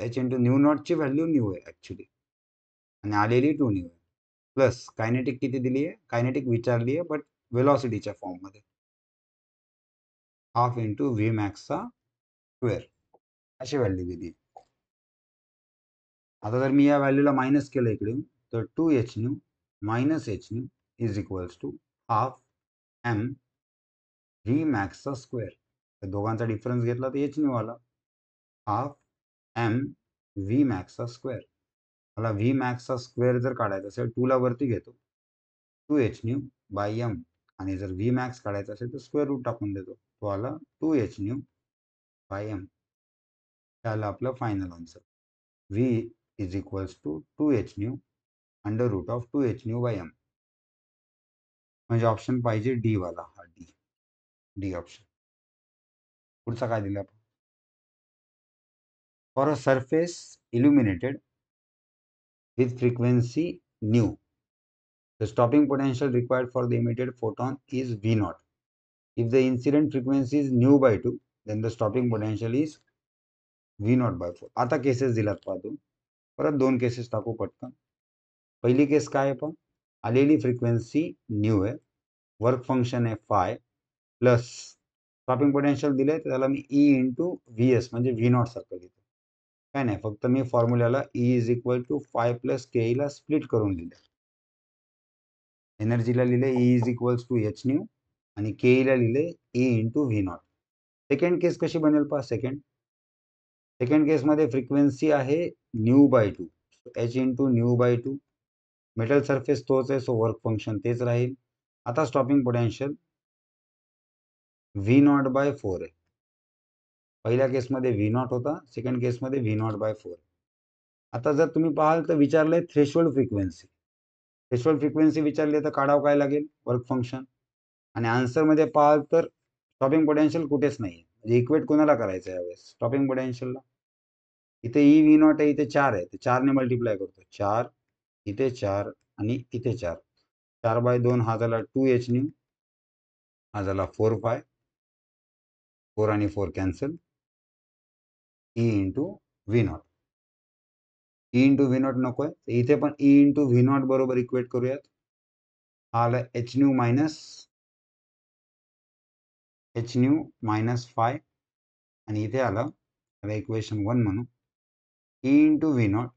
एच इंटू न्यू ची व्हॅल्यू न्यू आहे ॲक्च्युली आणि आलेली टू न्यू आहे प्लस कायनेटिक किती दिली आहे कायनेटिक विचारली आहे बट वेलॉसिटीच्या फॉर्ममध्ये हाफ इंटू व्ही मॅक्सचा स्क्वेअर अशी व्हॅल्यू दिली आता जर मी या व्हॅल्यूला मायनस केलं इकडे तर two H nu minus H नी is equals to half M V मॅक्सचा स्क्वेअर तर दोघांचा डिफरन्स घेतला तर एच न्यू आला हाफ एम व्ही मॅक्सचा स्क्वेअर मला व्ही मॅक्सचा स्क्वेअर जर काढायचा असेल टूला वरती घेतो two H nu by M आणि जर व्ही मॅक्स काढायचा असेल तर स्क्वेअर रूट टाकून देतो तो आला two H nu by M आलं आपलं final answer V is equals to two H nu under root of two H nu by M म्हणजे ऑप्शन पाहिजे डी वाला हा डी डी ऑप्शन पुढचा काय दिला आपण for a surface illuminated with frequency nu the stopping potential required for the emitted photon is V naught if the incident frequency is nu by two then the stopping potential is V naught by four आता केसेस दिलात पाहतो परत दोन केसेस टाकू पटकन पहिली केस काय आहे पण आलेली फ्रिक्वेन्सी न्यू आहे वर्क फंक्शन आहे फाय प्लस स्टॉपिंग पोटेन्शियल दिले तर त्याला मी ई इंटू व्ही एस म्हणजे व्ही नॉट सारखं लिहितो काय नाही फक्त मी फॉर्म्युल्याला E is equal to phi plus K ईला स्प्लिट करून लिहिलं एनर्जीला लिहिले E is equal to H nu आणि के ईला e लिहिले E into V naught second case कशी बनेल पहा सेकंड सेकंड केसमध्ये फ्रिक्वेन्सी आहे nu by two H into nu by two metal surface तोच आहे सो वर्क फंक्शन तेच राहील आता stopping potential V naught by four आहे पहिल्या केसमध्ये व्ही नॉट होता सेकंड केसमध्ये व्ही नॉट बाय फोर आता जर तुम्ही पाहाल तर विचारलंय threshold threshold frequency threshold frequency विचारली तर काढावं काय लागेल वर्क फंक्शन आणि आन्सरमध्ये पाहाल तर स्टॉपिंग पोटेन्शियल कुठेच नाही म्हणजे इक्वेट कोणाला करायचं आहे यावेळेस स्टॉपिंग ला इथे ई e व्ही नॉट आहे इथे चार आहे तर चारने मल्टिप्लाय करतो चार इथे चार आणि इथे चार चार बाय दोन हा झाला टू एच न्यू हा झाला फोर फाय फोर आणि four cancel E into V naught E into V naught नको आहे इथे पण ई इंटू व्ही नॉट बरोबर इक्वेट करूयात हा आला H nu minus H nu minus phi आणि इथे आला इक्वेशन वन म्हणून E into V naught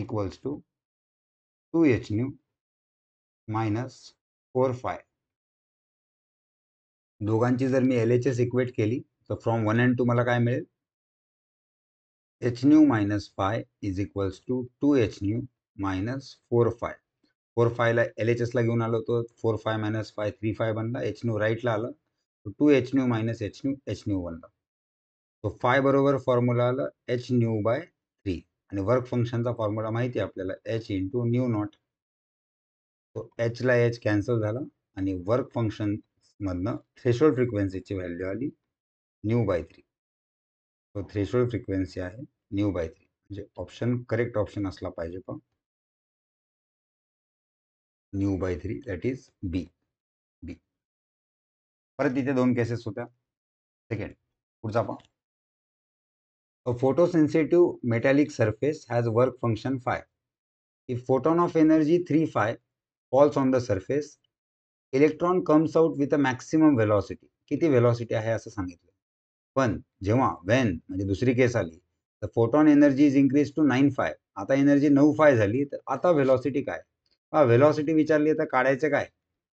equals to two H nu minus four phi दोघांची जर मी एल एच एस इक्वेट केली तर फ्रॉम वन अँड टू मला काय मिळेल H nu minus phi is equals to two H nu minus four phi four फायला एल एच घेऊन आलो होतो four phi minus phi three phi बनला एच न्यू राईटला आलं two H nu minus H nu H nu बनला तो फाय बरोबर फॉर्म्युला आलं एच न्यू बाय आणि वर्क फंक्शनचा फॉर्म्युला माहिती आहे आपल्याला एच इंटू न्यू नॉट तो एचला एच कॅन्सल झाला आणि वर्क फंक्शनमधनं थ्रेशोल्ड फ्रिक्वेन्सीची व्हॅल्यू आली न्यू बाय थ्री तो थ्रेशोल्ड फ्रिक्वेन्सी आहे न्यू बाय थ्री म्हणजे ऑप्शन करेक्ट ऑप्शन असला पाहिजे का nu by three that is B B परत इथे दोन केसेस होत्या सेकंड पुढचा पहा A photosensitive metallic surface has work function phi. If photon of energy 3 phi falls on the surface, electron comes out with a maximum velocity. किती velocity आहे असं सांगितलं पण जेव्हा व्हॅन म्हणजे दुसरी केस आली तर photon energy is increase to nine phi आता एनर्जी नऊ फाय झाली तर आता व्हेलॉसिटी काय हा व्हेलॉसिटी विचारली तर काढायचं काय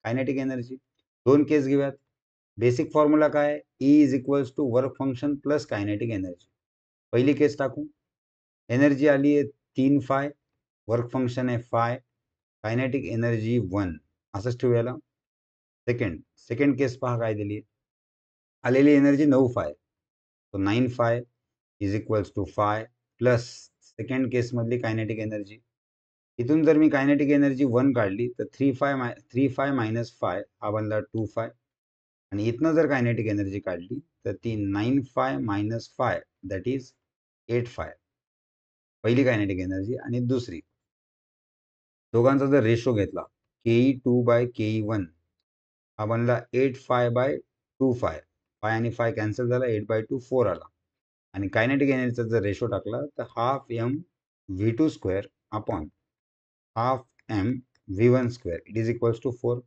कायनेटिक एनर्जी दोन केस घेऊयात बेसिक फॉर्म्युला काय E is equals to work function plus kinetic energy पहिली केस टाकू एनर्जी आली आहे तीन फाय वर्क फंक्शन आहे फाय कायनेटिक एनर्जी वन असंच ठेवूयाला सेकंड सेकंड केस पहा काय दिली आलेली एनर्जी नऊ phi so nine phi is equals to phi plus second केसमधली कायनेटिक एनर्जी इथून जर मी कायनेटिक एनर्जी वन काढली तर three phi my three phi minus phi हा बनला टू फाय आणि इथनं जर कायनेटिक एनर्जी काढली तर ती nine phi minus phi that is eight phi पहिली कायनेटिक एनर्जी आणि दुसरी दोघांचा जर रेशो घेतला K E two by K E one हा बनला eight phi by two phi phi आणि फाय कॅन्सल झाला एट बाय टू फोर आला आणि कायनेटिक एनर्जीचा जर रेशो टाकला तर half M V two square upon half M V one square it is equals to four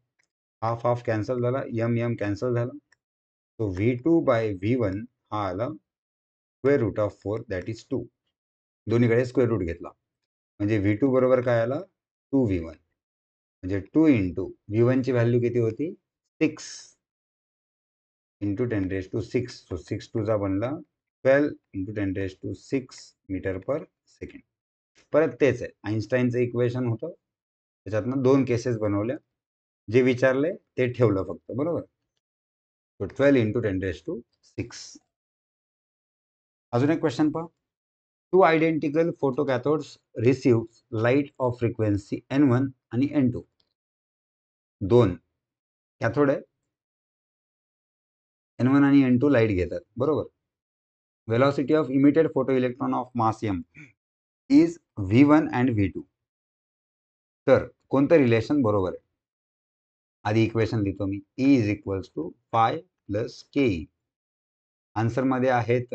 half half cancel झाला एम एम कॅन्सल झाला so V two by V one हा आला square root of four that is two दोन्हीकडे स्क्वेअर रूट घेतला म्हणजे व्ही टू बरोबर काय आला टू व्ही वन म्हणजे टू इंटू व्ही वनची व्हॅल्यू किती होती six into ten raise to six so six टूचा बनला twelve into ten raise to six metre per second परत तेच आहे आईन्स्टाईनचं इक्वेशन होतं त्याच्यातनं दोन केसेस बनवल्या जे विचारले ते ठेवलं फक्त बरोबर so twelve into ten raise to six अजून एक क्वेश्चन पहा two identical photo cathodes receive light of frequency N one आणि एन टू दोन कॅथोड आहे एन वन आणि एन टू लाईट घेतात बरोबर velocity of emitted photo electron of mass M is V one and V two तर कोणतं रिलेशन बरोबर आहे आधी इक्वेशन लिहितो मी E is equals to phi plus K आन्सरमध्ये आहेत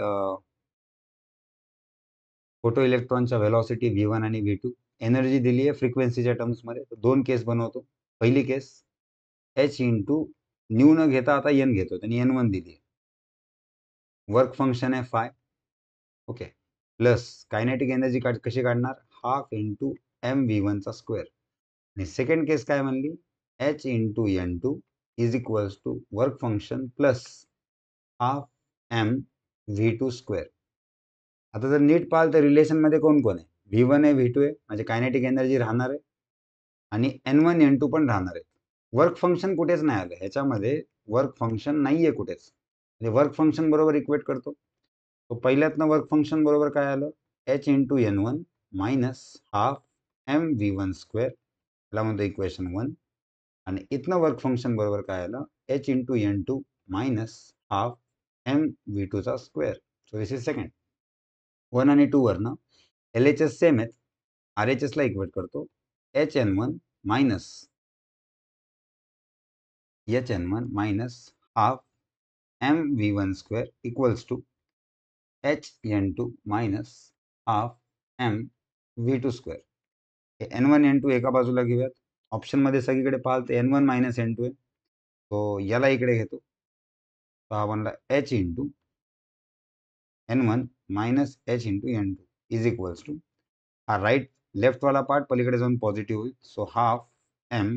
फोटो इलेक्ट्रॉनच्या व्हेलॉसिटी व्ही वन आणि व्ही टू एनर्जी दिली आहे फ्रिक्वेन्सीच्या टर्म्समध्ये दोन केस बनवतो पहिली case H into nu न घेता आता एन घेतो त्यांनी एन वन दिली वर्क फंक्शन आहे phi okay plus kinetic energy काढ कशी काढणार हाफ इंटू एम व्ही वनचा स्क्वेअर आणि सेकंड केस काय म्हणली H into N two is equals to work function plus half M V two square आता जर नीट पाहाल तर रिलेशनमध्ये कोण कोण आहे व्ही वन आहे व्ही टू आहे म्हणजे कायनेटिक एनर्जी राहणार आहे आणि एन वन एन टू पण राहणार आहे वर्क फंक्शन कुठेच नाही आलं ह्याच्यामध्ये वर्क फंक्शन नाही आहे कुठेच म्हणजे वर्क फंक्शन बरोबर इक्वेट करतो तो पहिल्यातनं वर्क फंक्शन बरोबर काय आलं H into N one minus half M V one square याला म्हणतो इक्वेशन वन आणि इथनं वर्क फंक्शन बरोबर काय आलं H into N two minus half M V टूचा square so this is second one आणि टू वरनं एल एच एस सेम आहेत आर एच एसला इक्वेट करतो H N one minus H N one minus half M V one square equals to H N two minus half M V two square हे एन वन एन टू एका बाजूला घेऊयात ऑप्शनमध्ये सगळीकडे पाहाल तर N one minus N two आहे तो याला इकडे घेतो हा बनला H two N one minus H into N two is equals to हा राईट वाला पार्ट पलीकडे जाऊन पॉझिटिव्ह होईल so half M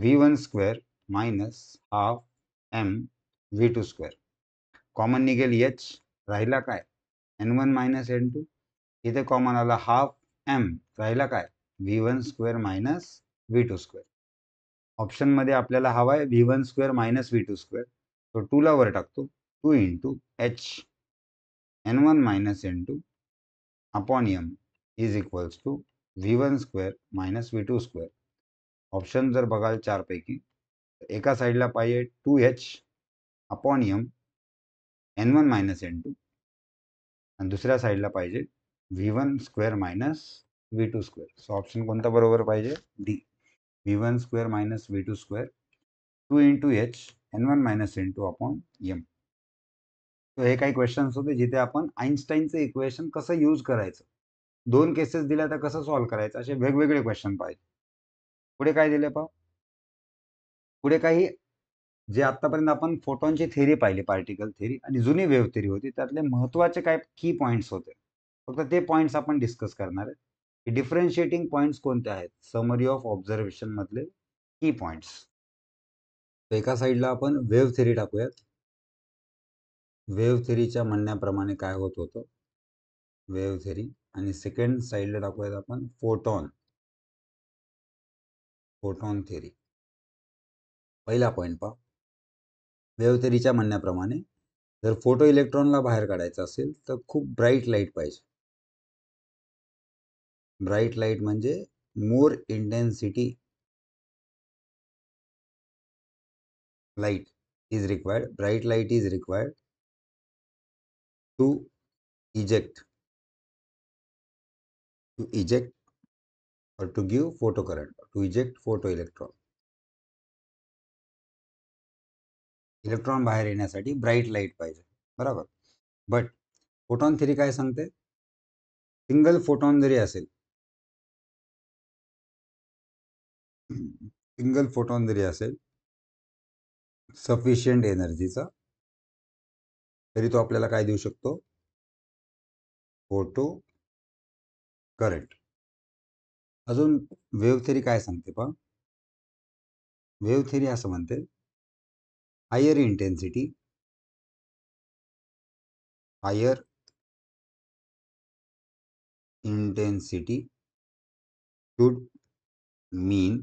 V one square minus half M V two square common निघेल एच राहिला काय N one minus N two इथे कॉमन आला हाफ एम राहिला काय V one square minus V two square ऑप्शनमध्ये आपल्याला हवा आहे V one square minus V two square तो टूला वर टाकतो two into H n1 minus n2 upon m is equals to V one square minus V two square option जर बघाल चारपैकी तर एका साईडला पाहिजे two H upon M N one minus N two आणि दुसऱ्या साईडला पाहिजे V one square minus V two square so option कोणता बरोबर पाहिजे D V one square minus V two square two into H N one minus N two upon M हे काही क्वेश्चन्स होते जिथे आपण आईन्स्टाईनचं इक्वेशन कसं यूज करायचं दोन केसेस दिल्या तर कसं सॉल्व्ह करायचं असे वेगवेगळे क्वेश्चन पाहिजे पुढे काय दिले पाहू पुढे काही जे आतापर्यंत आपण फोटॉनची थेरी पाहिली पार्टिकल थेरी आणि जुनी वेव्ह थेरी होती त्यातले महत्त्वाचे काय की पॉईंट्स होते फक्त ते पॉईंट्स आपण डिस्कस करणार आहेत डिफरन्शिएटिंग पॉईंट्स कोणते आहेत समरी ऑफ ऑब्झर्वेशन मधले की पॉईंट्स एका साईडला आपण वेव्ह थेरी टाकूयात वेव्ह थेरीच्या म्हणण्याप्रमाणे काय होत होतं वेव्ह थेरी आणि सेकंड साईडला टाकूयात आपण फोटॉन फोटॉन थेरी पहिला पॉईंट पा वेव्ह थेरीच्या म्हणण्याप्रमाणे जर फोटो इलेक्ट्रॉनला बाहेर काढायचा असेल तर खूप ब्राईट लाईट पाहिजे ब्राईट लाईट म्हणजे more intensity light is required bright light is required to eject to eject or to give photocurrent to eject photoelectron electron बाहेर येण्यासाठी ब्राईट लाईट पाहिजे बरोबर बट फोटॉन थेरी काय सांगते सिंगल फोटॉन जरी असेल सिंगल फोटॉन जरी असेल सफिशियंट एनर्जीचा तरी तो आपल्याला काय देऊ शकतो फोटो करेक्ट अजून वेव्ह थेरी काय सांगते पहा वेव्ह थेरी असं म्हणते higher intensity higher intensity should mean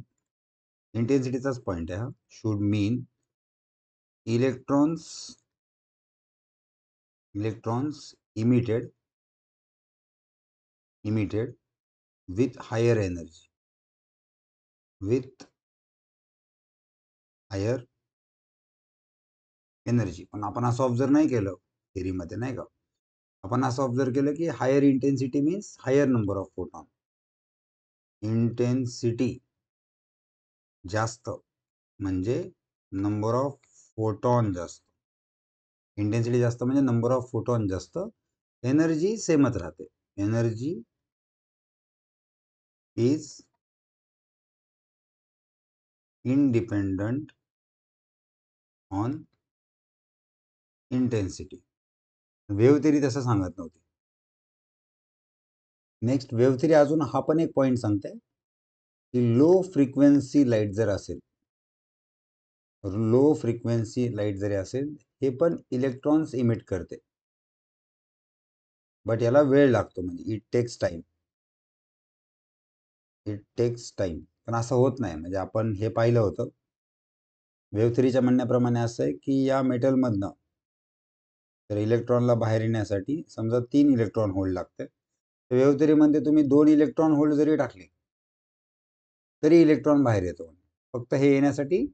इंटेन्सिटीचाच पॉईंट आहे हा should mean electrons electrons emitted emitted with higher energy with higher energy पण आपण असं ऑब्झर्व नाही केलं थेरीमध्ये नाही का आपण असं ऑब्झर्व केलं की higher intensity means higher number of photon intensity जास्त म्हणजे नंबर ऑफ फोटॉन जास्त इंटेन्सिटी जास्त म्हणजे नंबर ऑफ फोटॉन जास्त एनर्जी सेमच राहते energy is independent on intensity wave theory तसं सांगत नव्हती नेक्स्ट वेव्ह थेरी अजून हा पण एक पॉईंट सांगते की लो फ्रिक्वेन्सी लाईट जर असेल लो फ्रिक्वेन्सी लाईट जरी असेल हे पण इलेक्ट्रॉन्स इमिट करते बट याला वेळ लागतो म्हणजे it takes time it takes time पण असं होत नाही म्हणजे आपण हे पाहिलं होतं वेव्ह थ्रीच्या म्हणण्याप्रमाणे असं आहे की या मेटलमधनं तर इलेक्ट्रॉनला बाहेर येण्यासाठी समजा तीन इलेक्ट्रॉन होल्ड लागते तर वेव्ह थ्रीमध्ये तुम्ही दोन इलेक्ट्रॉन होल्ड जरी टाकले तरी इलेक्ट्रॉन बाहेर येतो फक्त हे येण्यासाठी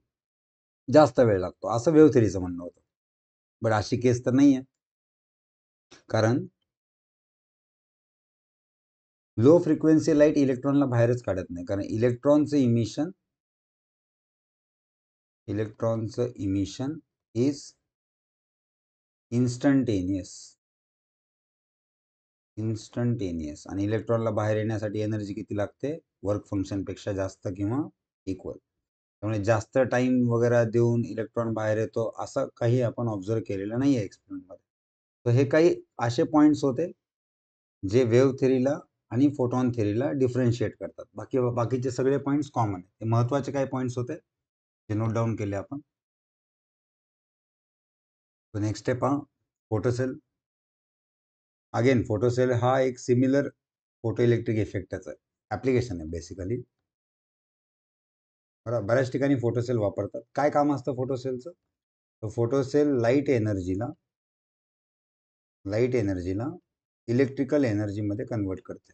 जास्त वेळ लागतो असं वेव्ह थ्रीचं म्हणणं होतं बट अशी केस तर नाही आहे कारण लो फ्रिक्वेन्सी लाईट इलेक्ट्रॉनला बाहेरच काढत नाही कारण इलेक्ट्रॉनचं इमिशन इलेक्ट्रॉनचं इमिशन इज इन्स्टंटेनियस इन्स्टंटेनियस आणि इलेक्ट्रॉनला बाहेर येण्यासाठी एनर्जी किती लागते वर्क फंक्शनपेक्षा जास्त किंवा इक्वल त्यामुळे जास्त टाइम वगैरे देऊन इलेक्ट्रॉन बाहेर येतो असं काही आपण ऑब्झर्व केलेलं नाही आहे मध्ये तर हे काही असे पॉईंट्स होते जे वेव्ह थेरीला आणि फोटॉन थेरीला डिफरन्शिएट करतात बाकी बाकीचे सगळे पॉईंट्स कॉमन आहेत ते महत्वाचे काही पॉईंट्स होते जे नोट डाऊन केले आपण नेक्स्ट स्टेप हा फोटोसेल अगेन फोटोसेल हा एक सिमिलर फोटो इलेक्ट्रिक इफेक्टचा ॲप्लिकेशन आहे बेसिकली बरं बऱ्याच ठिकाणी फोटोसेल वापरतात काय काम असतं फोटोसेलचं तर फोटोसेल लाईट एनर्जीला लाईट एनर्जीला इलेक्ट्रिकल एनर्जीमध्ये कन्वर्ट करते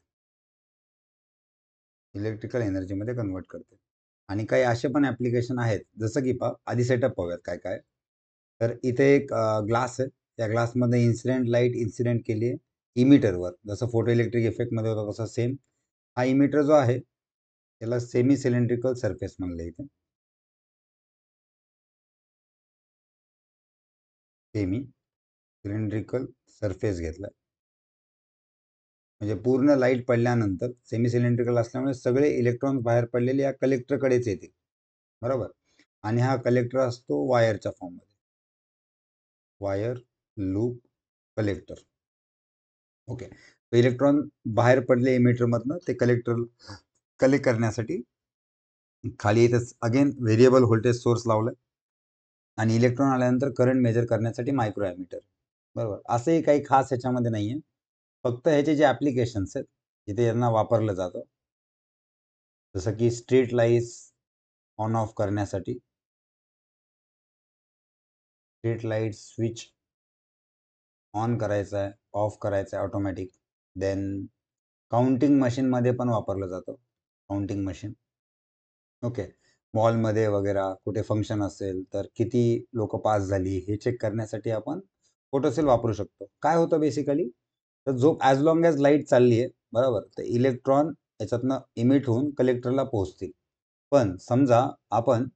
इलेक्ट्रिकल एनर्जीमध्ये कन्वर्ट करते आणि काही असे पण ॲप्लिकेशन आहेत जसं की पा आधी सेटअप पाहूयात काय काय तर इथे एक ग्लास आहे त्या ग्लासमध्ये इन्सिडेंट लाईट इन्सिडेंट केली आहे इमिटरवर जसं फोटो इलेक्ट्रिक इफेक्टमध्ये होता तसा सेम हा इमिटर जो आहे त्याला सेमी सिलेंड्रिकल सरफेस म्हणलं इथे सेमी सिलेंड्रिकल सरफेस घेतला म्हणजे पूर्ण लाईट पडल्यानंतर सेमी सिलेंड्रिकल असल्यामुळे सगळे इलेक्ट्रॉन बाहेर पडलेले या कलेक्टरकडेच येतील बरोबर आणि हा कलेक्टर असतो वायरच्या फॉर्ममध्ये wire loop collector okay electron बाहेर पडले इमिटरमधनं ते कलेक्टर कलेक्ट करण्यासाठी खाली इथं अगेन व्हेरिएबल व्होल्टेज सोर्स लावलं आणि इलेक्ट्रॉन आल्यानंतर करंट मेजर करण्यासाठी मायक्रो बरोबर असंही काही खास ह्याच्यामध्ये नाही आहे फक्त ह्याचे जे ॲप्लिकेशन्स आहेत जिथे यांना वापरलं जातं जसं की स्ट्रीट लाईट्स ऑन ऑफ करण्यासाठी स्ट्रीट लाईट स्विच ऑन करायचं आहे ऑफ करायचं आहे ऑटोमॅटिक देन काउंटिंग मशीनमध्ये पण वापरलं जातं काउंटिंग मशीन ओके मॉलमध्ये वगैरे कुठे फंक्शन असेल तर किती लोक पास झाली हे चेक करण्यासाठी आपण फोटोसेल वापरू शकतो काय होतं बेसिकली तर जो ॲज लॉंग ॲज लाईट चालली आहे बरोबर तर इलेक्ट्रॉन याच्यातनं इमिट होऊन कलेक्टरला पोहोचतील पण समजा आपण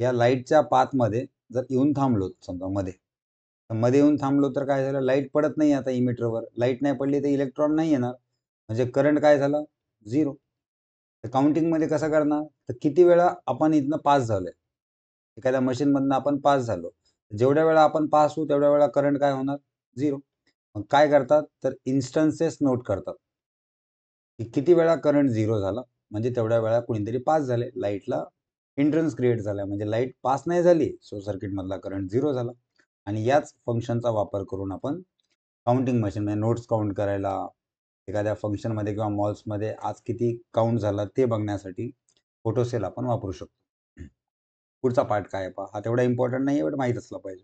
या लाईटच्या पातमध्ये जर येऊन थांबलो समजा मध्ये मध्ये येऊन थांबलो तर काय झालं लाईट पडत नाही आता इमिटरवर लाईट नाही पडली तर इलेक्ट्रॉन नाही येणार म्हणजे करंट काय झाला झिरो तर काउंटिंगमध्ये कसं करणार तर किती वेळा आपण इथनं पास झालो आहे एखाद्या मशीनमधनं आपण पास झालो जेवढ्या वेळा आपण पास होऊ तेवढ्या वेळा करंट काय होणार झिरो मग काय करतात तर इन्स्टन्सेस नोट करतात की किती वेळा करंट झिरो झाला म्हणजे तेवढ्या वेळा कुणीतरी पास झाले लाईटला एंट्रन्स क्रिएट झाला म्हणजे लाईट पास नाही झाली सो सर्किटमधला करंट झिरो झाला आणि याच फंक्शनचा वापर करून आपण काउंटिंग मशीन म्हणजे नोट्स काउंट करायला एखाद्या फंक्शनमध्ये किंवा मॉल्समध्ये आज किती काउंट झाला ते बघण्यासाठी फोटोसेल आपण वापरू शकतो पुढचा पार्ट काय पहा हा तेवढा इम्पॉर्टंट नाही आहे बट माहीत असला पाहिजे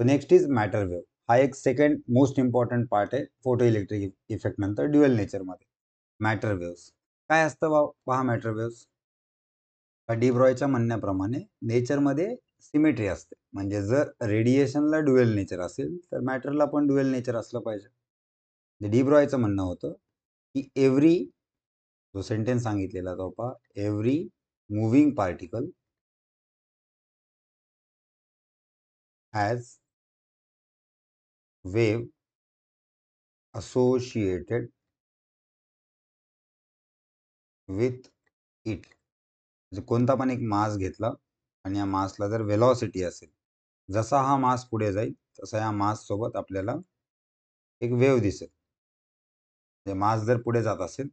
so next is matter wave हा एक सेकंड मोस्ट इम्पॉर्टंट पार्ट आहे फोटो इलेक्ट्रिक इफेक्ट नंतर ड्युएल नेचरमध्ये मॅटर वेव्स काय असतं वा पहा मॅटर वेव्स ब्रॉयच्या म्हणण्याप्रमाणे नेचरमध्ये सिमेट्री असते म्हणजे जर रेडिएशनला ड्युएल नेचर असेल तर मॅटरला पण ड्युएल नेचर असलं पाहिजे डीब्रॉयचं म्हणजे म्हणणं होतं की एव्हरी जो सेंटेन्स सांगितलेला तो पहा every moving particle has wave associated with it म्हणजे कोणता पण एक मास घेतला आणि या मासला जर वेलॉसिटी असेल जसा हा मास पुढे जाईल तसा या मास सोबत आपल्याला एक वेव दिसेल म्हणजे मास जर पुढे जात असेल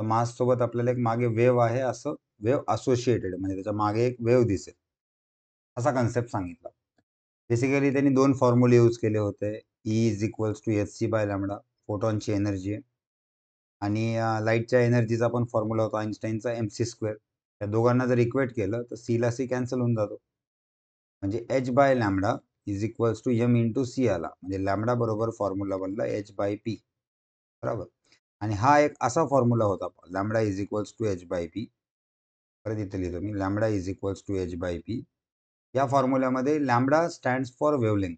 तर सोबत आपल्याला एक मागे वेव आहे असं वेव असोसिएटेड म्हणजे त्याच्या मागे एक वेव दिसेल असा कन्सेप्ट सांगितला बेसिकली त्यांनी दोन फॉर्म्युले यूज केले होते E is equals to H C by lambda फोटॉनची एनर्जी आणि लाईटच्या एनर्जीचा पण फॉर्म्युला होता आईन्स्टाईनचा एम सी स्क्वेअर या दोघांना जर इक्वेट केलं तर सीला सी कॅन्सल होऊन जातो म्हणजे H by lambda is equals to into C आला म्हणजे लॅमडा बरोबर फॉर्म्युला बनला एच बाय पी बरोबर आणि हा एक असा फॉर्म्युला होता lambda is equals to H by P परत इथे लिहितो मी lambda is equals to H by P या फॉर्म्युल्यामध्ये lambda stands for wavelength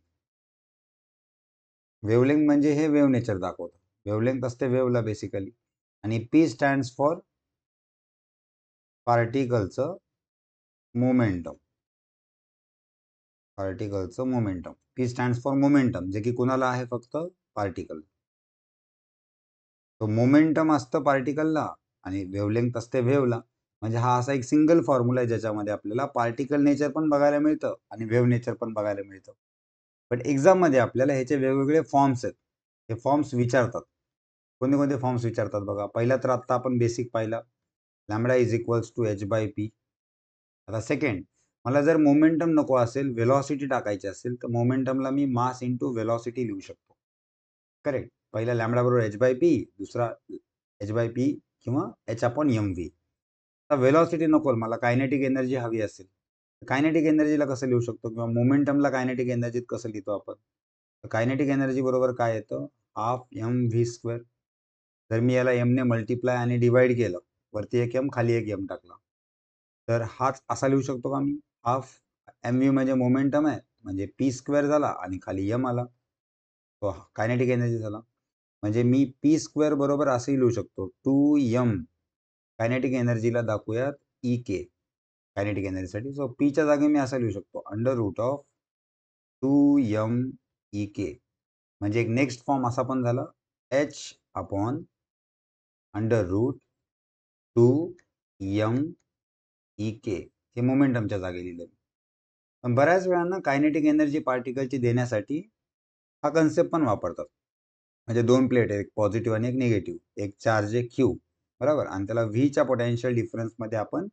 wavelength म्हणजे हे वेव नेचर दाखवतं वेवलिंग असते वेवला बेसिकली आणि पी स्टँड्स फॉर पार्टिकलचं मोमेंटम पार्टिकलचं momentum P stands for momentum जे की कुणाला आहे फक्त पार्टिकल तो मोमेंटम असतं पार्टिकलला आणि वेवलेंथ असते वेवला म्हणजे हा असा एक सिंगल फॉर्म्युला आहे ज्याच्यामध्ये आपल्याला पार्टिकल नेचर पण बघायला मिळतं आणि वेव नेचर पण बघायला मिळतं बट एक्झाममध्ये आपल्याला ह्याचे वेगवेगळे फॉर्म्स आहेत हे फॉर्म्स विचारतात कोणते कोणते फॉर्म्स विचारतात बघा पहिला तर आत्ता आपण बेसिक पाहिला lambda is equals to H by P आता सेकंड मला जर मोमेंटम नको असेल वेलॉसिटी टाकायची असेल तर मोमेंटमला मी मास इंटू वेलॉसिटी लिहू शकतो करेक्ट पहिला लॅमडा बरोबर एच बाय पी दुसरा एच बाय पी किंवा एच अपॉन एम व्ही आता वेलॉसिटी नको मला कायनेटिक एनर्जी हवी असेल कायनेटिक एनर्जीला कसं लिहू शकतो किंवा मोमेंटमला कायनेटिक एनर्जीत कसं लिहितो आपण कायनेटिक एनर्जी बरोबर काय येतं हाफ एम व्ही स्क्वेअर जर मी याला एमने मल्टिप्लाय आणि डिवाईड केलं वरती एक एम खाली एक एम टाकला तर हाच असा लिहू शकतो का मी हाफ एम व्ही म्हणजे मोमेंटम आहे म्हणजे पी स्क्वेअर झाला आणि खाली एम आला तो कायनेटिक एनर्जी झाला म्हणजे मी पी स्क्वेअर बरोबर असंही लिहू शकतो टू यम कायनेटिक एनर्जीला दाखवूयात ई के कायनेटिक एनर्जीसाठी सो पीच्या जागी मी असं लिहू शकतो under root of two M E K म्हणजे एक नेक्स्ट फॉर्म असा पण झाला H upon under root two M E K हे आमच्या जागी लिहिलं पण बऱ्याच वेळांना कायनेटिक एनर्जी पार्टिकलची देण्यासाठी हा कन्सेप्ट पण वापरतात म्हणजे दोन प्लेट आहेत एक पॉझिटिव्ह आणि एक निगेटिव्ह एक चार्ज आहे क्यू बरोबर आणि त्याला व्हीच्या पोटॅन्शियल डिफरन्समध्ये आपण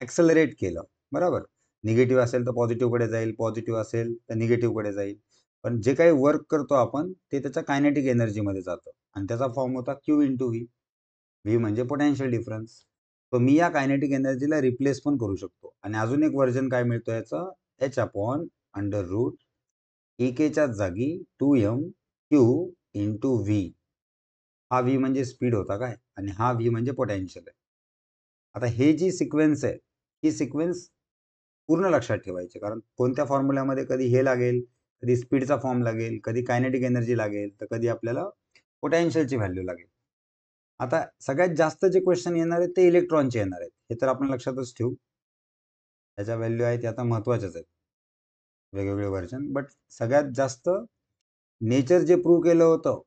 ॲक्सलरेट केलं बरोबर निगेटिव्ह असेल तर पॉझिटिव्हकडे जाईल पॉझिटिव्ह असेल तर निगेटिव्हकडे जाईल पण जे काही वर्क करतो आपण ते त्याच्या कायनेटिक एनर्जीमध्ये जातं आणि त्याचा फॉर्म होता क्यू टू व्ही व्ही म्हणजे पोटॅन्शियल डिफरन्स तो मी या कायनेटिक एनर्जीला रिप्लेस पण करू शकतो आणि अजून एक व्हर्जन काय मिळतो याचा H upon under root E केच्या जागी two M Q into V हा व्ही म्हणजे स्पीड होता काय आणि हा व्ही म्हणजे पोटॅन्शियल आहे आता हे जी सिक्वेन्स आहे ही सिक्वेन्स पूर्ण लक्षात ठेवायची कारण कोणत्या फॉर्म्युल्यामध्ये कधी हे लागेल कधी स्पीडचा फॉर्म लागेल कधी कायनेटिक एनर्जी लागेल तर कधी आपल्याला पोटॅन्शियलची व्हॅल्यू लागेल आता सगळ्यात जास्त जे क्वेश्चन येणार आहेत ते इलेक्ट्रॉनचे येणार आहेत हे तर आपण लक्षातच ठेवू त्याच्या व्हॅल्यू आहेत ते आता महत्त्वाच्याच आहेत वेगवेगळे व्हर्जन बट सगळ्यात जास्त नेचर जे प्रूव्ह केलं होतं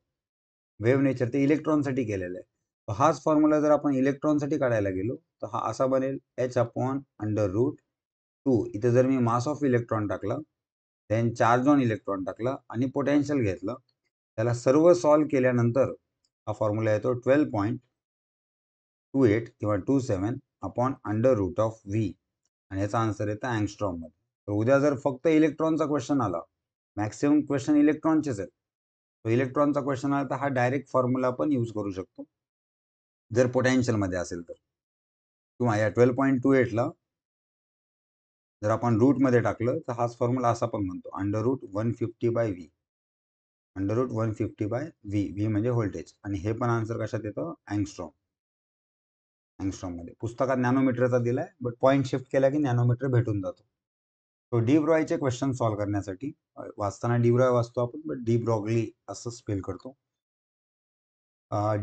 वेव्ह नेचर ते इलेक्ट्रॉनसाठी केलेलं आहे हाच फॉर्म्युला जर आपण इलेक्ट्रॉनसाठी काढायला गेलो तर हा असा बनेल H upon under root two इथं जर मी मास ऑफ इलेक्ट्रॉन टाकला देन चार्ज ऑन इलेक्ट्रॉन टाकला आणि पोटेन्शियल घेतलं त्याला सर्व सॉल्व केल्यानंतर हा फॉर्म्युला येतो ट्वेल्व पॉईंट टू एट किंवा two seven upon under root of V आणि याचा आन्सर येतं मध्ये तर उद्या जर फक्त इलेक्ट्रॉनचा क्वेश्चन आला मॅक्सिमम क्वेश्चन इलेक्ट्रॉनचेच आहेत इलेक्ट्रॉनचा क्वेश्चन आला तर हा डायरेक्ट फॉर्म्युला पण यूज करू शकतो जर मध्ये असेल तर किंवा या ट्वेल्व पॉईंट टू एटला जर आपण रूटमध्ये टाकलं तर हाच फॉर्म्युला असा पण म्हणतो under root one fifty by V under root one fifty by V V म्हणजे व्होल्टेज आणि हे पण आन्सर कशात येतं अँगस्ट्रॉम अँगस्ट्रॉममध्ये पुस्तकात नॅनोमीटरचा दिला आहे बट पॉईंट शिफ्ट केला की नॅनोमीटर भेटून जातो तो डी ब्रॉयचे क्वेश्चन सॉल्व करण्यासाठी वाचताना डी ब्रॉय वाचतो आपण बट डी ब्रॉगली असं स्पेल करतो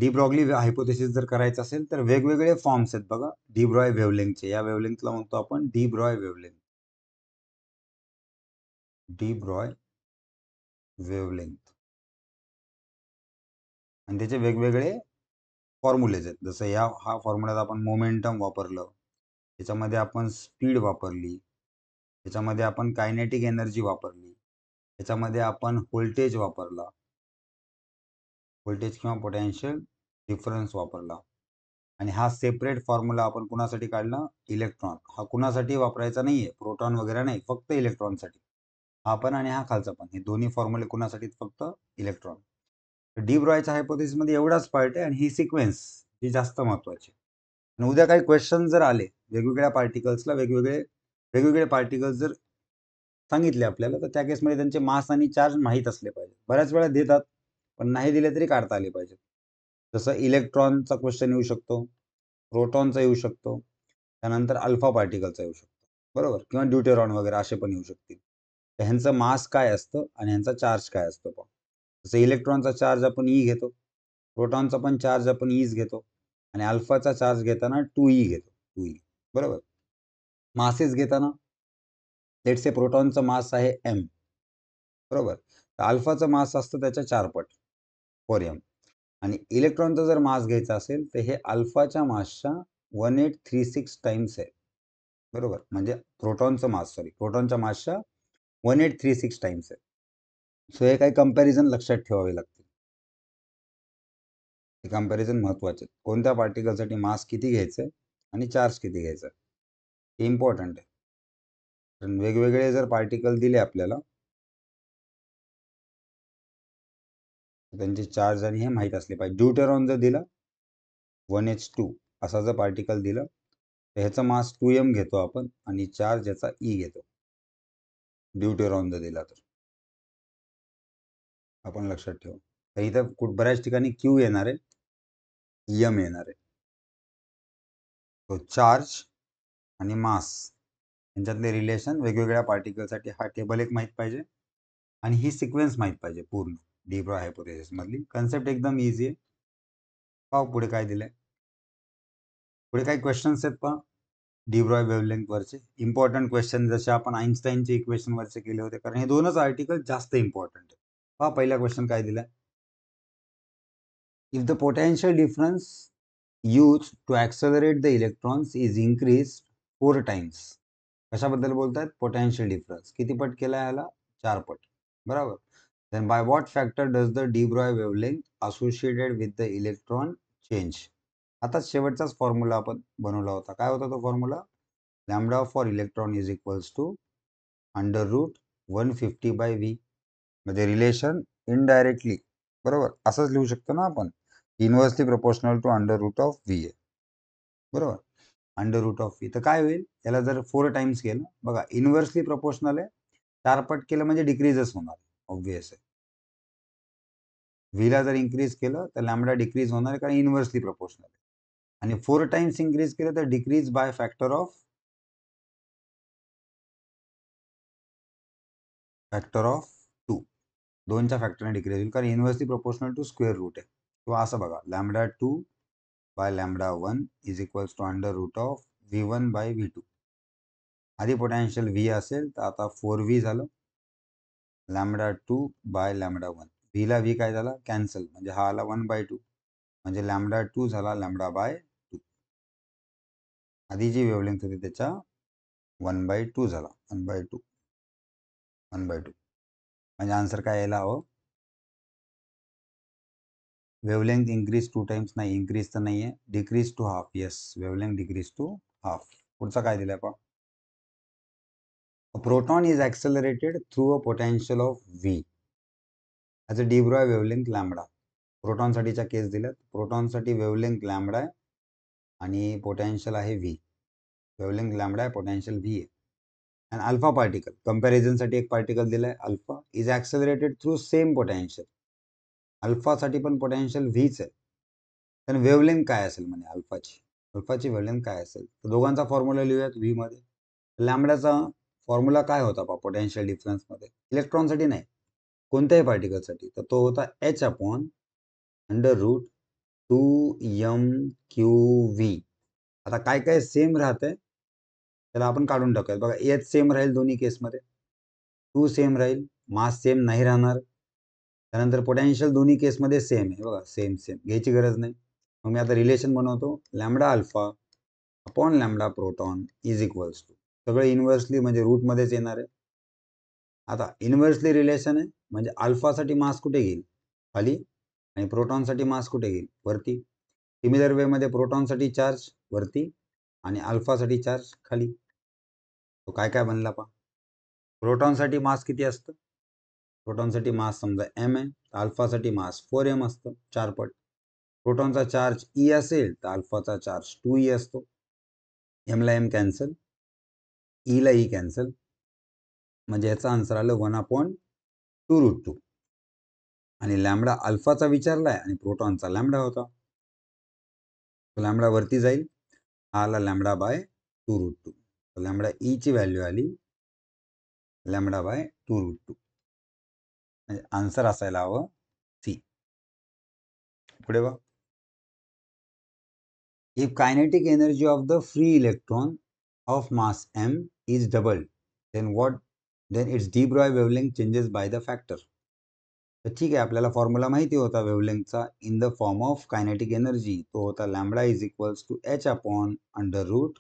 डी ब्रॉगली हायपोथेसिस जर करायचं असेल तर वेगवेगळे फॉर्म्स आहेत बघा डी ब्रॉय वेवलेंगचे या वेवलेंगला म्हणतो आपण de Broglie wavelength de Broglie wavelength आणि त्याचे वेगवेगळे फॉर्म्युलेज आहेत जसं या हा फॉर्म्युल्यात आपण मोमेंटम वापरलं त्याच्यामध्ये आपण स्पीड वापरली याच्यामध्ये आपण कायनेटिक एनर्जी वापरली याच्यामध्ये आपण व्होल्टेज वापरला व्होल्टेज किंवा पोटेन्शियल डिफरन्स वापरला आणि हा सेपरेट फॉर्म्युला आपण कुणासाठी काढला इलेक्ट्रॉन हा कुणासाठी वापरायचा नाही आहे प्रोटॉन वगैरे नाही फक्त इलेक्ट्रॉनसाठी हा पण आणि हा खालचा पण हे दोन्ही फॉर्म्युले कुणासाठी फक्त इलेक्ट्रॉन डी ब्रॉयच्या हायपोथिसमध्ये एवढाच पार्ट आहे आणि ही सिक्वेन्स ही जास्त महत्वाची आणि उद्या काही क्वेश्चन जर आले वेगवेगळ्या पार्टिकल्सला वेगवेगळे वेगवेगळे पार्टिकल्स जर सांगितले आपल्याला तर त्या केसमध्ये त्यांचे मास आणि चार्ज माहीत असले पाहिजे बऱ्याच वेळा देतात पण नाही दिले तरी काढता आले पाहिजेत जसं इलेक्ट्रॉनचा क्वेश्चन येऊ शकतो प्रोटॉनचा येऊ शकतो त्यानंतर अल्फा पार्टिकलचा येऊ शकतो बरोबर किंवा ड्युटेरॉन वगैरे असे पण येऊ शकतील तर ह्यांचं मास काय असतं आणि ह्यांचा चार्ज काय असतो e पण जसं इलेक्ट्रॉनचा चार्ज आपण ई घेतो प्रोटॉनचा पण चार्ज आपण ईच घेतो आणि अल्फाचा चार्ज घेताना टू ई e घेतो टू ई e. बरोबर मासेस घेताना से प्रोटॉनचं मास आहे एम बरोबर तर अल्फाचं मास असतं त्याच्या चारपट फोर एम आणि इलेक्ट्रॉनचा जर मास घ्यायचा असेल तर हे अल्फाच्या मासच्या one eight three six times आहे बरोबर म्हणजे प्रोटॉनचं मास सॉरी प्रोटॉनच्या मासच्या one eight three six times आहे सो हे काही कम्पॅरिझन लक्षात ठेवावे लागतील हे कम्पॅरिझन महत्त्वाचे कोणत्या पार्टिकलसाठी मास किती घ्यायचं आणि चार्ज किती घ्यायचं इम्पॉर्टंट आहे कारण वेगवेगळे जर पार्टिकल दिले आपल्याला त्यांचे चार्ज आणि हे माहीत असले पाहिजे ऑन जर दिलं वन एच टू असा जर पार्टिकल दिलं तर ह्याचा मास टू एम घेतो आपण आणि चार्ज याचा ई e घेतो ऑन जर दिला तर आपण लक्षात ठेवू तर इथं कुठ बऱ्याच ठिकाणी क्यू येणार आहे एम येणार आहे तो चार्ज आणि मास यांच्यातले रिलेशन वेगवेगळ्या पार्टिकलसाठी हा टेबल एक माहीत पाहिजे आणि ही सिक्वेन्स माहीत पाहिजे पूर्ण हायपोथेसिस हायपोथेसिसमधली कन्सेप्ट एकदम इझी आहे पाहू पुढे काय दिलंय पुढे काही क्वेश्चन्स आहेत पहा डिब्रॉय वरचे इम्पॉर्टंट क्वेश्चन जसे आपण आईन्स्टाईनचे इक्वेशनवरचे केले होते कारण हे दोनच आर्टिकल जास्त इम्पॉर्टंट आहे पहा पहिला क्वेश्चन काय दिला if the potential difference used to accelerate the electrons is increase four times कशाबद्दल बोलत आहेत पोटॅन्शियल डिफरन्स किती पट केला आहे चार पट बरोबर then by what factor does the de Broglie wavelength associated with the electron change आता शेवटचाच फॉर्म्युला आपण बनवला होता काय होता तो formula lambda for electron is equals to under root one fifty by V म्हणजे रिलेशन इनडायरेक्टली बरोबर असंच लिहू शकतो ना आपण inversely proportional to under root of V ए बरोबर अंडर रूट ऑफ व्ही तर काय होईल याला जर फोर टाइम्स केलं बघा इन्व्हर्सली प्रपोर्शनल आहे चार पट केलं म्हणजे डिक्रीजच होणार ऑब्विस आहे व्हीला जर इन्क्रीज केलं तर लॅमडा डिक्रीज होणार आहे कारण इन्व्हर्सली प्रपोर्शनल आहे आणि फोर टाइम्स इन्क्रीज केलं तर decrease by factor of factor of two दोनच्या फॅक्टरने डिक्रीज होईल कारण inversely proportional to square root आहे किंवा असं बघा lambda two by lambda one is 1 two under root of root one by V two आधी पोटॅन्शियल व्ही असेल तर आता फोर व्ही झालं lambda two by lambda one व्हीला व्ही काय झाला कॅन्सल म्हणजे हा आला वन बाय टू म्हणजे लॅमडा टू झाला लॅमडा बाय टू आधी जी वेवलेंथ होती त्याच्या वन बाय टू झाला one by two one by two म्हणजे आन्सर काय यायला हवं वेवलेंथ इन्क्रीज टू टाइम्स नाही इन्क्रीज तर नाही आहे decrease to half yes wavelength decrease to half पुढचा काय दिलाय पा proton is accelerated through a potential of V as a आहे वेवलेंथ लॅमडा प्रोटॉनसाठीच्या केस दिल्यात प्रोटॉनसाठी वेवलेंथ लॅमडा आहे आणि पोटॅन्शियल आहे व्ही वेवलेंथ लॅमडा आहे पोटॅन्शियल व्ही आहे अँड अल्फा पार्टिकल कंपॅरिझनसाठी एक पार्टिकल दिलं alpha is accelerated through same potential अल्फासाठी पण पोटेन्शियल व्हीच आहे तर वेवलेन काय असेल म्हणे अल्फाची अल्फाची वेवलेन काय असेल तर दोघांचा फॉर्म्युला लिहूयात व्हीमध्ये लांबड्याचा फॉर्म्युला काय होता पा पोटॅन्शियल डिफरन्समध्ये इलेक्ट्रॉनसाठी नाही कोणत्याही पार्टिकलसाठी तर तो होता H upon under root two M Q V आता काय काय सेम राहते त्याला आपण काढून टाकूयात बघा एच सेम राहील दोन्ही केसमध्ये टू सेम राहील मास सेम नाही राहणार त्यानंतर पोटॅन्शियल दोन्ही केसमध्ये सेम आहे बघा सेम सेम घ्यायची गरज नाही मग मी आता रिलेशन बनवतो lambda alpha upon lambda proton is equals to सगळे इन्व्हर्सली म्हणजे रूटमध्येच येणार आहे आता इन्व्हर्सली रिलेशन आहे म्हणजे अल्फासाठी मास कुठे घेईल खाली आणि प्रोटॉनसाठी मास कुठे घेईल वरती सिमिलर वेमध्ये प्रोटॉनसाठी चार्ज वरती आणि अल्फासाठी चार्ज खाली तो काय काय बनला पा प्रोटॉनसाठी मास किती असतं प्रोटॉनसाठी मास समजा एम आहे तर अल्फासाठी मास फोर एम असतं चार पट प्रोटॉनचा चार्ज ई e असेल तर अल्फाचा चार्ज टू ई e असतो एमला एम कॅन्सल ईला e ई कॅन्सल म्हणजे याचा आन्सर आलं one upon two root two आणि लॅमडा अल्फाचा विचारला आहे आणि प्रोटॉनचा लॅमडा होता लॅमडा वरती जाईल आला lambda by two root two lambda ईची व्हॅल्यू आली lambda by two root two म्हणजे आन्सर असायला हवं सी पुढे बघ if kinetic energy of the free electron of mass M is double then what then its de Broglie wavelength changes by the factor तर ठीक आहे आपल्याला फॉर्म्युला माहिती होता वेवलेंगचा in the form of kinetic energy तो होता lambda is equals to H upon under root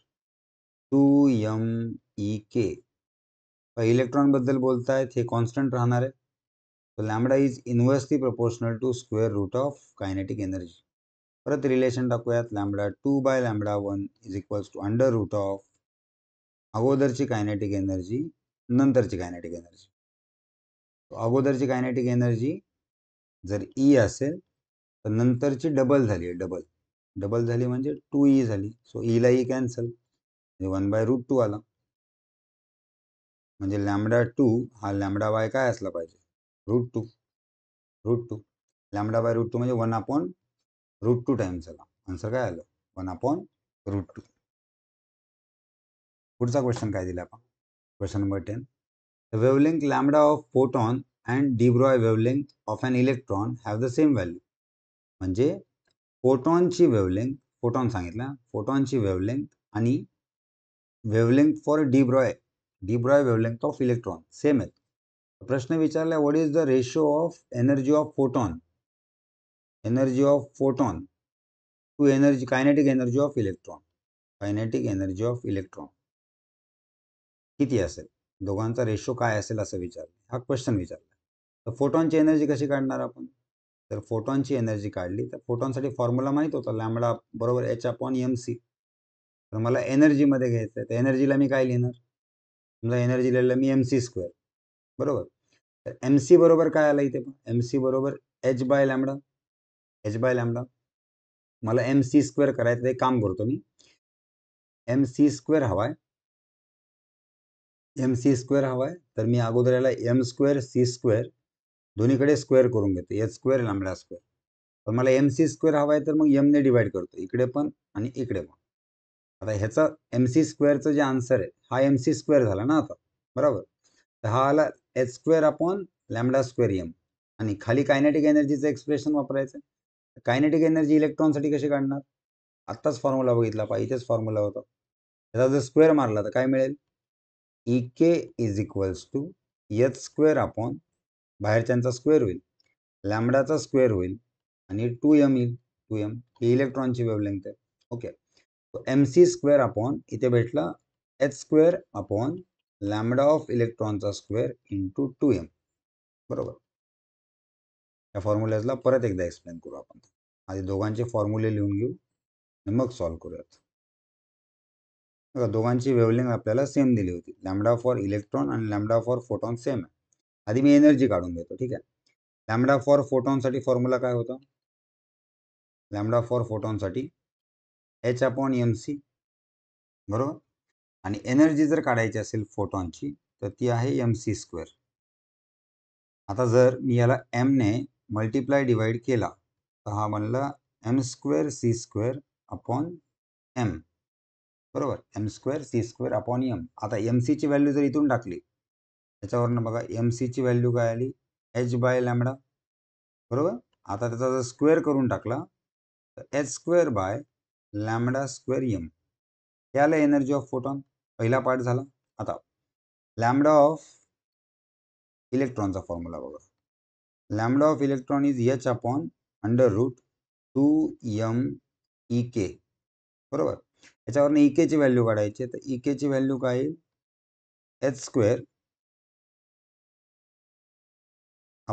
two M E K इलेक्ट्रॉनबद्दल बोलतायत हे कॉन्स्टंट राहणार आहे तर lambda is inversely proportional to square root of kinetic energy परत रिलेशन टाकूयात lambda two by lambda one is equals to under root of अगोदरची कायनेटिक एनर्जी नंतरची कायनेटिक एनर्जी अगोदरची कायनेटिक एनर्जी जर ई e असेल तर नंतरची डबल झाली डबल डबल झाली म्हणजे टू ई e झाली सो ईला E cancel one by root two आला म्हणजे लॅम्बडा टू हा लॅम्बडा वाय काय असला पाहिजे root two root two lambda by root two म्हणजे one upon root two time चला आन्सर काय आलं वन अपॉन रूट टू पुढचा क्वेश्चन काय दिला आपण question number ten wavelength lambda of photon and de Broglie wavelength of an electron have the same value म्हणजे फोटॉनची वेवलेंथ फोटॉन सांगितलं फोटॉनची लेंथ आणि wavelength for de Broglie de Broglie length of electron same आहेत प्रश्न विचारला what is the ratio of energy of photon energy of photon to energy kinetic energy of electron kinetic energy of electron किती असेल दोघांचा रेशो काय असेल असं विचारलं हा क्वेश्चन विचारला तर फोटॉनची एनर्जी कशी काढणार आपण तर फोटॉनची एनर्जी काढली तर फोटॉनसाठी फॉर्म्युला माहीत होता लॅमडा बरोबर एच अपॉन एम सी तर मला एनर्जीमध्ये घ्यायचं आहे तर एनर्जीला मी काय लिहिणार समजा एनर्जी लिहिलं मी एम सी स्क्वेअर बरोबर तर एम सी बरोबर काय आलं इथे एम सी बरोबर H by lambda H by lambda मला एम सी स्क्वेअर करायचं ते काम करतो मी एम सी स्क्वेअर हवाय एम सी स्क्वेअर हवाय तर मी अगोदर याला एम स्क्वेअर सी स्क्वेअर दोन्हीकडे स्क्वेअर करून घेतो एच स्क्वेअर लांबडा स्क्वेअर पण मला एम सी स्क्वेअर हवा आहे तर मग एमने डिवाइड करतो इकडे पण आणि इकडे पण आता ह्याचा एम सी स्क्वेअरचं जे आन्सर आहे हा एम सी स्क्वेअर झाला ना आता बरोबर आला H square upon lambda square M आणि खाली कायनेटिक एनर्जीचं एक्सप्रेशन वापरायचं कायनेटिक एनर्जी इलेक्ट्रॉनसाठी कशी काढणार आत्ताच फॉर्म्युला बघितला पाहिजेच इथेच फॉर्म्युला होता त्याचा जर स्क्वेअर मारला तर काय मिळेल E K is equals to H square upon बाहेरच्यांचा स्क्वेअर होईल लॅमडाचा स्क्वेअर होईल आणि टू एम येईल टू एम ही इलेक्ट्रॉनची वेवलेंथ आहे okay M C square upon इथे भेटला H square upon lambda of इलेक्ट्रॉनचा स्क्वेअर इंटू टू एम बरोबर या फॉर्म्युलाजला परत एकदा एक्सप्लेन करू आपण आधी दोघांचे फॉर्म्युले लिहून घेऊ आणि मग सॉल्व्ह करूयात दोघांची वेवलिंग आपल्याला सेम दिली होती लॅमडा फॉर इलेक्ट्रॉन आणि लॅमडा फॉर फोटॉन सेम आहे आधी मी एनर्जी काढून घेतो ठीक आहे लॅमडा फॉर फोटॉनसाठी फॉर्म्युला काय होता लॅमडा फॉर फोटॉनसाठी एच अपॉन एम सी बरोबर आणि एनर्जी जर काढायची असेल फोटॉनची तर ती आहे एम सी स्क्वेअर आता जर मी याला एमने मल्टिप्लाय डिवाइड केला तर हा बनला M square C square upon M बरोबर M square C square upon M आता एम सीची व्हॅल्यू जर इथून टाकली त्याच्यावरनं बघा एम सीची व्हॅल्यू काय आली एच बाय लॅमडा बरोबर आता त्याचा जर स्क्वेअर करून टाकला तर H square by lambda square M याला एनर्जी ऑफ फोटॉन पहिला पार्ट झाला आता लॅमडा ऑफ इलेक्ट्रॉनचा फॉर्म्युला बघा lambda of electron is H upon under root two M E K बरोबर याच्यावरनं ई e ची व्हॅल्यू काढायची तर ई e ची व्हॅल्यू काय येईल H square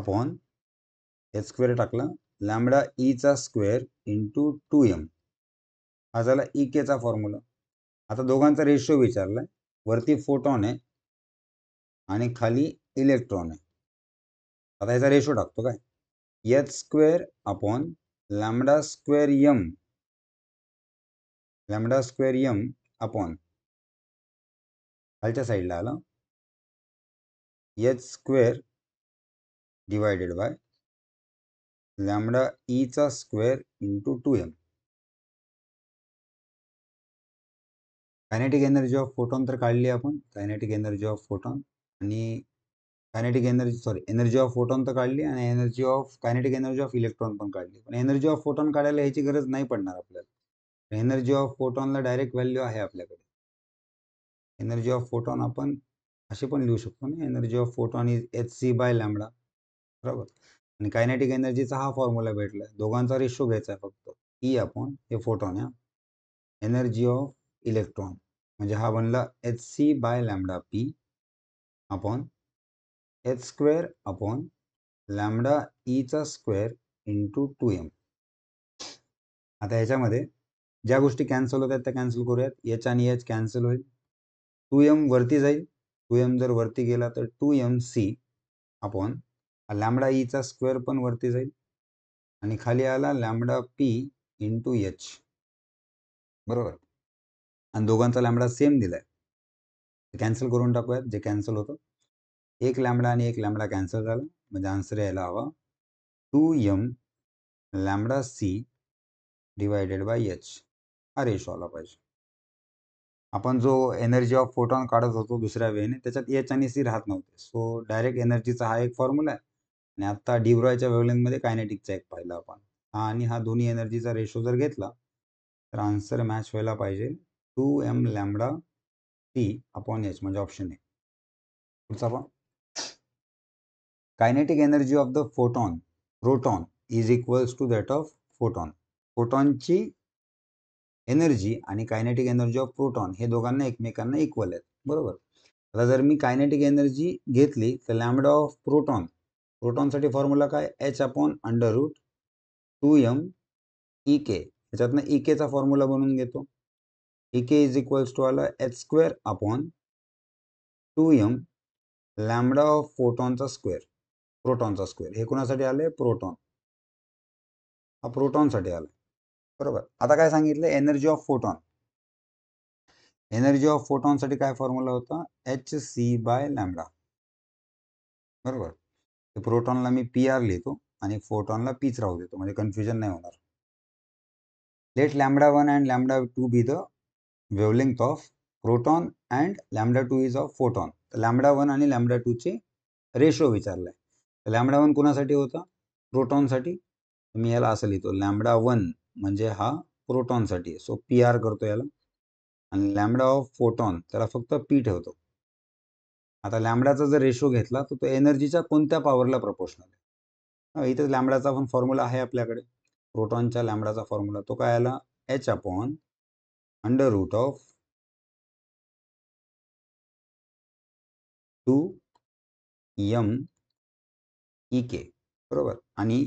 upon H square टाकला लॅमडा ईचा स्क्वेअर इंटू टू एम हा झाला ई e चा फॉर्म्युला आता दोघांचा रेशिओ विचारला आहे वरती फोटॉन आहे आणि खाली इलेक्ट्रॉन आहे आता ह्याचा रेशो टाकतो काय H square upon lambda square M lambda square M upon खालच्या साईडला आलं H square divided by lambda ईचा square into two M kinetic energy of photon तर काढली आपण कायनेटिक एनर्जी ऑफ फोटॉन आणि kinetic energy sorry energy of photon तर काढली आणि energy of kinetic energy of electron पण काढली पण एनर्जी ऑफ फोटॉन काढायला ह्याची गरज नाही पडणार आपल्याला एनर्जी ऑफ फोटॉनला डायरेक्ट व्हॅल्यू आहे आपल्याकडे एनर्जी ऑफ फोटॉन आपण असे पण लिहू शकतो ना energy of photon is H C by lambda बरोबर आणि कायनेटिक एनर्जीचा हा फॉर्म्युला भेटला दोघांचा रेशो घ्यायचा आहे फक्त ई e आपण हे फोटॉन या एनर्जी ऑफ इलेक्ट्रॉन म्हणजे हा बनला H C by lambda P upon H square upon lambda ईचा स्क्वेअर इंटू टू एम आता ह्याच्यामध्ये ज्या गोष्टी कॅन्सल होतात त्या कॅन्सल करूयात एच आणि एच कॅन्सल होईल टू एम वरती जाईल टू एम जर वरती गेला तर two M C upon lambda ईचा स्क्वेअर पण वरती जाईल आणि खाली आला लॅमडा पी इंटू एच बरोबर आणि दोघांचा लॅमडा सेम दिला आहे कॅन्सल करून टाकूयात जे कॅन्सल होतं एक लॅमडा आणि एक लॅमडा कॅन्सल झाला म्हणजे आन्सर यायला हवा two M lambda C divided by H हा रेशो आला पाहिजे आपण जो एनर्जी ऑफ फोटॉन काढत होतो दुसऱ्या वेळेने त्याच्यात एच आणि सी राहत नव्हते सो डायरेक्ट एनर्जीचा हा एक फॉर्म्युला आहे आणि आत्ता डिब्रॉयच्या वेवलेनमध्ये कायनेटिकचा एक पाहिला आपण हा आणि हा दोन्ही एनर्जीचा रेशो जर घेतला तर आन्सर मॅच व्हायला पाहिजे two M lambda T upon H म्हणजे ऑप्शन ए पुढचा kinetic energy of the photon proton is equals to that of photon फोटॉनची एनर्जी आणि कायनेटिक एनर्जी ऑफ प्रोटॉन हे दोघांना एकमेकांना इक्वल आहेत बरोबर आता जर मी कायनेटिक एनर्जी घेतली तर लॅमडा ऑफ प्रोटॉन प्रोटॉनसाठी फॉर्म्युला काय H upon under root two M E K याच्यातनं ई फॉर्म्युला बनवून घेतो हे के इज इक्वल्स टू आला H square upon two M lambda of फोटॉनचा स्क्वेअर प्रोटॉनचा स्क्वेअर हे कोणासाठी आले प्रोटॉन हा प्रोटॉनसाठी आला बरोबर आता काय सांगितलं energy of photon energy of फोटॉनसाठी काय फॉर्म्युला होता एच सी बाय लॅमडा बरोबर प्रोटॉनला मी पी आर लिहितो आणि फोटॉनला पीच राहू देतो म्हणजे कन्फ्युजन नाही होणार let lambda one and lambda two be the wavelength of proton and lambda two is of photon तर लॅमडा वन आणि लॅमडा चे रेशो विचारला आहे तर लॅमडा वन कुणासाठी होता प्रोटॉनसाठी मी याला असं लिहितो लॅमडा वन म्हणजे हा प्रोटॉनसाठी सो पी आर करतो याला आणि लॅमडा ऑफ फोटॉन त्याला फक्त पी ठेवतो आता लॅमडाचा जर रेशो घेतला तर तो एनर्जीच्या कोणत्या पॉवरला प्रपोशनल आहे इथं लॅमडाचा पण फॉर्म्युला आहे आपल्याकडे प्रोटॉनच्या लॅमडाचा फॉर्म्युला तो काय आला H upon under root of 2 M E K बरोबर आणि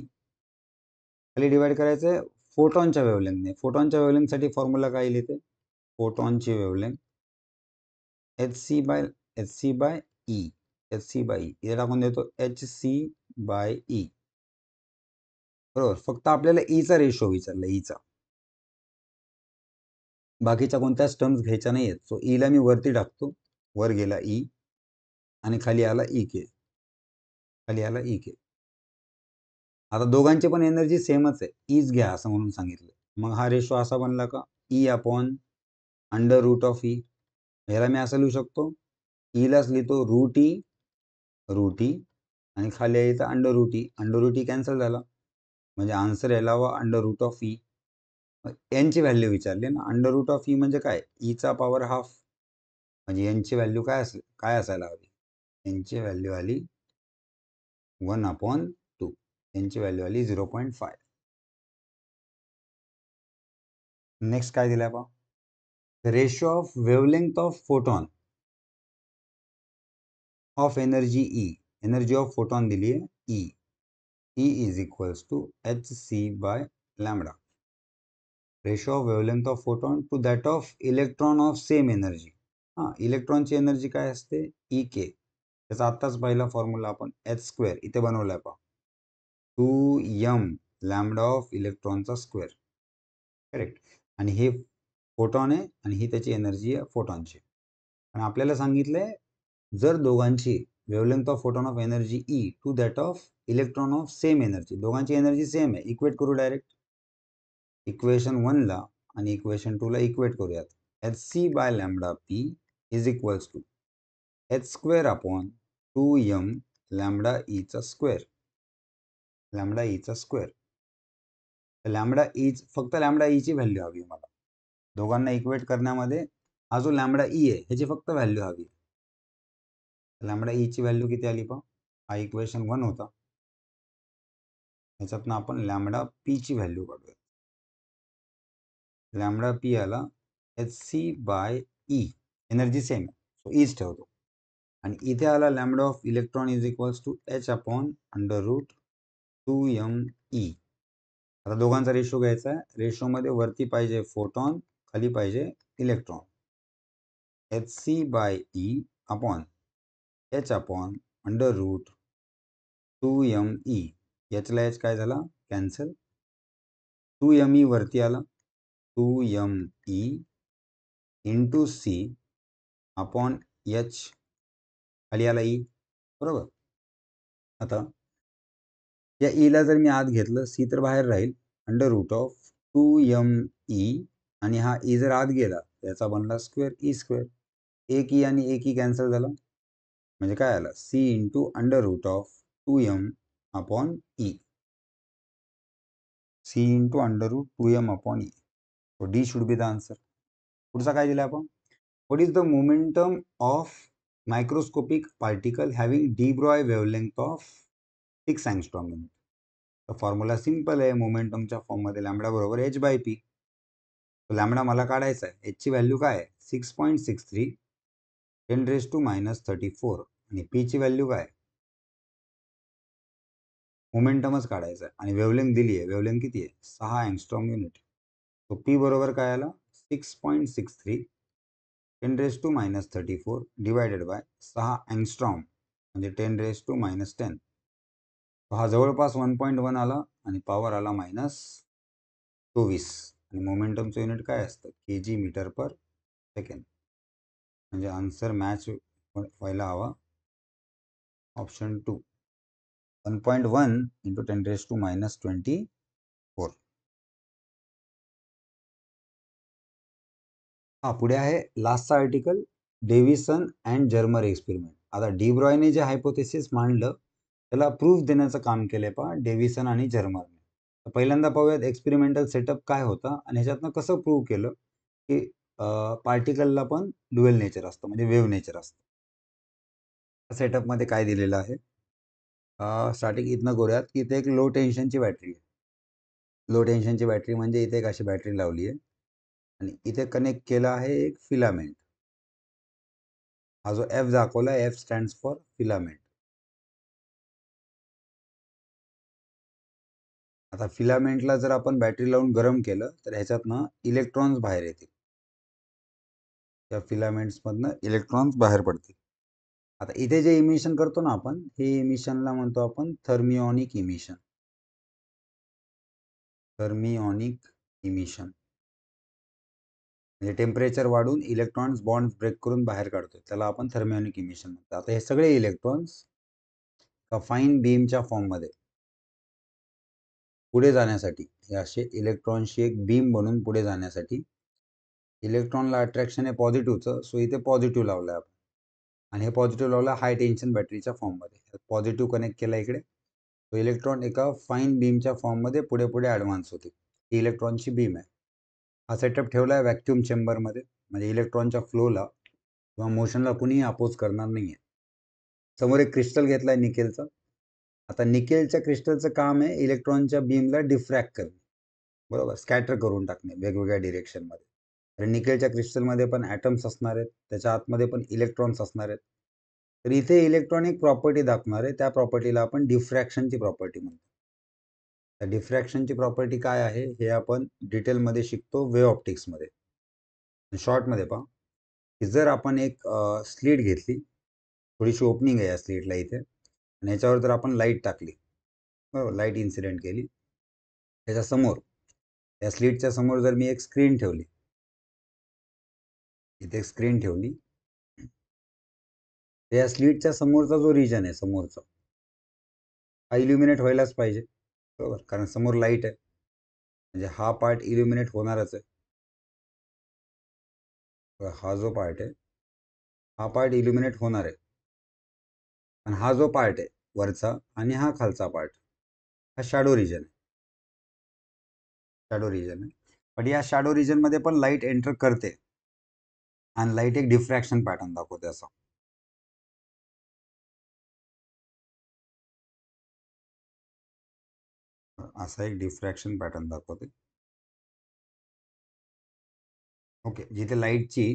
खाली डिवाइड करायचं आहे फोटॉनच्या वेवलेंथने फोटॉनच्या साठी फॉर्म्युला काय लिहिते फोटॉनची wavelength H C by H C by E H C by E इथे टाकून देतो एच सी बाय ई बरोबर फक्त आपल्याला ईचा e रेशो विचारला ईचा e बाकीच्या कोणत्याच टर्म्स घ्यायच्या नाही आहेत सो ईला e मी वरती टाकतो वर गेला ई e आणि खाली आला ई e के खाली आला ई के आता दोघांची पण एनर्जी सेमच आहे ईच घ्या असं म्हणून सांगितलं मग हा रेशो असा बनला का E upon under root of E ह्याला मी असं लिहू शकतो ईलाच लिहितो रूट ई रूट ई आणि खाली आई तर under root E under root E cancel झाला म्हणजे आन्सर यायला हवा अंडर रूट ऑफ ई एनची व्हॅल्यू विचारली ना अंडर रूट ऑफ ई म्हणजे काय ईचा पॉवर हाफ म्हणजे एनची व्हॅल्यू काय असेल काय असायला हवी एनची व्हॅल्यू आली वन अपॉन टू एनची व्हॅल्यू आली झिरो पॉईंट फाय नेक्स्ट काय दिला पा ratio of wavelength of photon of energy E energy of photon दिली आहे E E is equals to H C by lambda ratio of wavelength of photon to that of electron of same energy हां इलेक्ट्रॉनची एनर्जी काय असते ई e के त्याचा आत्ताच पहिला फॉर्म्युला आपण एच स्क्वेअर इथे बनवलाय आहे पहा टू यम लॅमडा ऑफ इलेक्ट्रॉनचा स्क्वेअर करेक्ट आणि हे फोटॉन आहे आणि ही त्याची एनर्जी आहे फोटॉनची आणि आपल्याला सांगितलंय जर दोघांची wavelength of photon of energy E to that of electron of same energy दोघांची एनर्जी सेम आहे इक्वेट करू डायरेक्ट इक्वेशन वनला आणि इक्वेशन टूला इक्वेट करूयात H C by lambda P is equals to H square upon two M lambda ईचा स्क्वेअर लॅमडा ईचा स्क्वेअर लॅमडा ईच फक्त लॅमडा ईची व्हॅल्यू हवी मला दोघांना इक्वेट करण्यामध्ये हा जो लॅमडा ई e आहे ह्याची फक्त व्हॅल्यू हवी लॅमडा ईची व्हॅल्यू किती आली पहा हा इक्वेशन वन होता ह्याच्यातनं आपण लॅमडा पीची व्हॅल्यू काढूया लॅमडा पी आला H C by E energy same so ईच ठेवतो आणि इथे आला lambda of electron is equals to H upon under root two M E आता दोघांचा रेशो घ्यायचा आहे रेशोमध्ये वरती पाहिजे फोटॉन खाली पाहिजे electron H C by E upon H upon under root two M E याचला एच काय झाला कॅन्सल टू एम ई वरती आला two M E into C upon H खाली आला ई e, बरोबर आता या ईला e जर मी आत घेतलं सी तर बाहेर राहील under root of two M E आणि हा ई e जर आत गेला त्याचा बनला स्क्वेअर ई स्क्वेअर एक ई आणि एक ई कॅन्सल झाला म्हणजे काय आला C into under root of two M upon E C into under root two M upon E so D should be the answer पुढचा काय दिला आपण what is the momentum of microscopic particle having de Broglie wavelength of six angstrom तर फॉर्म्युला सिम्पल आहे मोमेंटमच्या फॉर्ममध्ये लॅमडा बरोबर एच बाय पी लॅमडा मला काढायचा आहे एचची व्हॅल्यू काय आहे six point six three ten raise to minus thirty four आणि पीची व्हॅल्यू काय मोमेंटमच काढायचं आहे आणि वेवलेंग दिली आहे वेवलेंग किती आहे सहा अँगस्ट्रॉम युनिट तो पी बरोबर काय आला six point six three ten raise to minus thirty four divided by सहा अँगस्ट्रॉम म्हणजे ten raise to minus ten हा जवळपास वन पॉईंट वन आला आणि पॉवर आला मायनस चोवीस आणि मोमेंटमचं युनिट काय असतं K G metre per second म्हणजे आन्सर मॅच व्हायला हवा option two one point one into ten raise to minus twenty हा पुढे आहे लास्टचा article Davisson and Germer experiment आता डी जे हायपोथेसिस मांडलं त्याला प्रूफ देण्याचं काम केलंय पहा डेव्हिसन आणि जर्मरने पहिल्यांदा पाहूयात एक्सपेरिमेंटल सेटअप काय होता आणि ह्याच्यातनं कसं प्रूव्ह केलं की पार्टिकलला पण ड्युएल नेचर असतं म्हणजे वेव्ह नेचर असतं सेटअपमध्ये काय दिलेलं आहे स्टार्टिंग इथनं करूयात की इथे एक लो टेन्शनची बॅटरी आहे लो टेन्शनची बॅटरी म्हणजे इथे एक अशी बॅटरी लावली आहे आणि इथे कनेक्ट केला आहे एक फिलामेंट हा जो एफ दाखवला एफ स्टँड्स फॉर फिलामेंट आता फिलामेंटला जर आपण बॅटरी लावून गरम केलं तर ह्याच्यातनं इलेक्ट्रॉन्स बाहेर येतील त्या फिलामेंट्समधनं इलेक्ट्रॉन्स बाहेर पडतील आता इथे जे इमिशन करतो ना आपण हे इमिशनला म्हणतो आपण थर्मिओनिक इमिशन थर्मिओनिक इमिशन म्हणजे टेम्परेचर वाढून इलेक्ट्रॉन्स बॉन्ड ब्रेक करून बाहेर काढतो त्याला आपण थर्मिओनिक इमिशन म्हणतो आता हे सगळे इलेक्ट्रॉन्स फाईन बीमच्या फॉर्ममध्ये पुढे जाण्यासाठी हे असे इलेक्ट्रॉनशी एक बीम बनून पुढे जाण्यासाठी इलेक्ट्रॉनला अट्रॅक्शन हे पॉझिटिव्हचं सो इथे पॉझिटिव्ह लावलं आहे आपण आणि हे पॉझिटिव्ह लावलं हाय टेन्शन बॅटरीच्या फॉर्ममध्ये पॉझिटिव्ह कनेक्ट केला इकडे तो इलेक्ट्रॉन एका फाईन बीमच्या फॉर्ममध्ये पुढे पुढे ॲडव्हान्स होते ही इलेक्ट्रॉनची बीम आहे हा सेटअप ठेवला आहे व्हॅक्युम चेंबरमध्ये म्हणजे इलेक्ट्रॉनच्या फ्लोला किंवा मोशनला कुणीही अपोज करणार नाही आहे समोर एक क्रिस्टल घेतला आहे निकेलचा आता निकेलच्या क्रिस्टलचं काम आहे इलेक्ट्रॉनच्या बीमला डिफ्रॅक्ट करणे बरोबर स्कॅटर करून टाकणे वेगवेगळ्या डिरेक्शनमध्ये तर निकेलच्या क्रिस्टलमध्ये पण ॲटम्स असणार आहेत त्याच्या आतमध्ये पण इलेक्ट्रॉन्स असणार आहेत तर इथे इलेक्ट्रॉनिक प्रॉपर्टी दाखणार आहे त्या प्रॉपर्टीला आपण डिफ्रॅक्शनची प्रॉपर्टी म्हणतो तर डिफ्रॅक्शनची प्रॉपर्टी काय आहे हे आपण डिटेलमध्ये शिकतो वेव्ह ऑप्टिक्समध्ये शॉर्टमध्ये पहा की जर आपण एक स्लीट घेतली थोडीशी ओपनिंग आहे या स्लीटला इथे आणि याच्यावर जर आपण लाईट टाकली बरोबर लाईट इन्सिडेंट केली त्याच्यासमोर या स्लीटच्या समोर जर मी एक स्क्रीन ठेवली इथे एक स्क्रीन ठेवली या स्लीटच्या समोरचा जो रिजन आहे समोरचा हा इल्युमिनेट व्हायलाच पाहिजे बरोबर कारण समोर लाईट आहे म्हणजे हा पार्ट इल्युमिनेट होणारच आहे हा जो पार्ट आहे हा पार्ट इल्युमिनेट होणार आहे आणि हा जो पार्ट आहे वरचा आणि हा खालचा पार्ट हा शॅडो रिजन आहे शॅडो रिजन आहे पण या शॅडो रिजनमध्ये पण लाईट एंटर करते आणि लाईट एक डिफ्रॅक्शन पॅटर्न दाखवते असं असा एक डिफ्रॅक्शन पॅटर्न दाखवते ओके जिथे लाईटची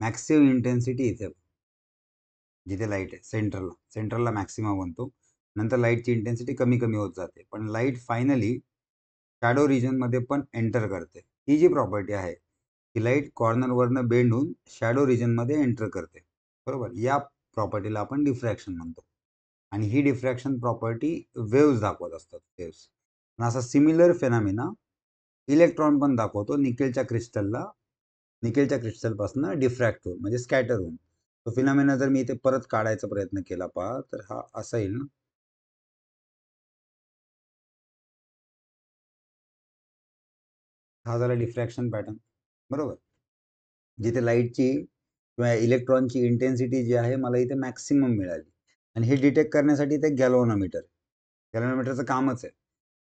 मॅक्सिमम इंटेन्सिटी इथे जिथे लाईट आहे सेंट्रलला सेंट्रलला मॅक्सिमम म्हणतो नंतर लाईटची इंटेन्सिटी कमी कमी होत जाते पण लाईट फायनली शॅडो रिजनमध्ये पण एंटर करते ही जी प्रॉपर्टी आहे ही लाईट कॉर्नरवरनं बेंड होऊन शॅडो रिजनमध्ये एंटर करते बरोबर या प्रॉपर्टीला आपण डिफ्रॅक्शन म्हणतो आणि ही डिफ्रॅक्शन प्रॉपर्टी वेव्स दाखवत असतात वेव्स असा सिमिलर फेनामिना इलेक्ट्रॉन पण दाखवतो निकेलच्या क्रिस्टलला निकेलच्या क्रिस्टलपासून डिफ्रॅक्ट होऊन म्हणजे स्कॅटर होऊन तो फिनामिना जर मी इथे परत काढायचा प्रयत्न केला पहा तर हा असा येईल ना हा झाला डिफ्रॅक्शन पॅटर्न बरोबर जिथे लाईटची किंवा इलेक्ट्रॉनची इंटेन्सिटी जी आहे मला इथे मॅक्सिमम मिळाली आणि हे डिटेक्ट करण्यासाठी ते गॅलोनोमीटर गॅलोनोमीटरचं कामच आहे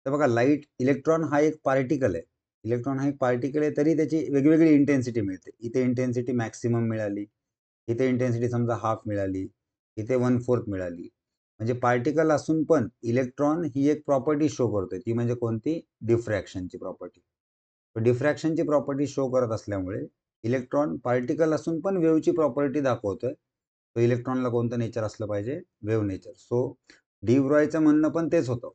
तर बघा लाईट इलेक्ट्रॉन हा एक पार्टिकल आहे इलेक्ट्रॉन हा एक पार्टिकल आहे तरी त्याची वेगवेगळी इंटेन्सिटी मिळते इथे इंटेन्सिटी मॅक्सिमम मिळाली इथे इंटेन्सिटी समजा हाफ मिळाली इथे वन फोर्थ मिळाली म्हणजे पार्टिकल असून पण इलेक्ट्रॉन ही एक प्रॉपर्टी शो करतोय ती म्हणजे कोणती डिफ्रॅक्शनची प्रॉपर्टी डिफ्रॅक्शनची प्रॉपर्टी शो करत असल्यामुळे इलेक्ट्रॉन पार्टिकल असून पण वेवची प्रॉपर्टी दाखवतोय तो इलेक्ट्रॉनला कोणतं नेचर असलं पाहिजे वेव नेचर सो डी ब्रॉयचं म्हणणं पण तेच होतं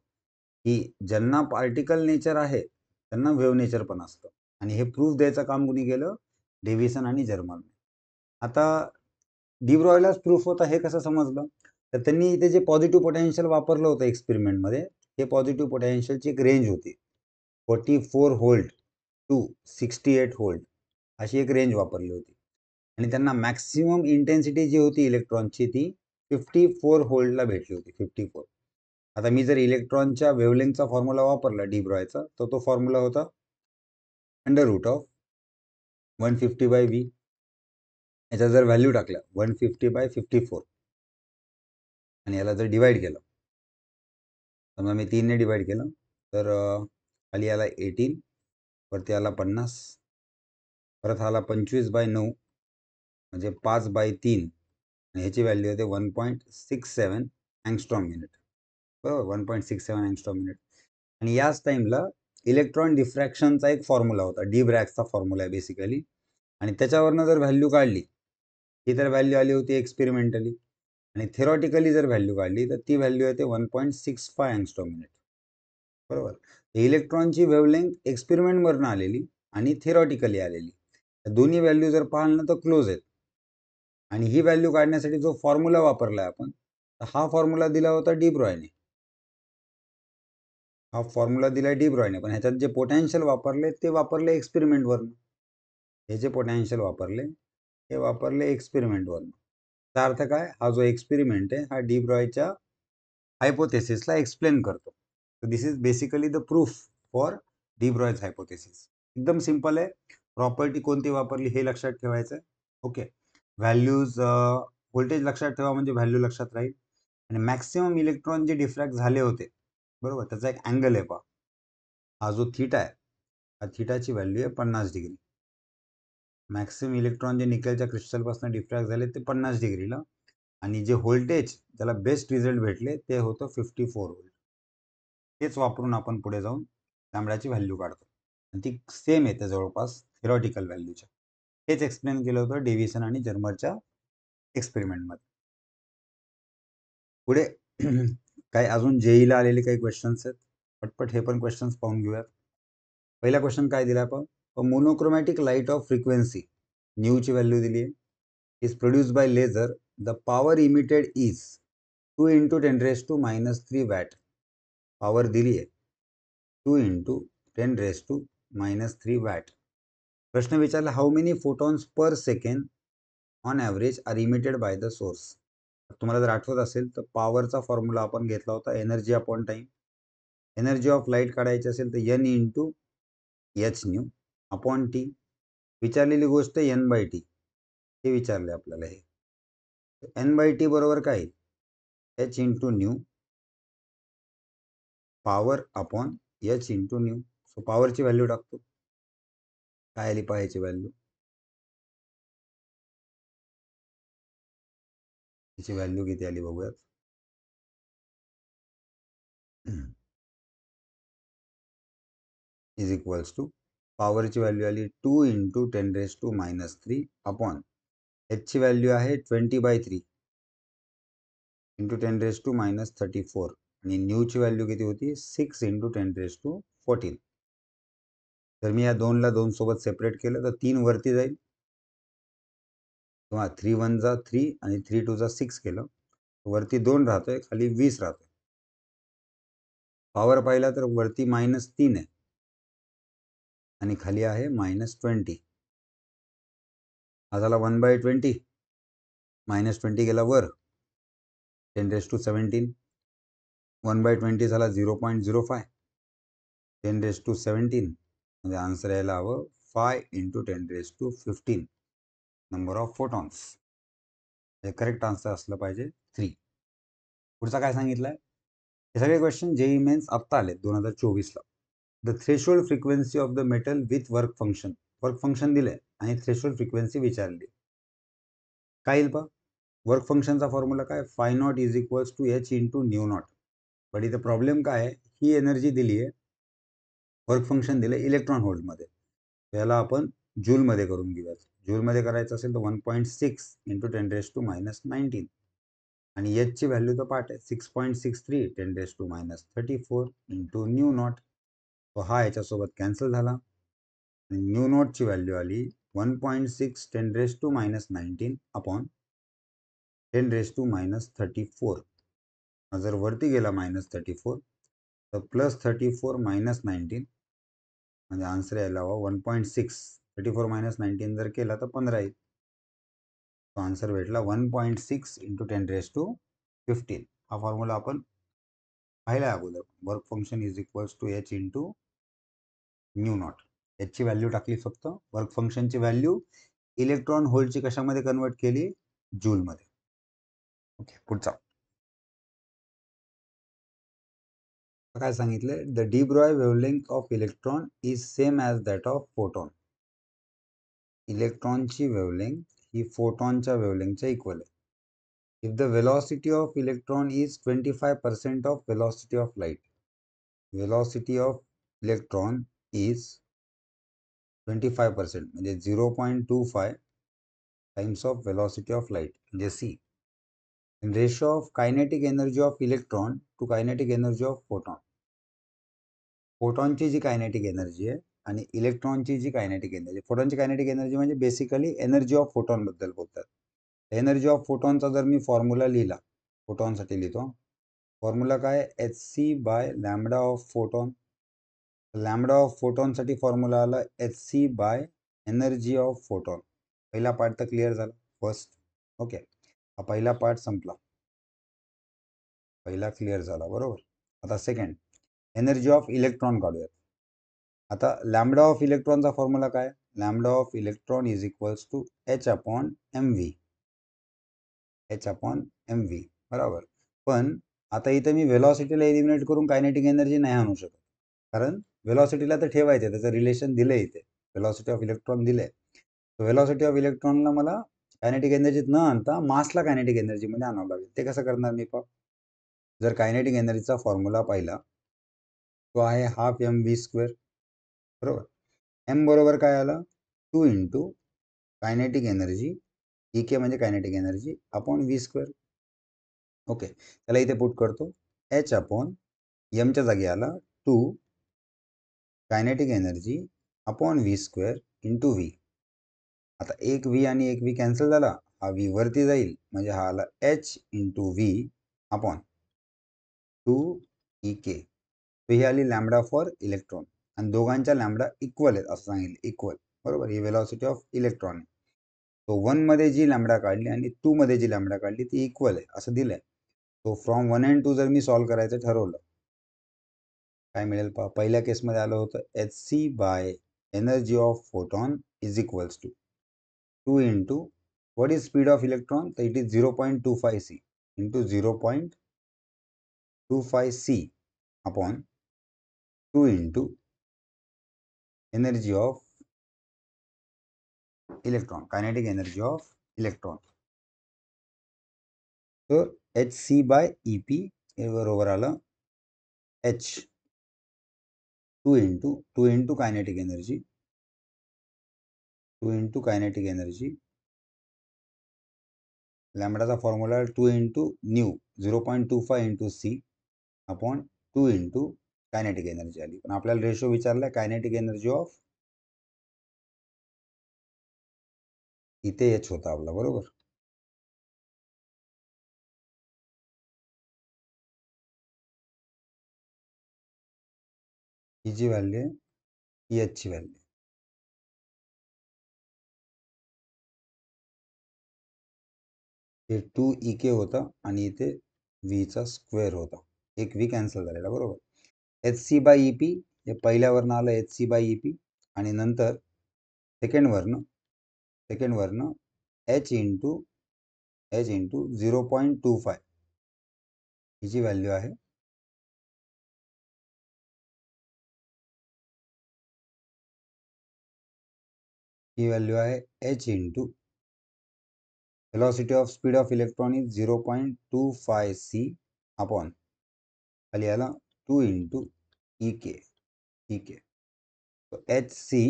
की ज्यांना पार्टिकल नेचर आहे त्यांना वेव नेचर पण असतं आणि हे प्रूफ द्यायचं काम कुणी केलं डेव्हिसन आणि जर्मन आता डिब्रॉयलाच प्रूफ होता हे कसं समजलं तर त्यांनी इथे जे पॉझिटिव्ह पोटेन्शियल वापरलं होतं एक्सपेरिमेंटमध्ये हे पॉझिटिव्ह पोटेन्शियलची एक रेंज होती forty four volt to sixty eight volt अशी एक रेंज वापरली होती आणि त्यांना मॅक्सिमम इंटेन्सिटी जी होती इलेक्ट्रॉनची ती फिफ्टी फोर होल्डला भेटली होती फिफ्टी फोर आता मी जर इलेक्ट्रॉनच्या वेवलेंथचा फॉर्म्युला वापरला डी ब्रॉयचा तर तो फॉर्म्युला होता under root of one fifty by V याचा जर व्हॅल्यू टाकला one fifty by fifty four आणि याला जर डिवाईड केलं समजा मी तीनने डिवाईड केलं तर खाली आला एटीन परत आला पन्नास परत आला पंचवीस बाय नऊ म्हणजे पाच बाय तीन आणि ह्याची व्हॅल्यू होते one point six seven angstrom unit बरोबर one point six seven angstrom unit आणि याच टाईमला इलेक्ट्रॉन डिफ्रॅक्शनचा एक फॉर्म्युला होता डी ब्रॅक्सचा फॉर्म्युला आहे बेसिकली आणि त्याच्यावरनं जर व्हॅल्यू काढली ही तर व्हॅल्यू आली होती एक्सपेरिमेंटली आणि थेरॉटिकली जर व्हॅल्यू काढली तर ती व्हॅल्यू येते one point six five angstrom unit बरोबर इलेक्ट्रॉनची वेवलेंग एक्सपेरिमेंटवरनं आलेली आणि थेरॉटिकली आलेली दोन्ही व्हॅल्यू जर पाहाल ना तर क्लोज आहेत आणि ही व्हॅल्यू काढण्यासाठी जो फॉर्म्युला वापरला आहे आपण तर हा फॉर्म्युला दिला होता डी ब्रॉयने हा फॉर्म्युला दिला आहे डिब्रॉयने पण ह्याच्यात जे पोटॅन्शियल वापरले ते वापरले एक्सपेरिमेंटवरनं हे जे पोटॅन्शियल वापरले हे वापरले एक्सपेरिमेंटवरनं त्याचा अर्थ काय हा जो एक्सपेरिमेंट आहे हा डिब्रॉयच्या हायपोथेसिसला एक्सप्लेन करतो तर this is basically the proof for de Broglie's hypothesis एकदम सिम्पल आहे प्रॉपर्टी कोणती वापरली हे लक्षात ठेवायचं ओके व्हॅल्यूज व्होल्टेज लक्षात ठेवा म्हणजे व्हॅल्यू लक्षात राहील आणि मॅक्सिमम इलेक्ट्रॉन जे डिफ्रॅक्ट झाले होते बरोबर त्याचा एक अँगल आहे पहा हा जो थिटा आहे हा थिटाची व्हॅल्यू आहे पन्नास डिग्री मॅक्सिमम इलेक्ट्रॉन जे निकलच्या क्रिस्टलपासून डिफ्रॅक्ट झाले ते पन्नास डिग्रीला आणि जे व्होल्टेज त्याला बेस्ट रिझल्ट भेटले ते होतं फिफ्टी फोर व्होल्ट तेच वापरून आपण पुढे जाऊन तांबड्याची व्हॅल्यू काढतो आणि ती सेम येते जवळपास थिरॉटिकल व्हॅल्यूच्या हेच एक्सप्लेन केलं होतं डेव्हिसन आणि जर्मरच्या एक्सपेरिमेंटमध्ये पुढे काही अजून जेईला आलेले काही क्वेश्चन्स आहेत पटपट हे पण क्वेश्चन्स पाहून घेऊयात पहिला क्वेश्चन काय दिला आपण मोनोक्रोमॅटिक लाईट ऑफ फ्रिक्वेन्सी न्यूची व्हॅल्यू दिली आहे is produce by laser the power emitted is two into ten raise to minus three watt power दिली आहे two into ten raise to minus three watt प्रश्न विचारला how many photons per second on average are emitted by the source तुम्हाला जर आठवत असेल तर पॉवरचा फॉर्म्युला आपण घेतला होता energy upon time energy of light काढायची असेल तर N to H nu upon T विचारलेली गोष्ट एन बाय टी हे विचारले आपल्याला हे एन बाय टी बरोबर काय H into nu power upon H into nu so पॉवरची व्हॅल्यू टाकतो काय आली पाहायची व्हॅल्यू त्याची व्हॅल्यू किती आली बघूयात इज इक्वल्स टू पॉवरची व्हॅल्यू आली two into ten raise to minus three upon एचची व्हॅल्यू आहे twenty by three into ten raise to minus thirty four आणि न्यूची व्हॅल्यू किती होती six into ten raise to fourteen जर मी या दोनला दोन सोबत सेपरेट केलं तर तीन वरती जाईल किंवा थ्री वन जा थ्री आणि थ्री टूचा सिक्स केलं वरती दोन राहतोय खाली वीस राहतोय पॉवर पाहिला तर वरती मायनस तीन आहे आणि खाली आहे मायनस ट्वेंटी हा झाला one by twenty minus twenty गेला वर ten raise to seventeen one by twenty झाला zero point zero five ten raise to seventeen म्हणजे आन्सर यायला हवं five into ten raise to fifteen number of photons हे करेक्ट आन्सर असलं पाहिजे थ्री पुढचा काय सांगितलं हे सगळे क्वेश्चन ई मेन्स आत्ता आले दोन हजार चोवीसला the threshold frequency of the metal with work function work function दिले आणि थ्रेशोल्ड फ्रिक्वेन्सी विचारली काय येईल पा वर्क फंक्शनचा फॉर्म्युला काय phi naught is equals to H into nu naught but इथं प्रॉब्लेम काय आहे ही एनर्जी दिली आहे वर्क फंक्शन दिलं इलेक्ट्रॉन होल्डमध्ये याला आपण जूलमध्ये करून घेऊयात ज्यूलमध्ये करायचं असेल तर one point six into ten raise to minus nineteen आणि एचची व्हॅल्यू तर पाठ आहे six point six three ten raise to minus thirty four into nu naught तो हा याच्यासोबत कॅन्सल झाला आणि न्यू नॉटची व्हॅल्यू आली one point six ten raise to minus nineteen upon ten raise to minus thirty four जर वरती गेला मायनस थर्टी फोर तर plus thirty four minus nineteen म्हणजे आन्सर यायला हवा one point six thirty four minus nineteen जर केला तर पंधरा येईल तो आन्सर भेटला one point six into ten raise to fifteen हा फॉर्म्युला आपण पाहिला अगोदर work function is equals to H into nu naught ची व्हॅल्यू टाकली फक्त वर्क फंक्शनची व्हॅल्यू इलेक्ट्रॉन होलची कशामध्ये कन्वर्ट केली जूलमध्ये ओके पुढचा काय सांगितलं the de Broglie wavelength of electron is same as that of photon electron इलेक्ट्रॉनची वेवलेंथ ही फोटॉनच्या से इक्वल है if the velocity of electron is twenty five percent of velocity of light velocity of electron is twenty five percent zero point two five times of velocity of light म्हणजे C ratio of kinetic energy of electron to kinetic energy of photon की जी कायनेटिक एनर्जी है आणि इलेक्ट्रॉनची जी कायनेटिक एनर्जी म्हणजे फोटॉनची कायनेटिक एनर्जी म्हणजे बेसिकली एनर्जी ऑफ फोटॉनबद्दल बोलतात एनर्जी ऑफ फोटॉनचा जर मी फॉर्म्युला लिहिला फोटॉनसाठी लिहितो फॉर्म्युला काय H C by lambda of photon lambda of फोटॉनसाठी फॉर्म्युला आला H C by energy of photon पहिला पार्ट तर क्लिअर झाला फर्स्ट ओके हा पहिला पार्ट संपला पहिला क्लिअर झाला बरोबर आता सेकंड एनर्जी ऑफ इलेक्ट्रॉन काढूयात आता लॅमडा ऑफ इलेक्ट्रॉनचा फॉर्म्युला काय lambda of electron is equals to H upon M V H upon M V बरोबर पण आता इथे मी व्हेलॉसिटीला एलिमिनेट करून कायनेटिक एनर्जी नाही आणू शकत कारण व्हेलॉसिटीला तर ठेवायचं त्याचं रिलेशन दिलं इथे व्हेलॉसिटी ऑफ इलेक्ट्रॉन दिले व्हेलॉसिटी ऑफ इलेक्ट्रॉनला मला कायनेटिक एनर्जीत न आणता मासला कायनेटिक एनर्जीमध्ये आणावं लागेल ते कसं करणार मी पा जर कायनेटिक एनर्जीचा फॉर्म्युला पाहिला तो आहे हाफ एम व्ही स्क्वेअर बरोबर एम बरोबर काय आलं two into kinetic energy E K म्हणजे kinetic energy upon V square okay त्याला इथे पुट करतो एच अपॉन एमच्या जागी आला two kinetic energy upon V square into V आता एक व्ही आणि एक व्ही कॅन्सल झाला हा व्ही वरती जाईल म्हणजे हा आला H into V upon two E K ही आली लॅमडा फॉर इलेक्ट्रॉन आणि दोघांच्या लॅम्बडा इक्वल आहेत असं सांगितलं इक्वल बरोबर ही वेलॉसिटी ऑफ इलेक्ट्रॉन तो मध्ये जी लॅमडा काढली आणि टू मध्ये जी लॅमडा काढली ती इक्वल आहे असं दिलंय आहे तो फ्रॉम वन अँड टू जर मी सॉल्व्ह करायचं ठरवलं काय मिळेल पहा पहिल्या केसमध्ये आलं होतं H C by energy of photon is equals to two into what is speed of electron तर it is zero point two five C into zero point two five C upon two into energy of electron kinetic energy of electron तर H C by E P बरोबर आलं H two into two into kinetic energy two into kinetic energy लॅमडाचा formula two into new zero point two five into C upon two into kinetic energy आली पण आपल्याला रेशो विचारला कायनेटिक एनर्जी ऑफ इथे एच होता आपला बरोबर ही जी व्हॅल्यू आहे ची व्हॅल्यू हे टू ई के होता आणि इथे व्हीचा स्क्वेअर होता एक व्ही कॅन्सल झालेला बरोबर H C by E P हे वर्ण आलं H C by E P आणि नंतर सेकंड वर्ण सेकंड वर्ण H into H into zero point two five हिची व्हॅल्यू आहे ही व्हॅल्यू आहे H into velocity of speed of electronic zero point two five C upon खाली याला two into E K E K H C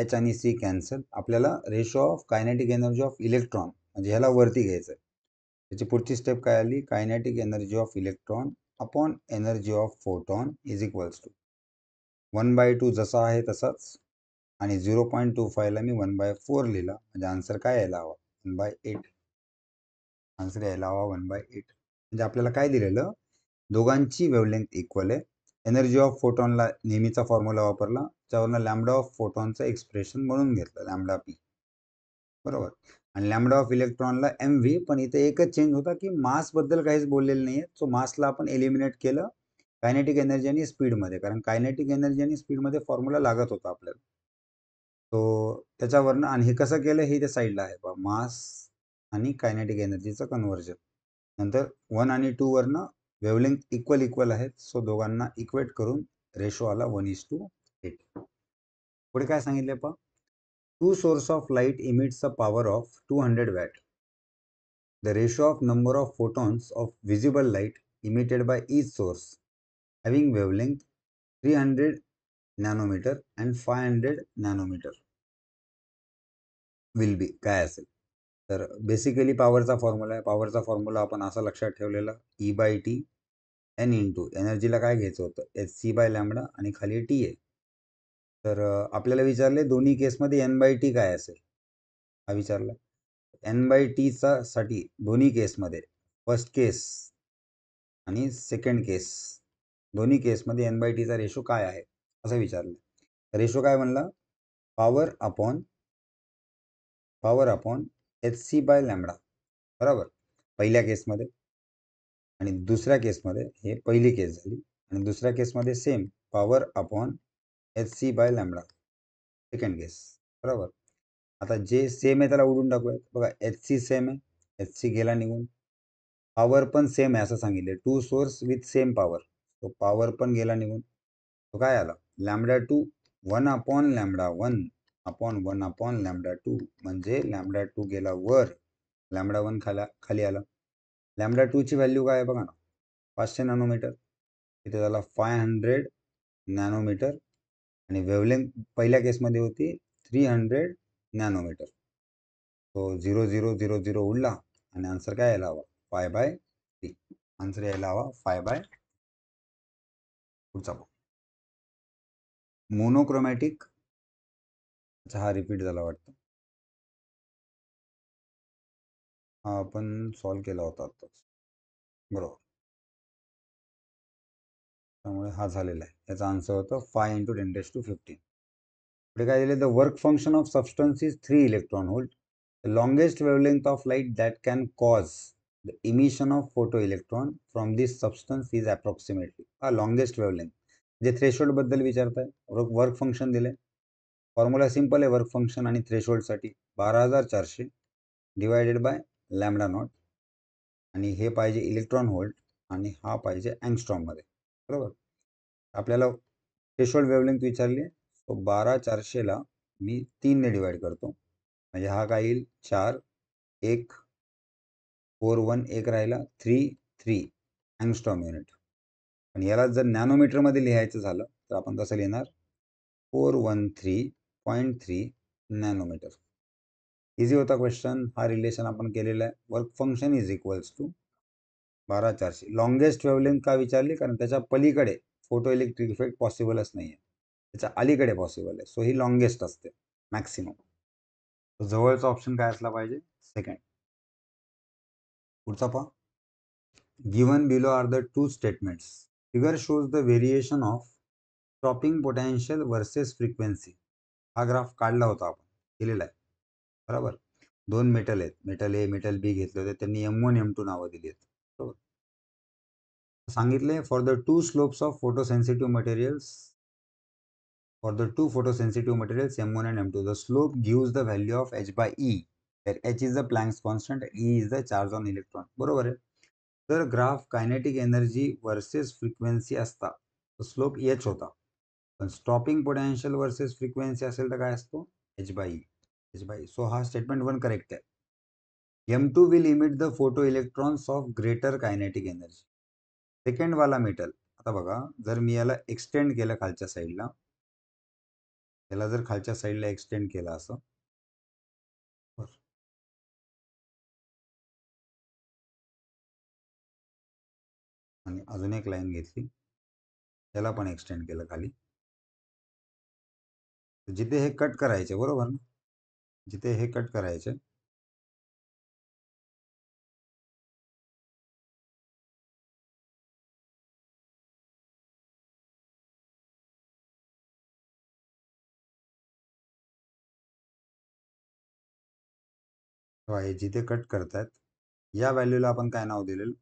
H आणि सी कॅन्सल आपल्याला ratio of kinetic energy of electron म्हणजे ह्याला वरती घ्यायचं आहे त्याची पुढची स्टेप काय आली kinetic energy of electron upon energy of photon is equals to one by two जसा आहे तसाच आणि झिरो पॉईंट टू फायला मी वन बाय फोर लिहिला म्हणजे आन्सर काय यायला हवा वन बाय एट आन्सर यायला हवा वन बाय एट म्हणजे आपल्याला काय दिलेलं दोघांची वेवलेंथ इक्वल आहे एनर्जी ऑफ फोटॉनला नेहमीचा फॉर्म्युला वापरला त्यावरनं लॅमडा ऑफ फोटॉनचं एक्सप्रेशन म्हणून घेतलं लॅमडा पी बरोबर आणि लॅमडा ऑफ इलेक्ट्रॉनला एम व्ही पण इथे एकच चेंज होता की मासबद्दल काहीच बोललेलं नाही आहे सो मासला आपण एलिमिनेट केलं कायनेटिक एनर्जी आणि स्पीडमध्ये कारण कायनेटिक एनर्जी आणि स्पीडमध्ये फॉर्म्युला लागत होता आपल्याला सो त्याच्यावरनं आणि हे कसं केलं हे त्या साईडला आहे बा मास आणि कायनेटिक एनर्जीचं कन्व्हर्जन नंतर वन आणि टू वरनं वेवलेंथ इक्वल इक्वल आहेत सो दोघांना इक्वेट करून रेशो आला वन इज टू एट पुढे काय सांगितले पहा two source of light emits a power of two hundred watt the ratio of number of photons of visible light emitted by each source having wavelength three hundred nanometer and five hundred nanometer will be काय असेल तर बेसिकली पॉवरचा फॉर्म्युला आहे पॉवरचा फॉर्म्युला आपण असा लक्षात ठेवलेला E by T N into एनर्जीला काय घ्यायचं होतं एच सी बाय लॅमडा आणि खाली टी ए तर आपल्याला विचारले दोन्ही केसमध्ये एन बाय टी काय असेल हा विचारला एन बाय टीचा साठी दोन्ही केसमध्ये फर्स्ट केस आणि सेकंड केस दोन्ही केसमध्ये एन बाय टीचा रेशो काय आहे असं विचारलं रेशो काय म्हणला power upon power upon H C by lambda बरोबर पहिल्या केसमध्ये दुसर केस मधे पेली केस दुसर केस मधे same power upon H C by lambda second case बराबर आता जे सेम है तेल उड़न टाकू बच सी सेम है एच सी गेला निगुन पावर पण सेम है two source with same power तो पॉवर पेला गेला तो क्या आला lambda two one upon lambda one upon one upon lambda two मे लैमडा टू गेला वर लैमडा वन खाला खाली आला लॅमडा टूची व्हॅल्यू काय आहे बघा ना पाचशे नॅनोमीटर इथे झाला फाय हंड्रेड नॅनोमीटर आणि वेवलेंथ पहिल्या केसमध्ये होती थ्री हंड्रेड नॅनोमीटर तो झिरो झिरो झिरो झिरो उडला आणि आन्सर काय यायला हवा फाय बाय थ्री आन्सर यायला हवा फाय बाय पुढचा मोनोक्रोमॅटिक हा रिपीट झाला वाटतं हा आपण सॉल्व केला होता आत्ताच बरोबर त्यामुळे हा झालेला आहे याचा आन्सर होतं फाय इंटू टेन डेस टू फिफ्टीन पुढे काय दिले the work function of substance is three electron volt the longest wavelength of light that can cause the emission of photo electron from this substance is approximately हा लॉंगेस्ट वेवलेंथ जे थ्रेशोल्डबद्दल आहे वर्क फंक्शन दिले फॉर्म्युला सिंपल आहे वर्क फंक्शन आणि थ्रेशोल्डसाठी बारा हजार चारशे डिवायडेड बाय लॅमडा नॉट आणि हे पाहिजे इलेक्ट्रॉन व्होल्ट आणि हा पाहिजे अँगस्ट्रॉममध्ये बरोबर आपल्याला थ्रेशोल्ड वेवलेंथ विचारली आहे सो बारा चारशेला मी तीनने डिवाईड करतो म्हणजे हा काय येईल चार एक फोर वन एक राहिला थ्री थ्री अँगस्ट्रॉम युनिट पण याला जर नॅनोमीटरमध्ये लिहायचं झालं तर आपण तसं लिहिणार four one three point three nanometer easy होता क्वेश्चन हा रिलेशन आपण केलेला आहे work function is equals to बारा चारशे लॉंगेस्ट वेवलेंथ का विचारली कारण त्याच्या पलीकडे फोटो इलेक्ट्रिक इफेक्ट पॉसिबलच नाही आहे त्याच्या अलीकडे पॉसिबल आहे सो ही लॉंगेस्ट असते मॅक्सिमम जवळचा ऑप्शन काय असला पाहिजे सेकंड पुढचा पहा given below are the two statements figure shows the variation of stopping potential versus frequency हा ग्राफ काढला होता आपण केलेला आहे बराबर दोन मेटल आहेत मेटल ए मेटल बी घेतले होते त्यांनी एम वन एम टू नावं दिली आहेत बरोबर सांगितले for the two slopes of photo photosensitive materials for the two photosensitive materials M one and M two the slope gives the value of H by E H is the Planck's constant E is the charge on electron बरोबर आहे जर graph kinetic energy versus frequency असता स्लोप एच होता पण स्टॉपिंग पोटेन्शियल वर्सेस फ्रिक्वेन्सी असेल तर काय असतो एच बाय ई सो हा स्टेटमेंट वन करेक्ट आहे M two will emit the photo electrons of greater kinetic energy second वाला मेटल आता बघा जर मी याला एक्सटेंड केलं खालच्या साईडला याला जर खालच्या साईडला एक्सटेंड केलं असं आणि अजून एक लाईन घेतली त्याला पण एक्सटेंड केलं खाली जिथे हे कट करायचे बरोबर ना जिथे हे कट करायचे जिथे कट करतायत या व्हॅल्यूला आपण काय नाव दिलेलं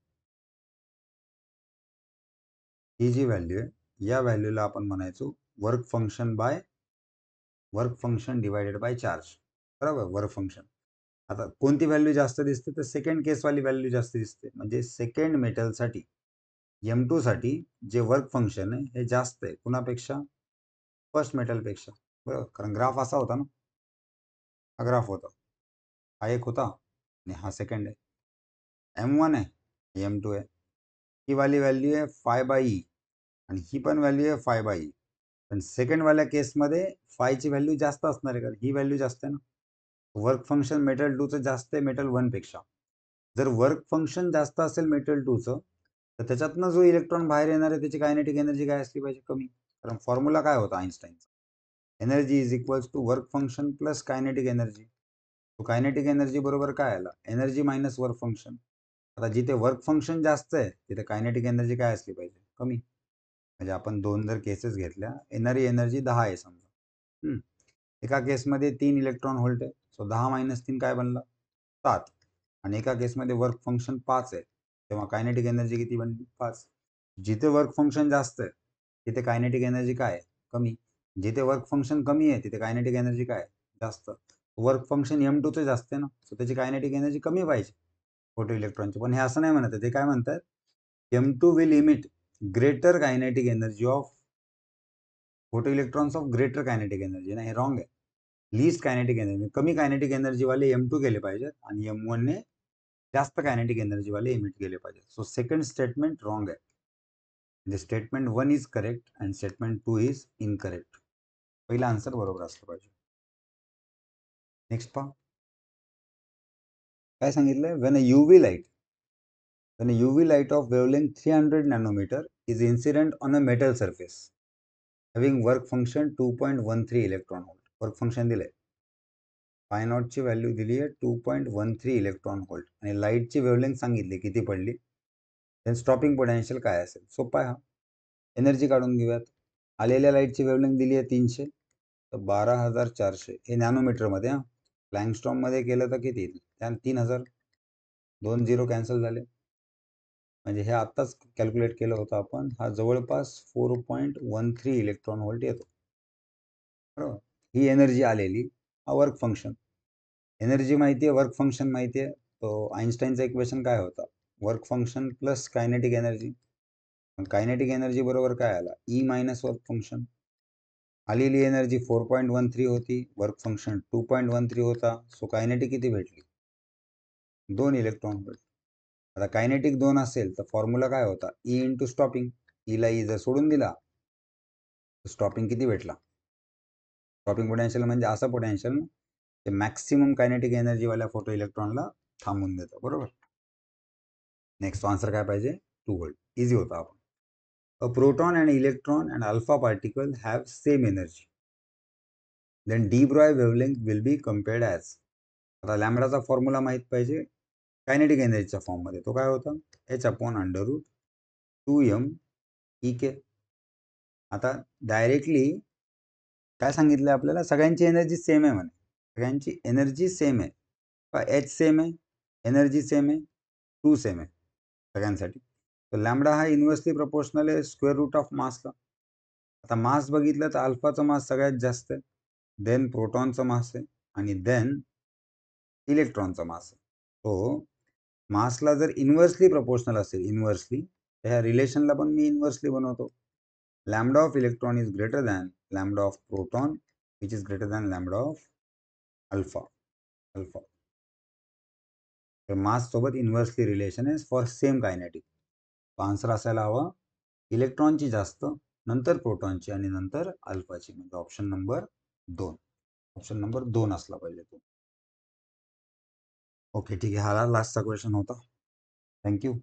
ही जी व्हॅल्यू आहे या व्हॅल्यूला आपण म्हणायचो work function by work function divided by charge बरोबर वर्क फंक्शन आता कोणती व्हॅल्यू जास्त दिसते तर सेकंड केसवाली व्हॅल्यू जास्त दिसते म्हणजे सेकंड मेटलसाठी एम साठी जे वर्क फंक्शन आहे हे जास्त आहे कुणापेक्षा फर्स्ट मेटलपेक्षा बरोबर कारण ग्राफ असा होता ना हा ग्राफ होता हा एक होता आणि हा सेकंड आहे एम वन आहे एम टू आहे ही वाली व्हॅल्यू आहे फाय बाय ई आणि ही पण व्हॅल्यू आहे फाय बाय ई पण सेकंडवाल्या केसमध्ये फायची व्हॅल्यू जास्त असणार आहे कारण ही व्हॅल्यू जास्त आहे ना वर्क फंक्शन मेटल टूचं जास्त आहे मेटल वनपेक्षा जर वर्क फंक्शन जास्त असेल मेटल टूचं तर त्याच्यातनं जो इलेक्ट्रॉन बाहेर येणार आहे त्याची कायनेटिक एनर्जी काय असली पाहिजे कमी कारण फॉर्म्युला काय होता आईन्स्टाईनचा energy is equals to work function plus kinetic energy तो कायनेटिक एनर्जी बरोबर काय आला एनर्जी मायनस वर्क फंक्शन आता जिथे वर्क फंक्शन जास्त आहे तिथे कायनेटिक एनर्जी काय असली पाहिजे कमी म्हणजे आपण दोन जर केसेस घेतल्या येणारी एनर्जी दहा आहे समजा एका केसमध्ये तीन इलेक्ट्रॉन होल्ट आहे सो दहा मायनस तीन काय बनला सात आणि एका केसमध्ये वर्क फंक्शन पाच आहे तेव्हा कायनेटिक एनर्जी किती बनली पाच जिथे वर्क फंक्शन जास्त आहे तिथे कायनेटिक एनर्जी काय कमी जिथे वर्क फंक्शन कमी आहे तिथे कायनेटिक एनर्जी काय जास्त वर्क फंक्शन एम चे जास्त आहे ना सो त्याची कायनेटिक एनर्जी कमी पाहिजे फोटो इलेक्ट्रॉनची पण हे असं नाही म्हणत ते काय म्हणतात M two will emit greater kinetic energy of photo electrons of greater kinetic energy नाही हे रॉंग आहे लिस्ट कायनेटिक एनर्जी कमी कायनेटिक एनर्जीवाले एम टू केले पाहिजेत आणि एम वनने जास्त कायनेटिक एनर्जीवाले एमिट केले पाहिजेत सो सेकंड स्टेटमेंट रॉंग आहे म्हणजे statement one is correct and statement two is incorrect पहिला आन्सर बरोबर असला पाहिजे नेक्स्ट पहा काय सांगितलंय when a V light when a V light of wavelength three hundred nanometer is incident on a metal surface having work function two point one three electron volt work function दिलं आहे फाय व्हॅल्यू दिली आहे two point one three electron volt आणि लाईटची वेवलेंथ सांगितली किती पडली देन स्टॉपिंग पोटेन्शियल काय असेल सोपा हा एनर्जी काढून घेऊयात आलेल्या लाईटची वेवलेंथ दिली आहे तीनशे तर बारा हजार चारशे हे नॅनोमीटरमध्ये हां लँगस्टॉममध्ये केलं तर किती त्यान तीन हजार दोन झिरो कॅन्सल झाले म्हणजे हे आत्ताच कॅल्क्युलेट केलं होतं आपण हा जवळपास four point one three electron volt येतो बरोबर ही एनर्जी आलेली हा वर्क फंक्शन एनर्जी माहिती आहे वर्क फंक्शन माहिती आहे तो आईन्स्टाईनचा इक्वेशन काय होता work function plus kinetic energy kinetic energy बरोबर काय आला ई मायनस वर्क फंक्शन आलेली energy four point one three होती work function two point one three होता सो कायनेटिक किती भेटली दोन इलेक्ट्रॉन भेटले आता कायनेटिक दोन असेल तर फॉर्म्युला काय होता ई इंटू स्टॉपिंग ईला ई जर सोडून दिला स्टॉपिंग किती भेटला ड्रॉपिंग पोटेन्शियल म्हणजे असं पोटेन्शियल ते मॅक्सिमम कायनेटिक एनर्जीवाल्या फोटो इलेक्ट्रॉनला थांबून देतो बरोबर नेक्स्ट आन्सर काय पाहिजे टू वोल्ट इझी होता आपण a proton and electron and alpha particle have same energy then de Broglie wavelength will be compared as आता लॅमडाचा फॉर्म्युला माहीत पाहिजे कायनेटिक एनर्जीच्या फॉर्ममध्ये तो काय होता H upon under root two M E K आता डायरेक्टली काय सांगितलं आपल्याला सगळ्यांची एनर्जी सेम आहे म्हणे सगळ्यांची एनर्जी सेम आहे एच सेम आहे एनर्जी सेम आहे टू सेम आहे सगळ्यांसाठी तर लॅमडा हा इन्व्हर्सली प्रपोर्शनल आहे स्क्वेअर रूट ऑफ मासला आता मास बघितलं तर अल्फाचं मास सगळ्यात जास्त आहे देन प्रोटॉनचं मास आहे आणि देन इलेक्ट्रॉनचा मास आहे तो मासला जर इन्व्हर्सली प्रपोर्शनल असेल इन्व्हर्सली तर ह्या रिलेशनला पण मी इन्व्हर्सली बनवतो lambda of electron is greater than lambda of proton which is greater than lambda of alpha alpha तर मास सोबत inversely relation is for same kinetic answer असायला हवा इलेक्ट्रॉनची जास्त नंतर प्रोटॉनची आणि नंतर अल्फाची म्हणजे ऑप्शन नंबर दोन ऑप्शन नंबर दोन असला पाहिजे तो ओके ठीक आहे हा लास्टचा क्वेश्चन होता थँक्यू